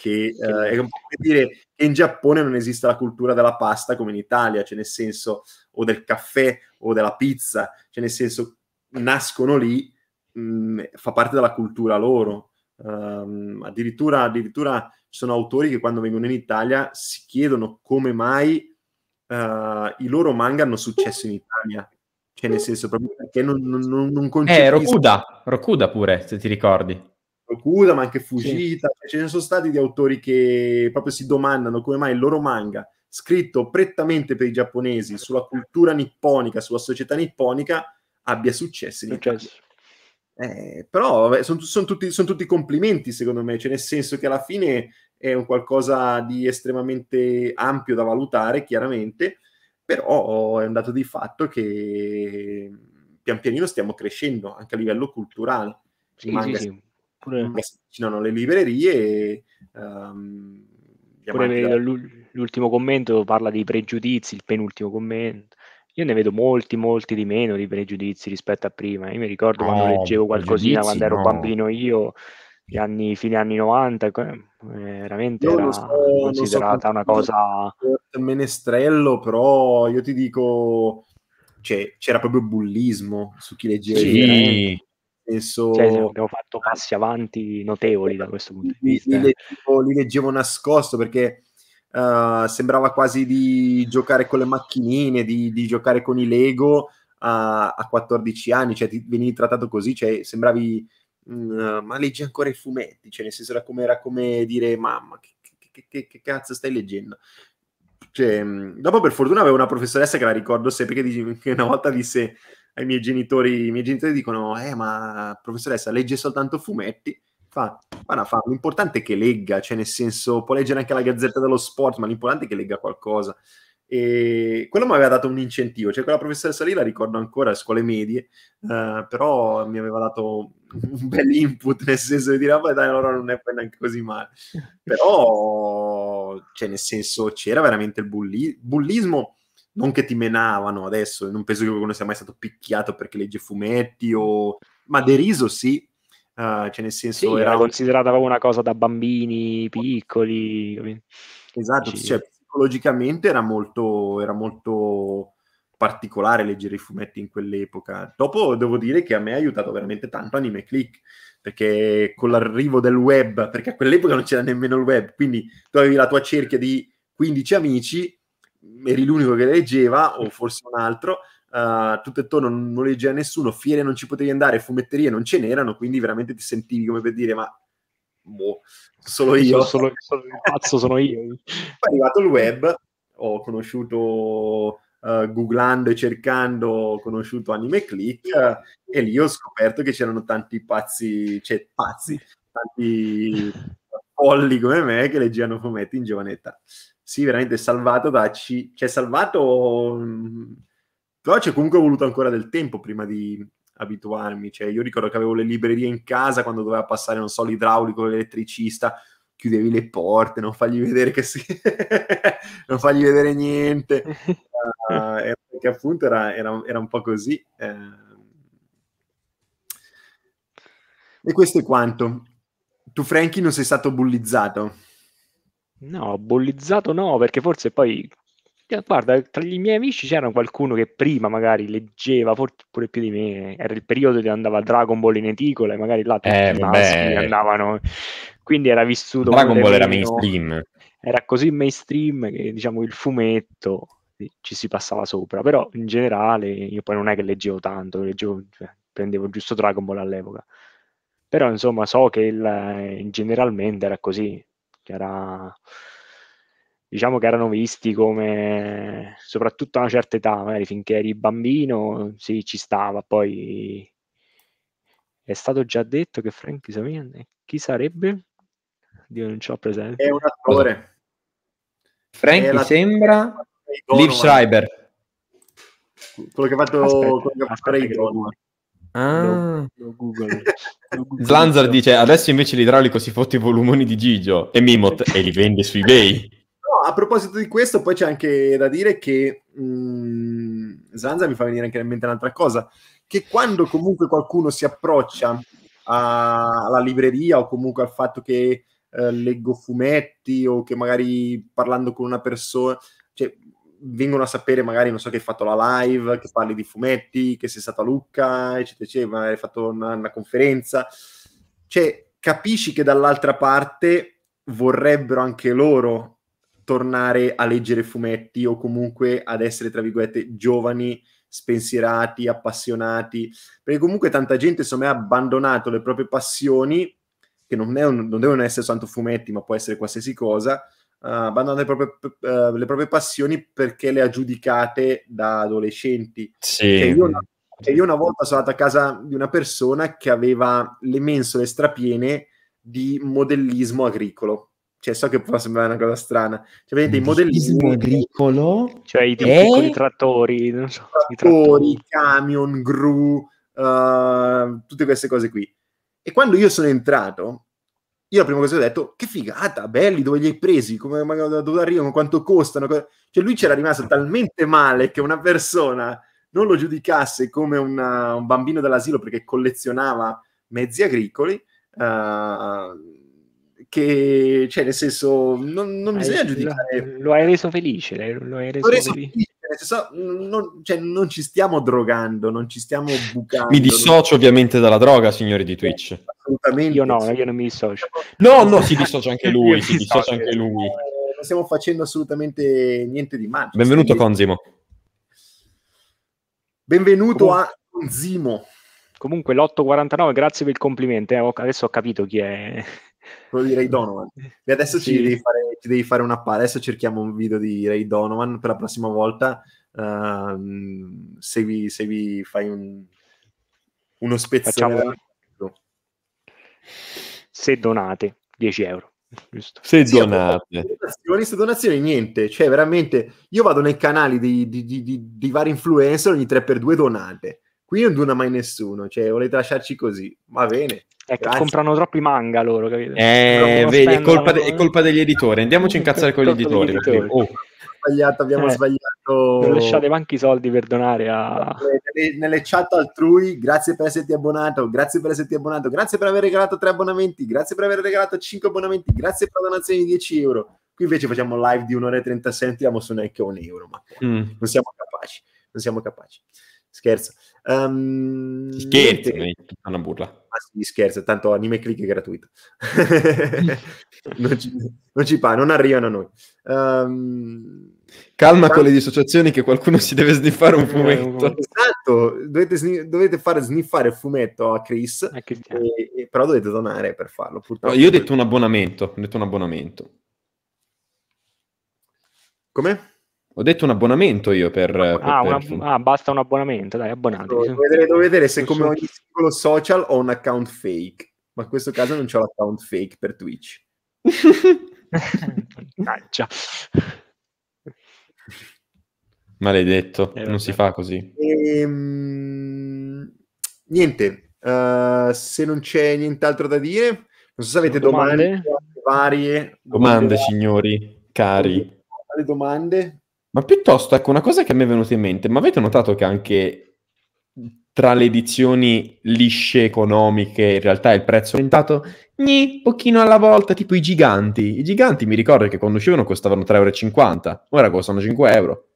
che, uh, è un po' come dire che in Giappone non esiste la cultura della pasta come in Italia, cioè nel senso o del caffè o della pizza, cioè nel senso nascono lì, mh, fa parte della cultura loro. Um, addirittura, addirittura ci sono autori che quando vengono in Italia si chiedono come mai uh, i loro manga hanno successo in Italia. Cioè, nel senso, proprio perché non, non, non concepiscono... Eh, Rokuda, Rokuda pure, se ti ricordi. Rokuda, ma anche Fujita. Sì. Cioè, ce ne sono stati di autori che proprio si domandano come mai il loro manga, scritto prettamente per i giapponesi, sulla cultura nipponica, sulla società nipponica, abbia successo. successo. Eh, però sono son tutti, son tutti, complimenti, secondo me, cioè, nel senso che alla fine è un qualcosa di estremamente ampio da valutare, chiaramente, però è un dato di fatto che pian pianino stiamo crescendo anche a livello culturale. Sì, I manga, sì, sì. Pure... si avvicinano le librerie ehm, e, um, da... l'ultimo commento parla dei pregiudizi, il penultimo commento. Io ne vedo molti, molti di meno di pregiudizi rispetto a prima. Io mi ricordo no, quando leggevo qualcosina quando ero no. bambino io gli anni, fine anni 90, eh, veramente io era so, considerata so una cosa... Menestrello, però io ti dico, cioè, c'era proprio bullismo su chi leggeva. Sì. Penso... Cioè, abbiamo fatto passi avanti notevoli da questo punto di vista. Li, li, leggevo, li leggevo, nascosto perché uh, sembrava quasi di giocare con le macchinine, di, di giocare con i Lego a, a 14 anni, cioè ti venivi trattato così, cioè sembravi Mm, eh, ma leggi ancora i fumetti, cioè nel senso era come, era come dire mamma, che, che, che, che cazzo stai leggendo? Cioè, mm, dopo per fortuna avevo una professoressa che la ricordo sempre che, una volta disse ai miei genitori, i miei genitori dicono, eh ma professoressa legge soltanto fumetti, fa, guarda, fa, l'importante è che legga, cioè nel senso può leggere anche la gazzetta dello sport, ma l'importante è che legga qualcosa e quello mi aveva dato un incentivo, cioè quella professoressa lì la ricordo ancora a scuole medie, eh, però mi aveva dato un bel input nel senso di dire vabbè ah, dai allora non è poi neanche così male, però cioè nel senso c'era veramente il bulli- bullismo, non che ti menavano adesso, non penso che qualcuno sia mai stato picchiato perché legge fumetti o... ma deriso sì, Uh, cioè nel senso sì, era, era considerata una cosa da bambini piccoli. Esatto, cioè, psicologicamente era molto, era molto particolare leggere i fumetti in quell'epoca. Dopo devo dire che a me ha aiutato veramente tanto Anime Click, perché con l'arrivo del web, perché a quell'epoca non c'era nemmeno il web, quindi tu avevi la tua cerchia di 15 amici, eri l'unico che leggeva, o forse un altro, uh, tutto intorno non, leggeva nessuno, fiere non ci potevi andare, fumetterie non ce n'erano, quindi veramente ti sentivi come per dire ma boh, solo io. Sono, sono, sono pazzo, sono io. Poi è arrivato il web, ho conosciuto... Uh, googlando e cercando ho conosciuto Anime Click uh, e lì ho scoperto che c'erano tanti pazzi, cioè pazzi, tanti folli come me che leggevano fumetti in giovane età. Sì, veramente salvato da C, cioè salvato, mh, mm, però c'è comunque voluto ancora del tempo prima di abituarmi. Cioè, io ricordo che avevo le librerie in casa quando doveva passare, non so, l'idraulico, l'elettricista, chiudevi le porte, non fagli vedere che si... non fagli vedere niente. uh, perché appunto era, era, era, un po' così. Uh. E questo è quanto. Tu, Frankie, non sei stato bullizzato? No, bullizzato no, perché forse poi eh, guarda, tra i miei amici c'era qualcuno che prima magari leggeva, forse pure più di me, era il periodo che andava Dragon Ball in edicola e magari là tutti eh, i maschi andavano, quindi era vissuto... Dragon Ball era mainstream. Era così mainstream che diciamo il fumetto ci si passava sopra, però in generale io poi non è che leggevo tanto, leggevo, cioè, prendevo giusto Dragon Ball all'epoca, però insomma so che il, eh, generalmente era così, era diciamo che erano visti come, soprattutto a una certa età, magari finché eri bambino, sì, ci stava, poi è stato già detto che Frankie Savian chi sarebbe? Io non ce l'ho presente. È un attore. Frankie la... sembra Liv Schreiber. Quello che ha fatto aspetta, aspetta che lo, ah. Google. Zlanzar dice adesso invece l'idraulico si fotte i volumoni di Gigio e Mimot e li vende su eBay a proposito di questo, poi c'è anche da dire che mh, mm, Zanza mi fa venire anche in mente un'altra cosa, che quando comunque qualcuno si approccia a, alla libreria o comunque al fatto che eh, leggo fumetti o che magari parlando con una persona, cioè vengono a sapere magari, non so, che hai fatto la live, che parli di fumetti, che sei stata a Lucca, eccetera, eccetera, hai fatto una, una conferenza, cioè capisci che dall'altra parte vorrebbero anche loro tornare a leggere fumetti o comunque ad essere, tra virgolette, giovani, spensierati, appassionati, perché comunque tanta gente, insomma, ha abbandonato le proprie passioni, che non, un, non devono essere soltanto fumetti, ma può essere qualsiasi cosa, uh, eh, abbandonando le proprie, uh, le proprie, passioni perché le ha giudicate da adolescenti. Sì. Io io una volta sono andato a casa di una persona che aveva le mensole strapiene di modellismo agricolo cioè, so che può sembrare una cosa strana. Cioè, vedete, il modellismo agricolo, cioè i e... piccoli trattori, non so, trattori, i trattori, camion, gru, uh, tutte queste cose qui. E quando io sono entrato, io la prima cosa ho detto, che figata, belli, dove li hai presi, come, da dove arrivano, quanto costano. Cosa... Cioè lui c'era rimasto talmente male che una persona non lo giudicasse come una, un bambino dell'asilo perché collezionava mezzi agricoli, uh, che, cioè, nel senso, non, non bisogna giudicare. Lo, hai reso felice, lo hai reso, reso felice. felice. Senso, non, cioè, non, ci stiamo drogando, non ci stiamo bucando. Mi dissocio non... ovviamente dalla droga, signori di eh, Twitch. Eh, assolutamente. Io no, io non mi dissocio. No, no, si dissocia anche lui, si dissocia anche lui. Eh, non stiamo facendo assolutamente niente di male. Benvenuto quindi... Conzimo. Benvenuto Comun- a Conzimo. Comunque l'849, grazie per il complimento. Eh. Adesso ho capito chi è quello di Ray Donovan. E adesso sì. ci, devi fare, ci, devi fare, una palla. Adesso cerchiamo un video di Ray Donovan per la prossima volta. Uh, se, vi, se, vi, fai un, uno spezzone, se donate 10 euro. Giusto. Se donate. Sì, donazioni niente, cioè veramente io vado nei canali di, di, di, di vari influencer ogni 3x2 donate qui non dona mai nessuno, cioè volete lasciarci così, va bene. Ecco, comprano troppi manga loro, capito? Eh, vedi, è colpa, de- è colpa, degli editori, andiamoci a incazzare con gli editori. editori. Oh. Sbagliato, abbiamo eh, sbagliato. Non lasciate manchi i soldi per donare a... Nelle, nelle, chat altrui, grazie per esserti abbonato, grazie per esserti abbonato, grazie per aver regalato tre abbonamenti, grazie per aver regalato cinque abbonamenti, grazie per la donazione di 10 euro. Qui invece facciamo live di un'ora e 30 e non su neanche un euro, ma mm. non siamo capaci, non siamo capaci scherzo. Um, scherzo, è una burla. Ah, sì, scherzo, tanto anime click è gratuito. non, ci, non ci pa, non arrivano a noi. Um, Calma con le dissociazioni che qualcuno si deve sniffare un eh, fumetto. Esatto, dovete, dovete fare sniffare il fumetto a Chris, a e, però dovete donare per farlo. No, io ho detto un abbonamento, ho detto un abbonamento. Come? Ho detto un abbonamento io per... ah, per... Ah, Una, ah, basta un abbonamento, dai, abbonatevi. Devo, vedere, devo vedere se come ogni singolo social ho un account fake, ma in questo caso non ho l'account fake per Twitch. Caccia. Maledetto, eh, non si fa così. Ehm, niente, uh, se non c'è nient'altro da dire, non so se avete domande, domande varie. Domande, domande, signori, cari. Domande, ma piuttosto, ecco, una cosa che mi è venuta in mente, ma avete notato che anche tra le edizioni lisce economiche, in realtà il prezzo è aumentato un pochino alla volta, tipo i giganti. I giganti mi ricordo che quando uscivano costavano 3,50 euro, ora costano 5 euro.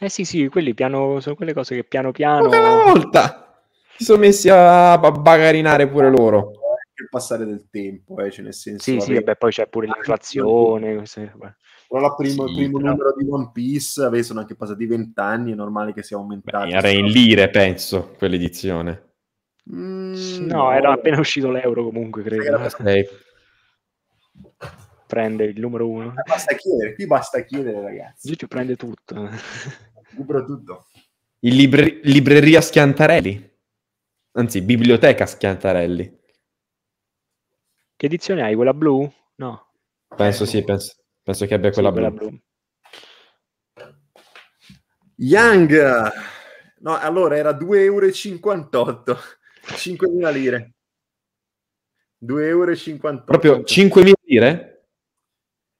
Eh sì, sì, quelli piano, sono quelle cose che piano piano... Una volta! Si sono messi a, bagarinare pure eh. loro. Il passare del tempo, eh, cioè nel senso... Sì, sì, beh, poi c'è pure l'inflazione... Cose, però la prima, sì, il primo però... numero di One Piece beh, sono anche passati vent'anni, è normale che sia aumentato. Beh, era in lire, penso, quell'edizione. Mm, no, era appena uscito l'euro comunque, credo. Okay. Ah, prende il numero uno. Eh, basta chiedere, qui basta chiedere, ragazzi. Giuccio prende tutto. Compro tutto. Il libri- libreria Schiantarelli. Anzi, biblioteca Schiantarelli. Che edizione hai? Quella blu? No. Penso eh, sì, penso. Penso che abbia quella, sì, quella blu. blu. Young, no, allora era 2,58 euro, 5.000 lire. 2,58 euro. Proprio 5.000 lire?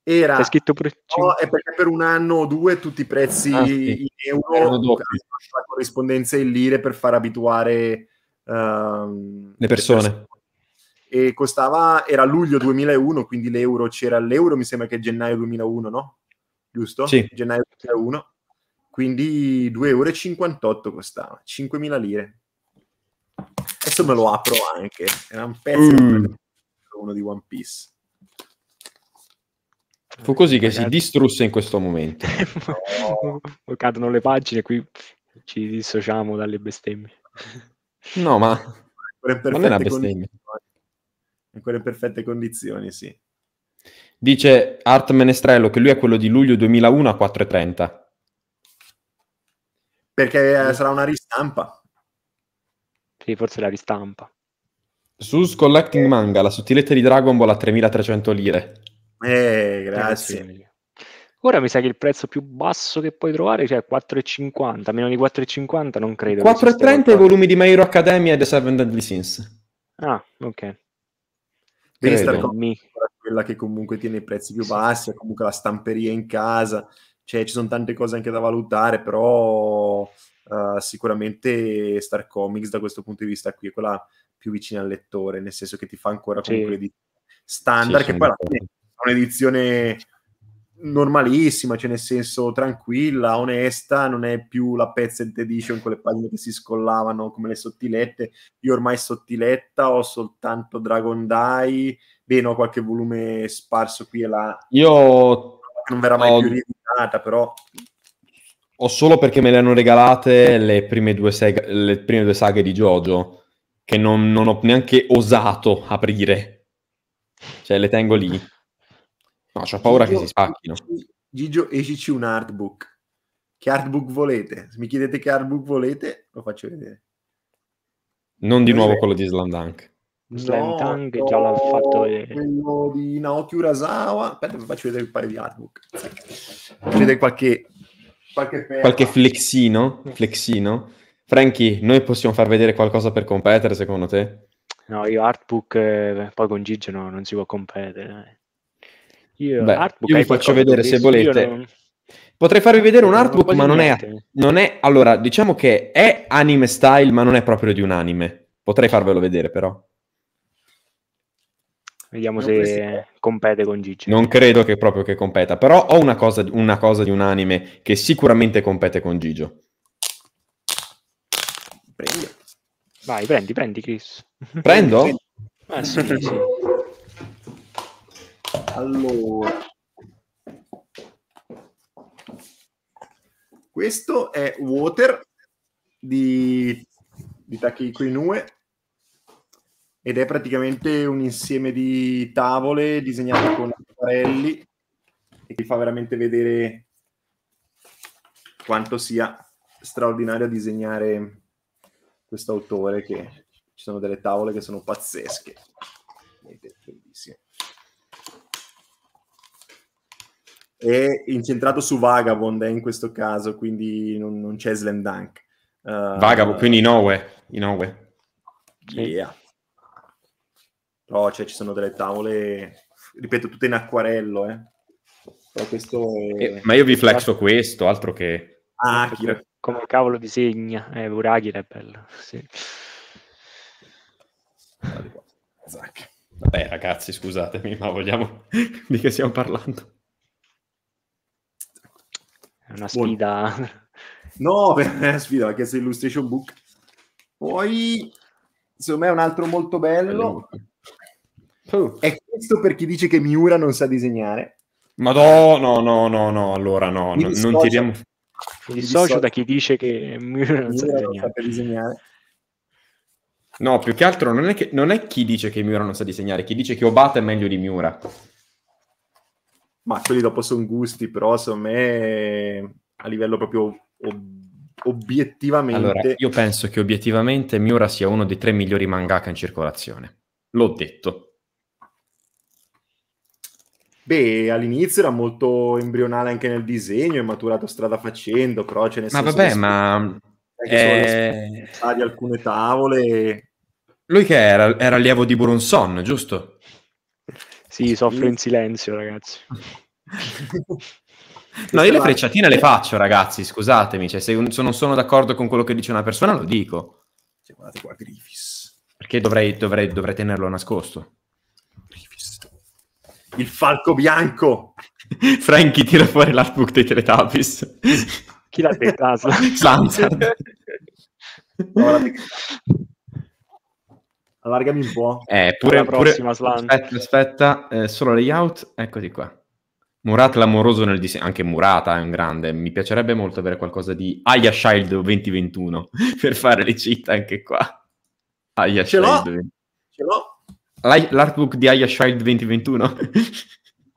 Era. scritto pure no, è perché per un anno o due tutti i prezzi ah, sì. in euro la corrispondenza in lire per far abituare uh, Le persone e costava, era luglio 2001, quindi l'euro c'era l'euro, mi sembra che gennaio 2001, no? Giusto? Sì. Gennaio 2001. Quindi 2,58 euro costava, 5.000 lire. Adesso me lo apro anche, era un pezzo mm. di uno di One Piece. Fu così che Ragazzi. si distrusse in questo momento. oh, cadono le pagine, qui ci dissociamo dalle bestemmie. No, ma, ma non è una bestemmia. Ancora in perfette condizioni, sì. Dice Art Menestrello che lui è quello di luglio 2001 a 4.30. Perché eh, sarà una ristampa. Sì, forse la ristampa. Sus Collecting eh. Manga, la sottiletta di Dragon Ball a 3.300 lire. Eh, grazie. Ora mi sa che il prezzo più basso che puoi trovare cioè 4,50, meno di 4,50 non credo. 4,30 i volumi di My Hero Academia e The Seven Deadly Sins. Ah, ok. Devi Star con quella che comunque tiene i prezzi più bassi, comunque la stamperia in casa, cioè ci sono tante cose anche da valutare, però uh, sicuramente Star Comics da questo punto di vista qui è quella più vicina al lettore, nel senso che ti fa ancora comunque sì. l'edizione standard, sì, che poi alla fine è un'edizione normalissima, cioè nel senso tranquilla, onesta, non è più la pezzent edition con le pagine che si scollavano come le sottilette. Io ormai sottiletta ho soltanto Dragon Dai, bene, ho qualche volume sparso qui e là. Io non verrà mai ho... più rieditata, però ho solo perché me le hanno regalate le prime due, seg- le prime due saghe di Jojo, che non, non ho neanche osato aprire. Cioè, le tengo lì. No, ho paura Gigio, che si spacchino. Gigio, esici un artbook. Che artbook volete? Se mi chiedete che artbook volete, lo faccio vedere. Non di nuovo quello di Slam Dunk. Slam Dunk no, già l'ha fatto vedere. Quello di Naoki Urasawa. Aspetta, vi faccio vedere un paio di artbook. Faccio qualche... Qualche, qualche flexino? Flexino? Frankie, noi possiamo far vedere qualcosa per competere, secondo te? No, io artbook eh, poi con Gigio no, non si può competere. Io, Beh, artbook, io vi faccio vedere se volete. Non... Potrei farvi vedere un artbook, non ma non è, non è... Allora, diciamo che è anime style, ma non è proprio di un anime. Potrei farvelo vedere, però. Vediamo non se prestito. compete con Gigi. Non credo che proprio che competa, però ho una cosa, una cosa di un anime che sicuramente compete con Gigio. Prendi. Vai, prendi, prendi, Chris. Prendo? Prendi, ah, prendi. sì, sì. Allora, questo è Water di, di Takehiko Inoue ed è praticamente un insieme di tavole disegnate con acquarelli e ti fa veramente vedere quanto sia straordinario disegnare questo autore che ci sono delle tavole che sono pazzesche, bellissime. è incentrato su Vagabond eh, in questo caso, quindi non, non c'è Slam Dunk. Uh, Vagabond, quindi Inoue. Inoue. Yeah. Però cioè, ci sono delle tavole, ripeto, tutte in acquarello, eh. È... Eh, ma io vi flexo questo, altro che... Ah, come, come cavolo disegna, eh, Uraghi è bello, sì. Vabbè ragazzi, scusatemi, ma vogliamo di che stiamo parlando? È una sfida. Buon. No, per me è una sfida, perché se illustration book. Poi, secondo me è un altro molto bello. Uh. È questo per chi dice che Miura non sa disegnare. Ma no, no, no, no, no, allora no, no non tiriamo... Mi dissocio da chi dice che Miura non, Miura sa, disegnare. non sa disegnare. No, più che altro non è, che, non è chi dice che Miura non sa disegnare, chi dice che Obata è meglio di Miura ma quelli dopo sono gusti, però secondo me a livello proprio ob- obiettivamente... Allora, io penso che obiettivamente Miura sia uno dei tre migliori mangaka in circolazione. L'ho detto. Beh, all'inizio era molto embrionale anche nel disegno, è maturato strada facendo, però ce ne sono... Ma vabbè, ma... È... Di alcune tavole... Lui che era, era allievo di Brunson, giusto? Sì, soffro in silenzio, ragazzi. no, io le frecciatine le faccio, ragazzi, scusatemi. Cioè, se non sono d'accordo con quello che dice una persona, lo dico. Guardate qua, Griffiths. Perché dovrei, dovrei, dovrei tenerlo nascosto? Griffiths. Il falco bianco. Franky tira fuori l'artbook dei Teletubbies. Chi l'ha detto? Sansa. Allargami un po'. Eh, pure, prossima, pure... Aspetta, aspetta, eh, solo layout, eccoti qua. Murat l'amoroso nel disegno, anche Murata è un grande, mi piacerebbe molto avere qualcosa di Aya Shield 2021 per fare le cheat anche qua. Aya Ce Shield. L'ho. Ce l'ho. L'ai- l'artbook di Aya Shield 2021.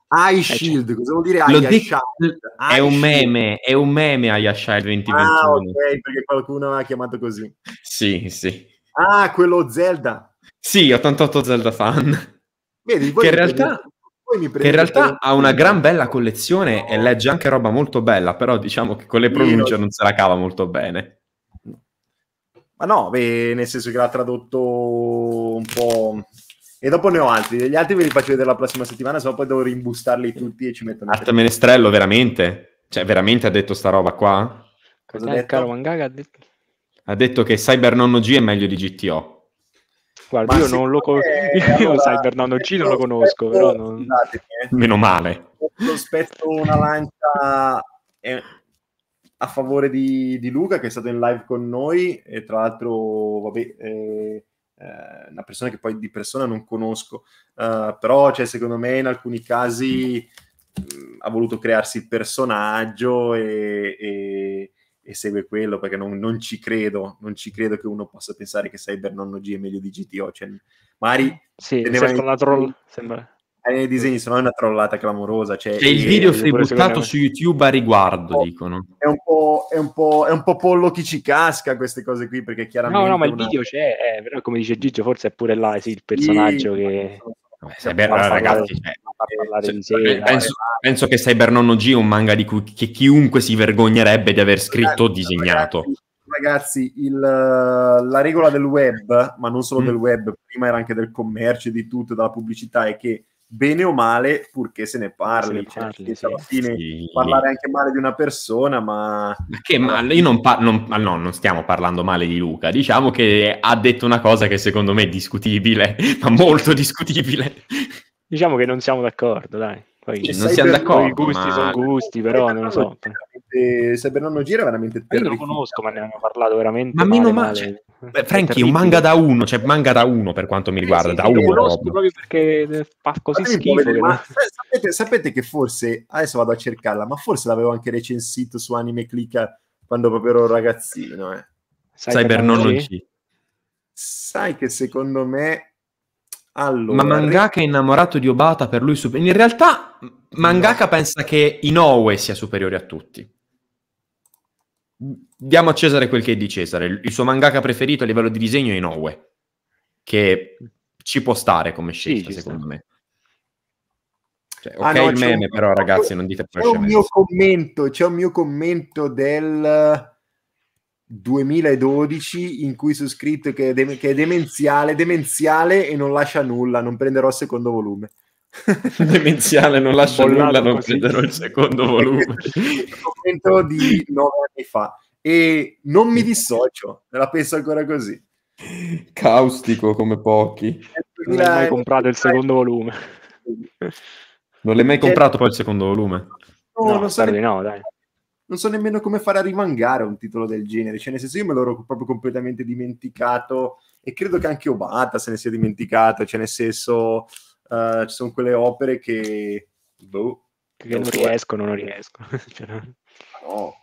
Eye Shield, cosa vuol dire Aya dic- Shield? è un meme, è un meme Aya Shield 2021. Ah, ok, perché qualcuno l'ha chiamato così. sì, sì. Ah, quello Zelda. Sì, 88 Zelda fan. Vedi, che in realtà... Che in realtà ha una gran bella collezione no. e legge anche roba molto bella, però diciamo che con le pronunce non se la cava molto bene. Ma no, beh, nel senso che l'ha tradotto un po'. E dopo ne ho altri, gli altri ve li faccio vedere la prossima settimana, se no poi devo rimbustarli tutti e ci metto... Art Menestrello, veramente? Cioè, veramente ha detto sta roba qua? Cosa eh, ha detto? Caro Mangaga ha detto... Ha detto che Cyber Nonno G è meglio di GTO. Guarda, Ma io non lo conosco, eh, io allora, Cyber Nano G non lo conosco, però non... Eh. meno male. Sospetto una lancia eh, a favore di, di, Luca che è stato in live con noi e tra l'altro, vabbè, eh, una persona che poi di persona non conosco, uh, però cioè, secondo me in alcuni casi mh, mm, ha voluto crearsi il personaggio e, e e segue quello perché non, non, ci credo, non ci credo che uno possa pensare che Cyber Nonno G è meglio di GTO. Cioè, magari sì, sembra in... una troll, sembra. I disegni sono una trollata clamorosa. Cioè, C'è cioè, il eh, video fributtato eh, su YouTube a riguardo, dicono. È un, po', è, un po', è un po' pollo chi ci casca queste cose qui, perché chiaramente... No, no, ma il video c'è, è, eh, però come dice Gigio, forse è pure là, sì, il personaggio sì, che... Eh, Cyber, ragazzi, cioè, eh, cioè, sé, penso, no? Eh. penso, che Cyber Nonno G è un manga di cui chiunque si vergognerebbe di aver scritto o disegnato. Ragazzi, il, la regola del web, ma non solo mm. del web, prima era anche del commercio e di tutto, della pubblicità, è che bene o male, purché se ne parli. Se ne parli cioè, sì, alla fine sì. parlare anche male di una persona, ma... ma che male? Io non, par- non, no, non, stiamo parlando male di Luca, diciamo che ha detto una cosa che secondo me è discutibile, ma molto discutibile. Diciamo che non siamo d'accordo, dai. Poi cioè, non siamo d'accordo. I gusti ma... sono gusti, però non lo so. Bernardo Gira veramente te. Io lo conosco, ma ne hanno parlato veramente. Ma meno male. male. Cioè, Franchi, un manga da uno, cioè manga da uno per quanto mi riguarda, eh sì, da uno. Lo conosco proprio perché eh, fa così schifo. Vedere, ma, sapete, sapete, che forse, adesso vado a cercarla, ma forse l'avevo anche recensito su Anime Click eh, quando proprio ero ragazzino. Eh. Cybernonno G. Sai che secondo me allora, Ma Mangaka è innamorato di Obata, per lui... Super... In realtà Mangaka no. pensa che Inoue sia superiore a tutti. Diamo a Cesare quel che è di Cesare. Il suo mangaka preferito a livello di disegno è Inoue, che ci può stare come scelta, sì, secondo sta. me. Cioè, ah, ok, ah, no, il meme, un... però, ragazzi, non dite per C'è un mio commento, c'è un mio commento del 2012 in cui su scritto che è, de- che è demenziale, demenziale e non lascia nulla, non prenderò il secondo volume. demenziale, non lascia nulla, non così. prenderò il secondo volume. Un momento di nove anni fa e non mi dissocio, me la penso ancora così. Caustico come pochi. Non hai mai comprato il secondo volume. Non l'hai mai eh, comprato poi il secondo volume? No, no, non so. Di no, dai non so nemmeno come fare a rimangare un titolo del genere, cioè nel senso io me l'ho proprio completamente dimenticato e credo che anche Obata se ne sia dimenticato, cioè nel senso uh, ci sono quelle opere che... Boh, che non riesco, non riesco. cioè, no. Ogni,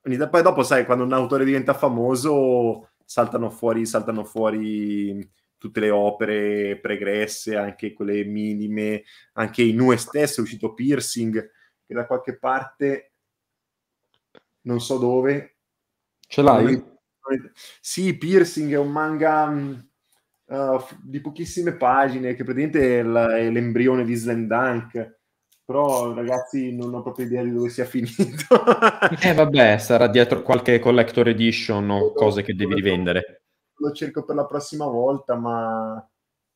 Quindi, poi dopo, sai, quando un autore diventa famoso, saltano fuori, saltano fuori tutte le opere pregresse, anche quelle minime, anche in UE stesso è uscito Piercing, che da qualche parte non so dove. Ce l'hai? Sì, Piercing è un manga mm, uh, di pochissime pagine che praticamente è, la, è l'embrione di Slam Dunk. Però ragazzi non ho proprio idea di dove sia finito. eh vabbè, sarà dietro qualche collector edition o cose che devi rivendere. Lo cerco per la prossima volta, ma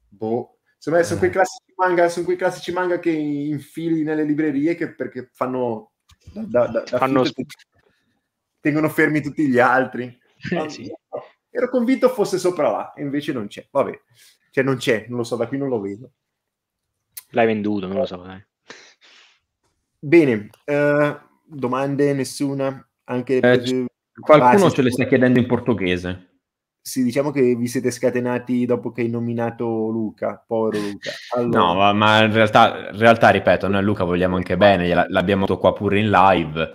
boh. Secondo me sono eh. quei classici manga, sono quei classici manga che infili nelle librerie che, perché fanno da, da, da, fanno, tengono fermi tutti gli altri. Eh, sì. Ero convinto fosse sopra là, e invece non c'è. Vabbè, cioè non c'è, non lo so, da qui non lo vedo. L'hai venduto, non lo so. Dai. Bene, eh, domande nessuna? Anche eh, c- qualcuno ce le sta chiedendo in portoghese. Sì, diciamo che vi siete scatenati dopo che hai nominato Luca, povero Luca. Allora... No, ma, in, realtà, in, realtà, ripeto, noi Luca vogliamo anche bene, l'abbiamo fatto qua pure in live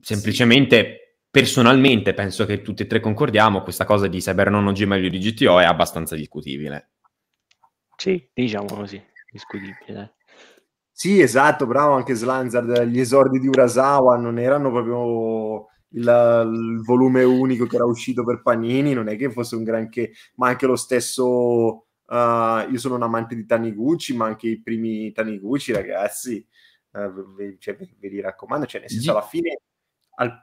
semplicemente personalmente penso che tutti e tre concordiamo, questa cosa di sapere non gemello di GTO è abbastanza discutibile. Sì, diciamo così, discutibile. Sì, esatto, bravo anche Slanzard, gli esordi di Urasawa non erano proprio il, il, volume unico che era uscito per Panini, non è che fosse un granché, ma anche lo stesso... Uh, io sono un amante di Taniguchi, ma anche i primi Taniguchi, ragazzi, uh, cioè, ve, ve, li raccomando, cioè nel senso alla fine al,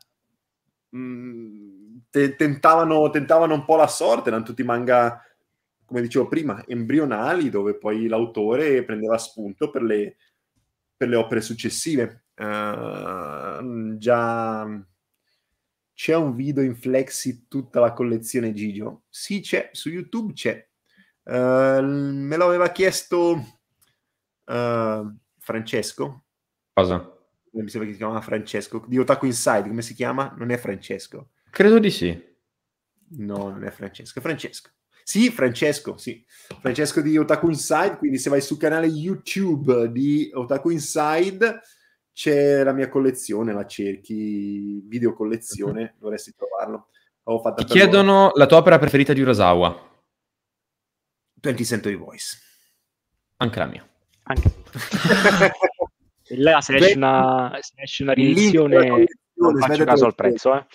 mh, mm, te, tentavano, tentavano, un po' la sorte, erano tutti manga, come dicevo prima, embrionali, dove poi l'autore prendeva spunto per le, per le opere successive. Uh, già c'è un video in flexi tutta la collezione Gigio? Sì, c'è, su YouTube c'è. Uh, me lo aveva chiesto uh, Francesco. Cosa? mi sembra che si chiamava Francesco, di Otaku Inside, come si chiama? Non è Francesco. Credo di sì. No, non è Francesco, è Francesco. Sì, Francesco, sì. Francesco di Otaku Inside, quindi se vai sul canale YouTube di Otaku Inside c'è la mia collezione, la cerchi, video collezione, mhm. dovresti trovarlo. Ti chiedono voi. la tua opera preferita di Urasawa. 20 Century Voice. Anche la mia. Anche. E là se esce una, una riedizione non faccio caso al prezzo eh.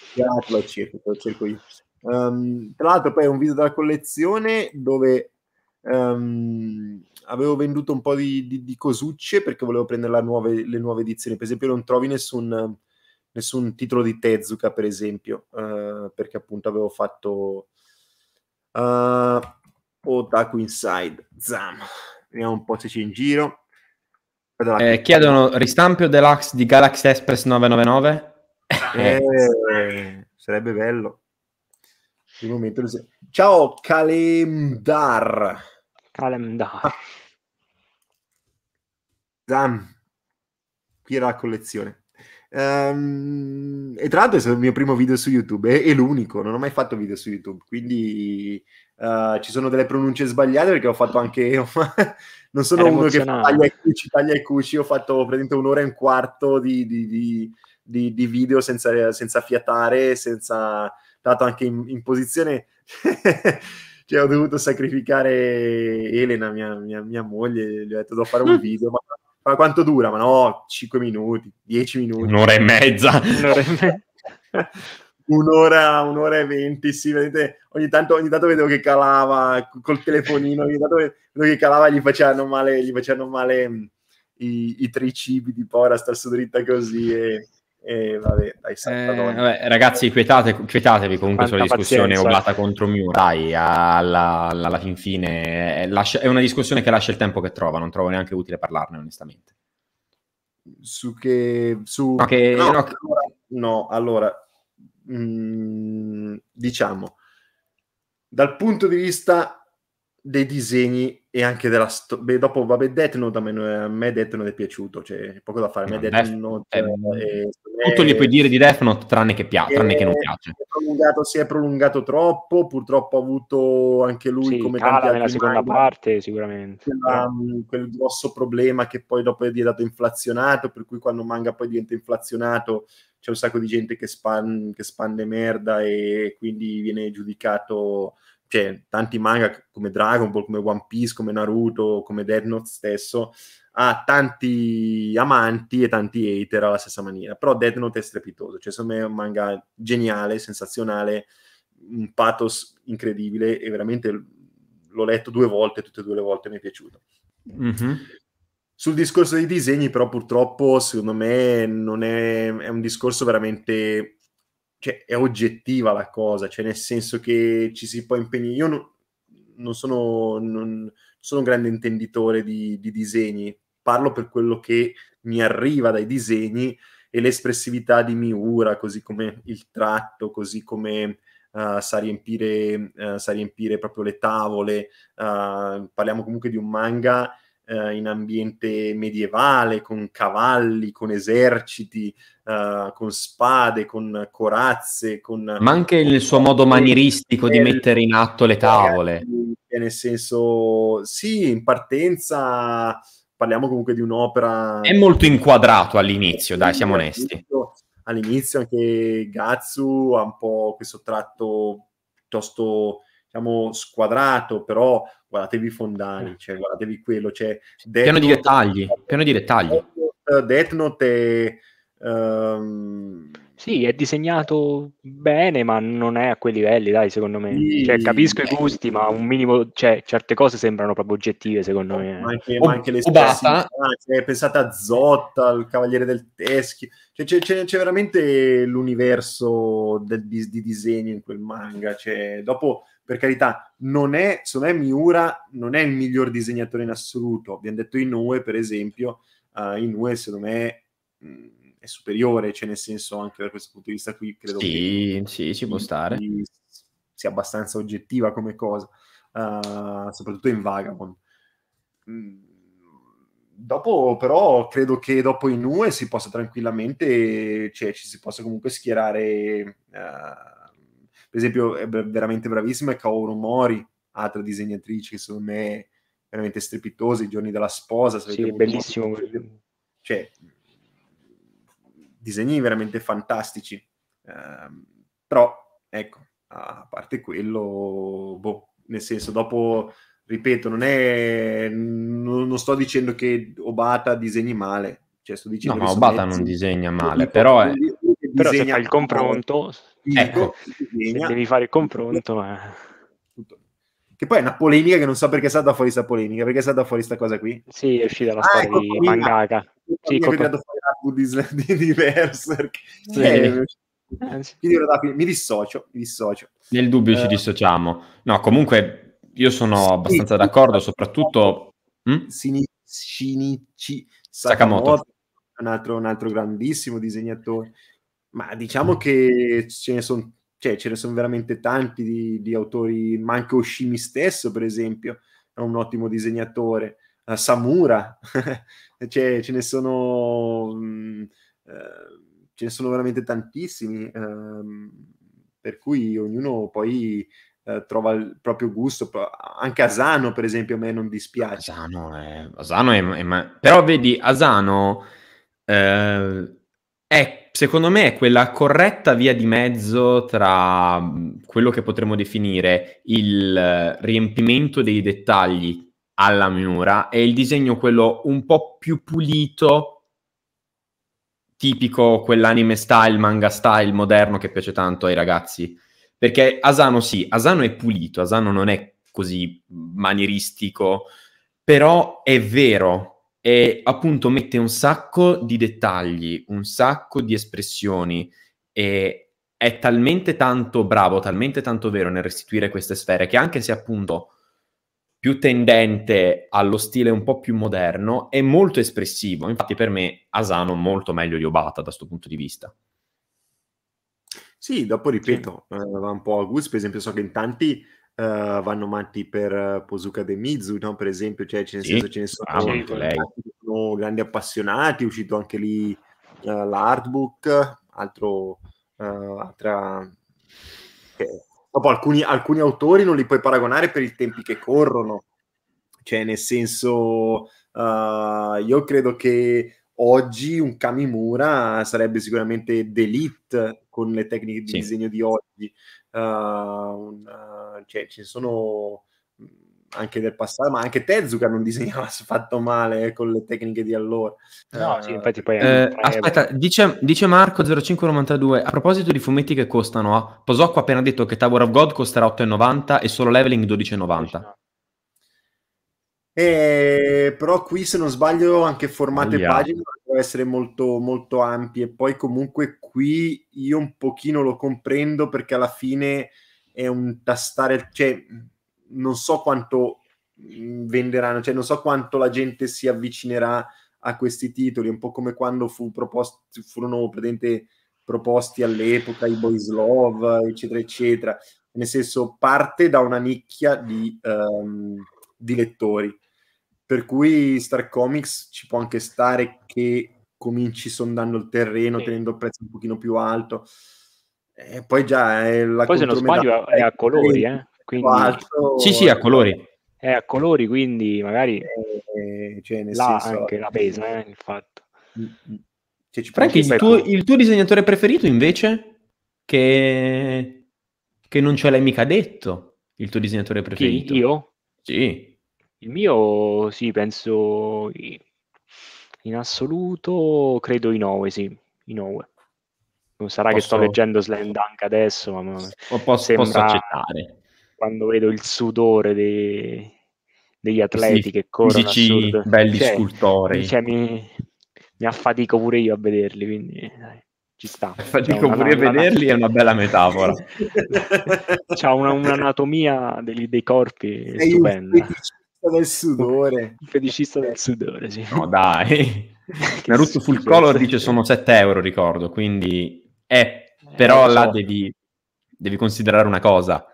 lo cerco, lo cerco io um, ehm, tra l'altro poi è un video della collezione dove um, avevo venduto un po' di, di, di cosucce perché volevo prendere nuove, le nuove edizioni per esempio non trovi nessun, nessun titolo di Tezuka per esempio uh, perché appunto avevo fatto uh, Otaku Inside Zam vediamo un po' se c'è in giro eh, chiedono ristampio deluxe di Galaxy Express 999. Eh, eh, sarebbe bello. Momento... Ciao Kalemdar. Kalemdar. Ah. Zam. Qui era la collezione. Um, e tra l'altro è stato il mio primo video su YouTube, è, è l'unico, non ho mai fatto video su YouTube, quindi uh, ci sono delle pronunce sbagliate perché ho fatto anche... non sono uno che taglia i cuci, taglia i cuci, ho fatto praticamente un'ora e un quarto di, di, di, di video senza, senza, fiatare, senza dato anche in, in posizione... cioè, ho dovuto sacrificare Elena, mia, mia, mia moglie, gli ho detto devo fare un mm. video, ma ma quanto dura? Ma no, 5 minuti, 10 minuti. Un'ora e mezza. Un'ora e mezza. un'ora, un'ora e venti, sì, vedete, ogni tanto, ogni tanto, vedevo che calava col telefonino, ogni tanto vedevo che calava e gli facevano male, gli facevano male i, i tricipiti, di povera, star su dritta così e... e vabbè, dai, eh, vabbè, ragazzi, quietate, quietatevi comunque Quanta sulla discussione pazienza. oblata contro Miura. Dai, alla, alla, alla, fin fine è, eh, lascia, è una discussione che lascia il tempo che trova. Non trovo neanche utile parlarne, onestamente. Su che, su... Okay, no, no, no, allora Mm, diciamo, dal punto di vista dei disegni e anche della storia. Dopo, vabbè, Death Note a me, a me Death Note è piaciuto, cioè poco da fare. A me Death, Death Note è... È... Tutto gli puoi dire di Death Note tranne che, pia- tranne che non eh, piace. È si è prolungato troppo, purtroppo ha avuto anche lui sì, come cala nella seconda manga, parte sicuramente. Quella, eh. um, quel grosso problema che poi dopo è diventato inflazionato, per cui quando manga poi diventa inflazionato c'è un sacco di gente che, span- che spande merda e quindi viene giudicato cioè, tanti manga come Dragon Ball, come One Piece, come Naruto, come Dead Note stesso, ha tanti amanti e tanti hater alla stessa maniera, però Dead Note è strepitoso, cioè secondo me è un manga geniale, sensazionale, un pathos incredibile e veramente l'ho letto due volte, tutte e due le volte mi è piaciuto. Mm-hmm. Sul discorso dei disegni, però, purtroppo, secondo me non è, è un discorso veramente cioè, è oggettiva la cosa, cioè nel senso che ci si può impegnare. Io non, non, sono, non, sono, un grande intenditore di, di, disegni, parlo per quello che mi arriva dai disegni e l'espressività di Miura, così come il tratto, così come uh, sa, riempire, uh, sa riempire proprio le tavole. Uh, parliamo comunque di un manga eh, in ambiente medievale, con cavalli, con eserciti, eh, con spade, con corazze, con... Ma anche il suo modo manieristico di mettere in atto le tavole. Eh, nel senso, sì, in partenza parliamo comunque di un'opera... È molto inquadrato all'inizio, dai, siamo onesti. All'inizio anche Gatsu ha un po' questo tratto piuttosto diciamo, squadrato, però guardatevi i fondali, cioè, guardatevi quello, cioè, pieno Note, di dettagli, pieno di dettagli. Death Note è... Um... Sì, è disegnato bene, ma non è a quei livelli, dai, secondo me. Sì, cioè, capisco beh. i eh. gusti, ma un minimo, cioè, certe cose sembrano proprio oggettive, secondo me. Eh. anche, ma anche le cioè, pensate a Zotta, al Cavaliere del Teschio, cioè, c'è, c'è, c'è veramente l'universo del, di, di disegno in quel manga, cioè, dopo per carità, non è, secondo me Miura non è il miglior disegnatore in assoluto, abbiamo detto Inoue per esempio, uh, Inoue secondo me mh, mm, è superiore, cioè nel senso anche da questo punto di vista qui credo sì, che... Sì, ci può stare. Sia abbastanza oggettiva come cosa, uh, soprattutto in Vagabond. Mm dopo però credo che dopo Inoue si possa tranquillamente, cioè ci si possa comunque schierare uh, per esempio è veramente bravissima è Kaoru Mori, altra disegnatrice che secondo me è veramente strepitosa, I giorni della sposa. Sì, è bellissimo. Molto... Cioè, disegni veramente fantastici. Eh, però, ecco, a parte quello, boh, nel senso, dopo, ripeto, non è... Non, non sto dicendo che Obata disegni male. Cioè, sto dicendo no, che ma Obata mezzi, non disegna male, però è... Però se fai il confronto, Ecco, ecco. devi fare il confronto, ma... Che poi è una polemica che non so perché è stata fuori questa polemica, perché è stata fuori questa cosa qui. Sì, è uscita la ah, storia ecco, di qui, Mangaka. Ecco sì, ecco. tirato fuori la di, Berserk. Sì. Eh, eh quindi, mi dissocio, mi dissocio. Nel dubbio uh, ci eh. dissociamo. No, comunque io sono sì, abbastanza d'accordo, soprattutto... Hm? Shinichi Sakamoto. Un altro, un altro grandissimo disegnatore. Ma diciamo mm. che ce ne sono cioè, ce ne sono veramente tanti di, di, autori, ma anche Oshimi stesso, per esempio, è un ottimo disegnatore. Uh, Samura, cioè, ce ne sono. Mh, mm, eh, uh, ce ne sono veramente tantissimi. Uh, per cui ognuno poi eh, trova il proprio gusto. Anche Asano, per esempio, a me non dispiace. Asano è. Asano è, è ma... Però vedi, Asano. Eh, è secondo me è quella corretta via di mezzo tra quello che potremmo definire il eh, riempimento dei dettagli alla Miura e il disegno quello un po' più pulito, tipico quell'anime style, manga style moderno che piace tanto ai ragazzi. Perché Asano sì, Asano è pulito, Asano non è così manieristico, però è vero e appunto mette un sacco di dettagli, un sacco di espressioni e è talmente tanto bravo, talmente tanto vero nel restituire queste sfere che anche se appunto più tendente allo stile un po' più moderno è molto espressivo. Infatti per me Asano molto meglio di Obata da questo punto di vista. Sì, dopo ripeto, sì. Eh, va un po' a gusto, per esempio so che in tanti uh, vanno avanti per uh, eh, Posuka De Mizu, no? per esempio, cioè, ce, sì, ce ne sono, ah, molto, sono grandi appassionati, è uscito anche lì uh, l'artbook, altro, altra... Che... Dopo alcuni, alcuni autori non li puoi paragonare per i tempi che corrono, cioè nel senso... Uh, io credo che oggi un Kamimura sarebbe sicuramente d'elite con le tecniche di sì. disegno di oggi. Uh, un, uh, cioè, ci sono mm, anche del passato, ma anche Tezuka non disegnava fatto male eh, con le tecniche di allora. No, sì, eh, infatti poi... Eh, aspetta, dice, dice Marco0592, a proposito di fumetti che costano, eh, ah, Posocco ha appena detto che Tower of God costerà 8,90 e solo Leveling 12,90. Eh, però qui se non sbaglio anche formate yeah. pagine può essere molto, molto ampie. Poi comunque qui io un pochino lo comprendo perché alla fine è un tastare, cioè non so quanto mm, venderanno, cioè non so quanto la gente si avvicinerà a questi titoli, un po' come quando fu proposti, furono praticamente proposti all'epoca i Boys Love, eccetera, eccetera. Nel senso parte da una nicchia di... Um, di lettori. Per cui Star Comics ci può anche stare che cominci sondando il terreno, sì. tenendo il prezzo un pochino più alto. E eh, poi già è eh, la Poi se non sbaglio è a colori, eh? Quindi... Alto, sì, sì, a colori. È a colori, quindi magari eh, cioè, là senso, anche la pesa, eh, il fatto. Mm, mm. Cioè, Frank, il, tuo, il tuo disegnatore preferito invece? Che, che non ce l'hai mica detto, il tuo disegnatore preferito. Chi, io? Sì. Il mio sì, penso in assoluto credo i Inoue, sì, i Inoue. Non sarà che sto leggendo Slam Dunk adesso, ma ma O posso, accettare. quando vedo il sudore dei- degli atleti Questi che corrono fisici belli Cioè, mi, scultori. cioè, mi- mi affatico pure io a vederli, quindi dai, ci sta. C'è Fatico pure a vederli, è una bella metafora. c'ha una, un'anatomia degli- dei corpi Sei stupenda. fetici del sudore. Il feticista del sudore, sì. No, dai. Naruto Full Color dice sono 7 euro, ricordo, quindi... Eh, però eh, là so. devi, devi considerare una cosa.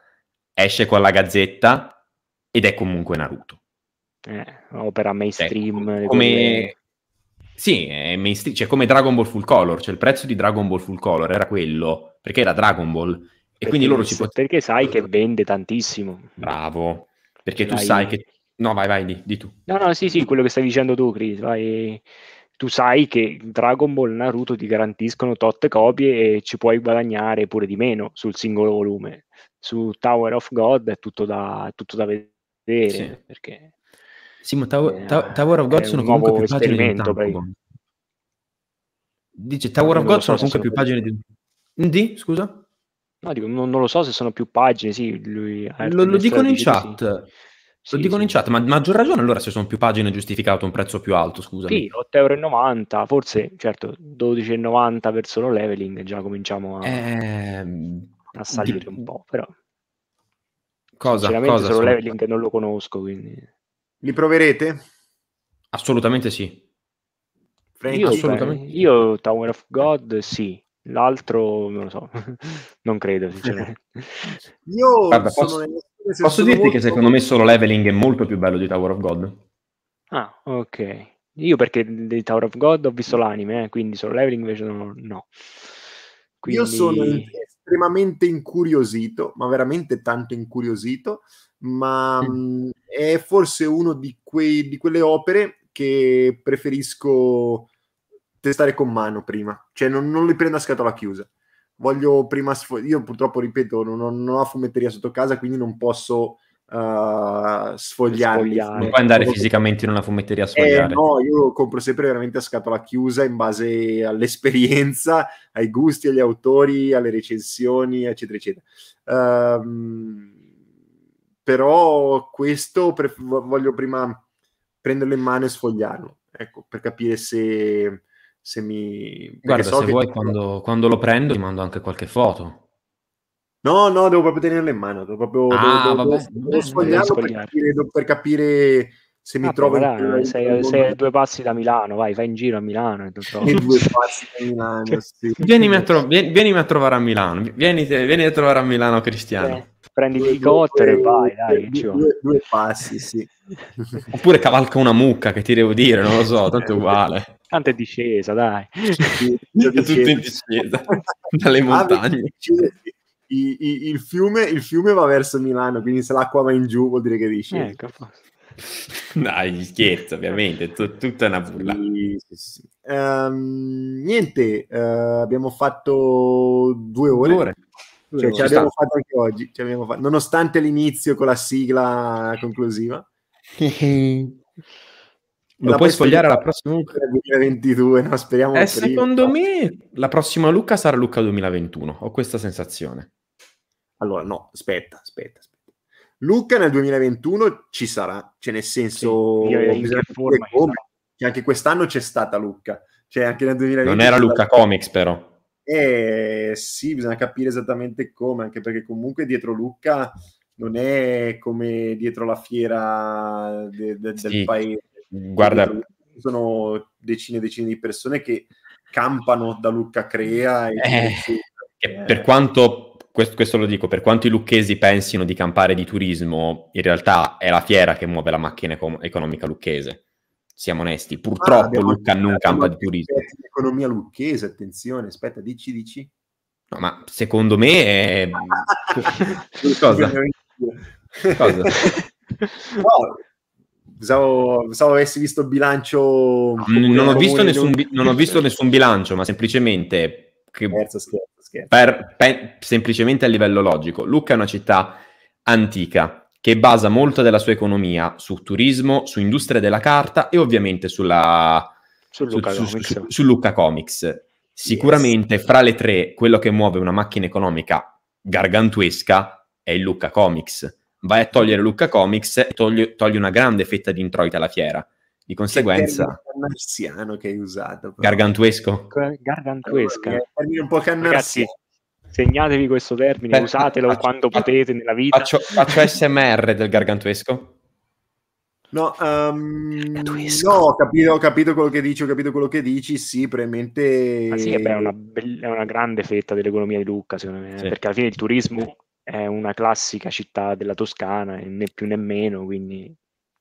Esce con la gazzetta ed è comunque Naruto. Eh, opera cioè, mainstream. Ecco, come... Sì, è mainstream, cioè come Dragon Ball Full Color, cioè il prezzo di Dragon Ball Full Color era quello, perché era Dragon Ball. E perché quindi loro ci potevano... Perché sai che vende tantissimo. Bravo, perché tu sai che No, vai, vai, di, di tu. No, no, sì, sì, quello che stai dicendo tu, Chris, vai tu sai che Dragon Ball Naruto ti garantiscono tot copie e ci puoi guadagnare pure di meno sul singolo volume. Su Tower of God è tutto da, tutto da vedere. Sì, perché sì ma Tower, eh, ta- Tower of God sono comunque più pagine di Tampon. Dice Tower of God so sono comunque sono più pagine di... di... Scusa? No, dico, non, non, lo so se sono più pagine, sì. Lui, lo, lo dicono in chat. Sì. Lo sì, dicono sì. in chat, ma a maggior ragione allora se sono più pagine giustificato un prezzo più alto, scusa. Sì, euro, forse, certo, 12,90€ per solo leveling, già cominciamo a, eh, a salire di... un po', però... Cosa? Sinceramente cosa solo leveling non lo conosco, quindi... Li proverete? Assolutamente sì. Frank, io, assolutamente. Beh, io Tower of God sì, l'altro non lo so, non credo sinceramente. io Vabbè, sono posso... nelle Posso dirti molto... che secondo me solo leveling è molto più bello di Tower of God. Ah, ok. Io perché di Tower of God ho visto l'anime, eh, quindi solo leveling invece no. Quindi... Io sono estremamente incuriosito, ma veramente tanto incuriosito, ma mm. mm. è forse uno di, quei, di quelle opere che preferisco testare con mano prima, cioè non, non li prendo a scatola chiusa voglio prima sfogare. Io purtroppo, ripeto, non ho, non ho, fumetteria sotto casa, quindi non posso uh, sfogliare. Non puoi andare fisicamente in una fumetteria a eh, sfogliare. Eh, no, io compro sempre veramente a scatola chiusa in base all'esperienza, ai gusti, agli autori, alle recensioni, eccetera, eccetera. Um, però questo pre- voglio prima prenderlo in mano e sfogliarlo, ecco, per capire se se mi... Guarda, so se vuoi ti... quando, quando, lo prendo ti mando anche qualche foto. No, no, devo proprio tenerla in mano, devo proprio ah, vabbè, devo, devo sfogliarlo per capire, se mi ah, trovo... Però, in... sei, sei due passi da Milano, vai, vai in giro a Milano. E due passi da Milano, cioè, sì. vienimi, a tro- vienimi, a trovare a Milano, vieni, vieni a trovare a Milano Cristiano. Eh prendi l'elicottero e vai, dai, due, due passi, sì. Oppure cavalca una mucca, che ti devo dire, non lo so, tanto è uguale. Tanto è discesa, dai. È Tutto in discesa, dalle ah, montagne. I, i, il, fiume, il, fiume, va verso Milano, quindi se l'acqua va in giù vuol dire che dici. Ecco. Dai, scherzo, ovviamente, T- tutta una bulla. Sì, sì, sì. Um, niente, uh, abbiamo fatto due ore. Due ore. Cioè, due cioè, ce l'abbiamo fatta anche oggi, fatto, nonostante l'inizio con la sigla conclusiva. Lo puoi sfogliare alla prossima Luca 2022, no? Speriamo. Eh, secondo me la prossima Luca sarà Luca 2021. Ho questa sensazione. Allora, no, aspetta, aspetta, aspetta. Luca nel 2021 ci sarà, cioè nel senso sì, in forma come. Esatto. Cioè, anche quest'anno c'è stata Luca, cioè anche nel 2021. Non era Luca Comics però. Eh sì, bisogna capire esattamente come, anche perché comunque dietro Luca non è come dietro la fiera de, de, del sì. paese. Guarda, sono decine e decine di persone che campano da Lucca Crea. E... Eh, eh. Per quanto, questo, questo, lo dico, per quanto i lucchesi pensino di campare di turismo, in realtà è la fiera che muove la macchina econ- economica lucchese. Siamo onesti, ah, purtroppo ah, Lucca non campa di turismo. L'economia lucchese, attenzione, aspetta, dici, dici. No, ma secondo me è... Cosa? Cosa? no, Pensavo, pensavo avessi visto il bilancio. Mm, non ho visto, nessun, di... non ho visto nessun bilancio, ma semplicemente. Che, scherzo, scherzo, scherzo. Per, per, semplicemente a livello logico, Lucca è una città antica che basa molta della sua economia su turismo, su industria della carta e ovviamente sulla, sul, Luca su, su, su, su, Lucca Comics. Sicuramente yes. fra le tre quello che muove una macchina economica gargantuesca è il Lucca Comics vai a togliere Lucca Comics e togli, togli una grande fetta di introiti alla fiera. Di conseguenza... Che marziano che hai usato. Però. Gargantuesco. Ecco, eh, gargantuesca. termine un po' cannarsiano. Segnatevi questo termine, Beh, usatelo faccio, quando potete nella vita. Faccio, faccio SMR del gargantuesco. No, um, no ho, capito, ho, capito, quello che dici, ho capito quello che dici, sì, probabilmente... Ma sì, è, una, è, una grande fetta dell'economia di Lucca, secondo me, eh, sì. perché alla fine il turismo è una classica città della Toscana, né più né meno, quindi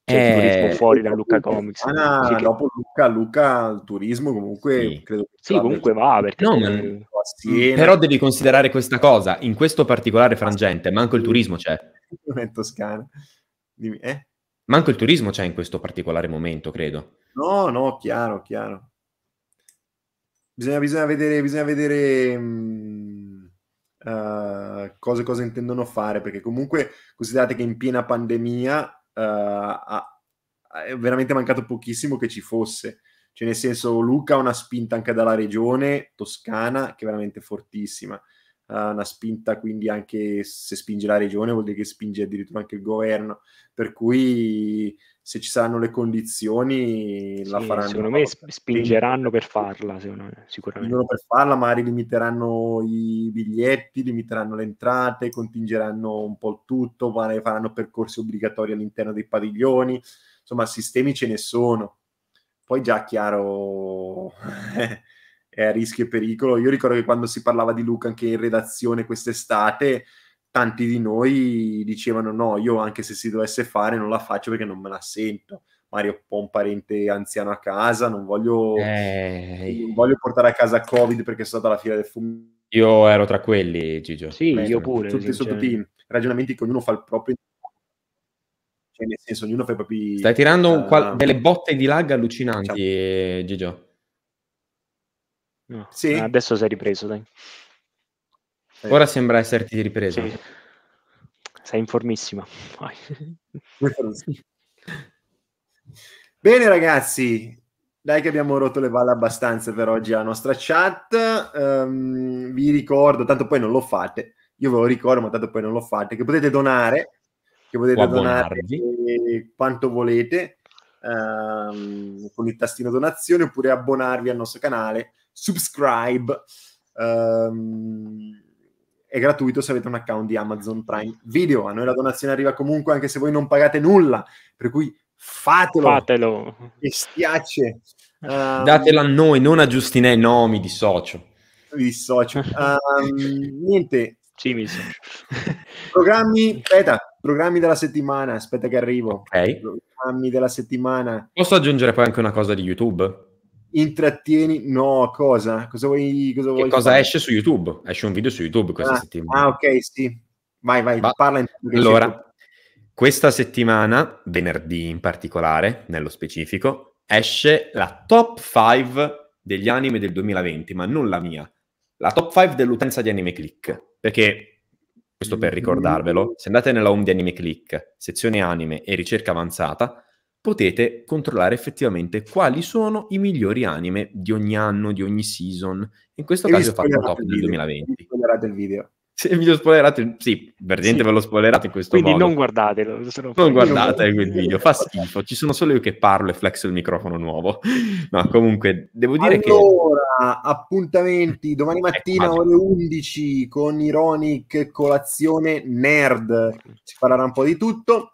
c'è eh, il turismo eh, fuori da Lucca Comics. Ah, che... dopo Lucca, Lucca, il turismo comunque sì. credo che sì, comunque va perché no, mm. eh, però devi considerare questa cosa, in questo particolare frangente manco il turismo c'è. Non è Toscana. Dimmi, eh? Manco il turismo c'è in questo particolare momento, credo. No, no, chiaro, chiaro. Bisogna, bisogna vedere, bisogna vedere mh mm, uh, eh, cosa, cosa, intendono fare, perché comunque considerate che in piena pandemia uh, ha, è veramente mancato pochissimo che ci fosse. Cioè, nel senso, Luca ha una spinta anche dalla regione toscana che è veramente fortissima. Eh, una spinta quindi anche se spinge la regione vuol dire che spinge addirittura anche il governo per cui se ci saranno le condizioni sì, la faranno secondo me spingeranno per farla me, sicuramente per farla magari limiteranno i biglietti limiteranno le entrate contingeranno un po' il tutto faranno percorsi obbligatori all'interno dei padiglioni insomma sistemi ce ne sono poi già chiaro eh, è a rischio e pericolo. Io ricordo che quando si parlava di Luca anche in redazione quest'estate, tanti di noi dicevano no, io anche se si dovesse fare non la faccio perché non me la sento. Mario ho un parente anziano a casa, non voglio, eh... non voglio portare a casa Covid perché sono stata alla fila del fumo. Io ero tra quelli, Gigio. Sì, Beh, io pure. Tutti, sono tutti ragionamenti che ognuno fa il proprio cioè nel senso ognuno fa i propri... Stai tirando uh, qual- ah. delle botte di lag allucinanti, diciamo. Gigio. No. Sì. Eh, adesso sei ripreso, dai. Eh. Ora sembra esserti ripreso. Sì. Sei informissima. Bene ragazzi, dai che abbiamo rotto le palle abbastanza per oggi alla nostra chat. Um, vi ricordo, tanto poi non lo fate, io ve lo ricordo, ma tanto poi non lo fate, che potete donare, che potete donare eh, quanto volete um, con il tastino donazione oppure abbonarvi al nostro canale subscribe. Um, è gratuito se avete un account di Amazon Prime Video. A noi la donazione arriva comunque anche se voi non pagate nulla, per cui fatelo. Fatelo. E spiace. Um, Datelo a noi, non a Giustinè, no, mi dissocio. Mi dissocio. Um, niente. Sì, mi dissocio. Programmi, aspetta, programmi della settimana, aspetta che arrivo. Ok. Programmi della settimana. Posso aggiungere poi anche una cosa di YouTube? intrattieni, no, cosa? Cosa vuoi? Cosa, vuoi cosa esce su YouTube? Esce un video su YouTube questa ah, settimana. Ah, ok, sì. Vai, vai, Va. parla in Allora, questa settimana, venerdì in particolare, nello specifico, esce la top 5 degli anime del 2020, ma non la mia. La top 5 dell'utenza di Anime Click, perché questo per ricordarvelo, se andate nella home di Anime Click, sezione anime e ricerca avanzata, potete controllare effettivamente quali sono i migliori anime di ogni anno, di ogni season. In questo e caso ho fatto top del 2020. Spoilerate il video. Se vi ho spoilerato, sì, veramente sì. ve l'ho spoilerato in questo quindi modo. Quindi non guardatelo. Non, non guardate quel video, fa schifo. Ci sono solo io che parlo e flexo il microfono nuovo. No, comunque, devo dire allora, che... Allora, appuntamenti domani eh, mattina ecco, ore 11 con Ironic Colazione Nerd. Si parlerà un po' di tutto.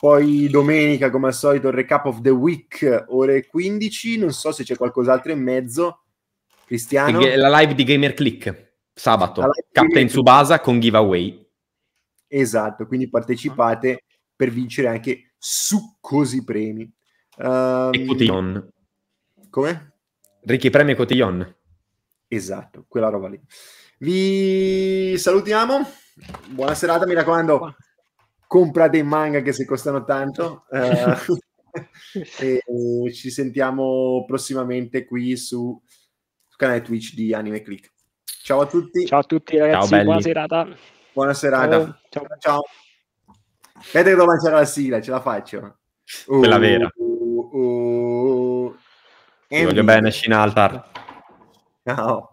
Poi domenica, come al solito, il recap of the week, ore 15. Non so se c'è qualcos'altro in mezzo. Cristiano? La live di Gamer Click, sabato. Captain Tsubasa con giveaway. Esatto, quindi partecipate per vincere anche succosi premi. Um, e cotillon. Come? Ricchi premi e cotillon. Esatto, quella roba lì. Vi salutiamo. Buona serata, mi raccomando compra dei manga che si costano tanto. Uh, eh, e, e ci sentiamo prossimamente qui su, su canale Twitch di Anime Click. Ciao a tutti. Ciao a tutti ragazzi, ciao, buona serata. Buona serata. Ciao. ciao. Vedete che domani c'era la sigla, ce la faccio. Uh, Quella vera. Uh, uh, uh. Voglio bene, Shin Altar. Ciao.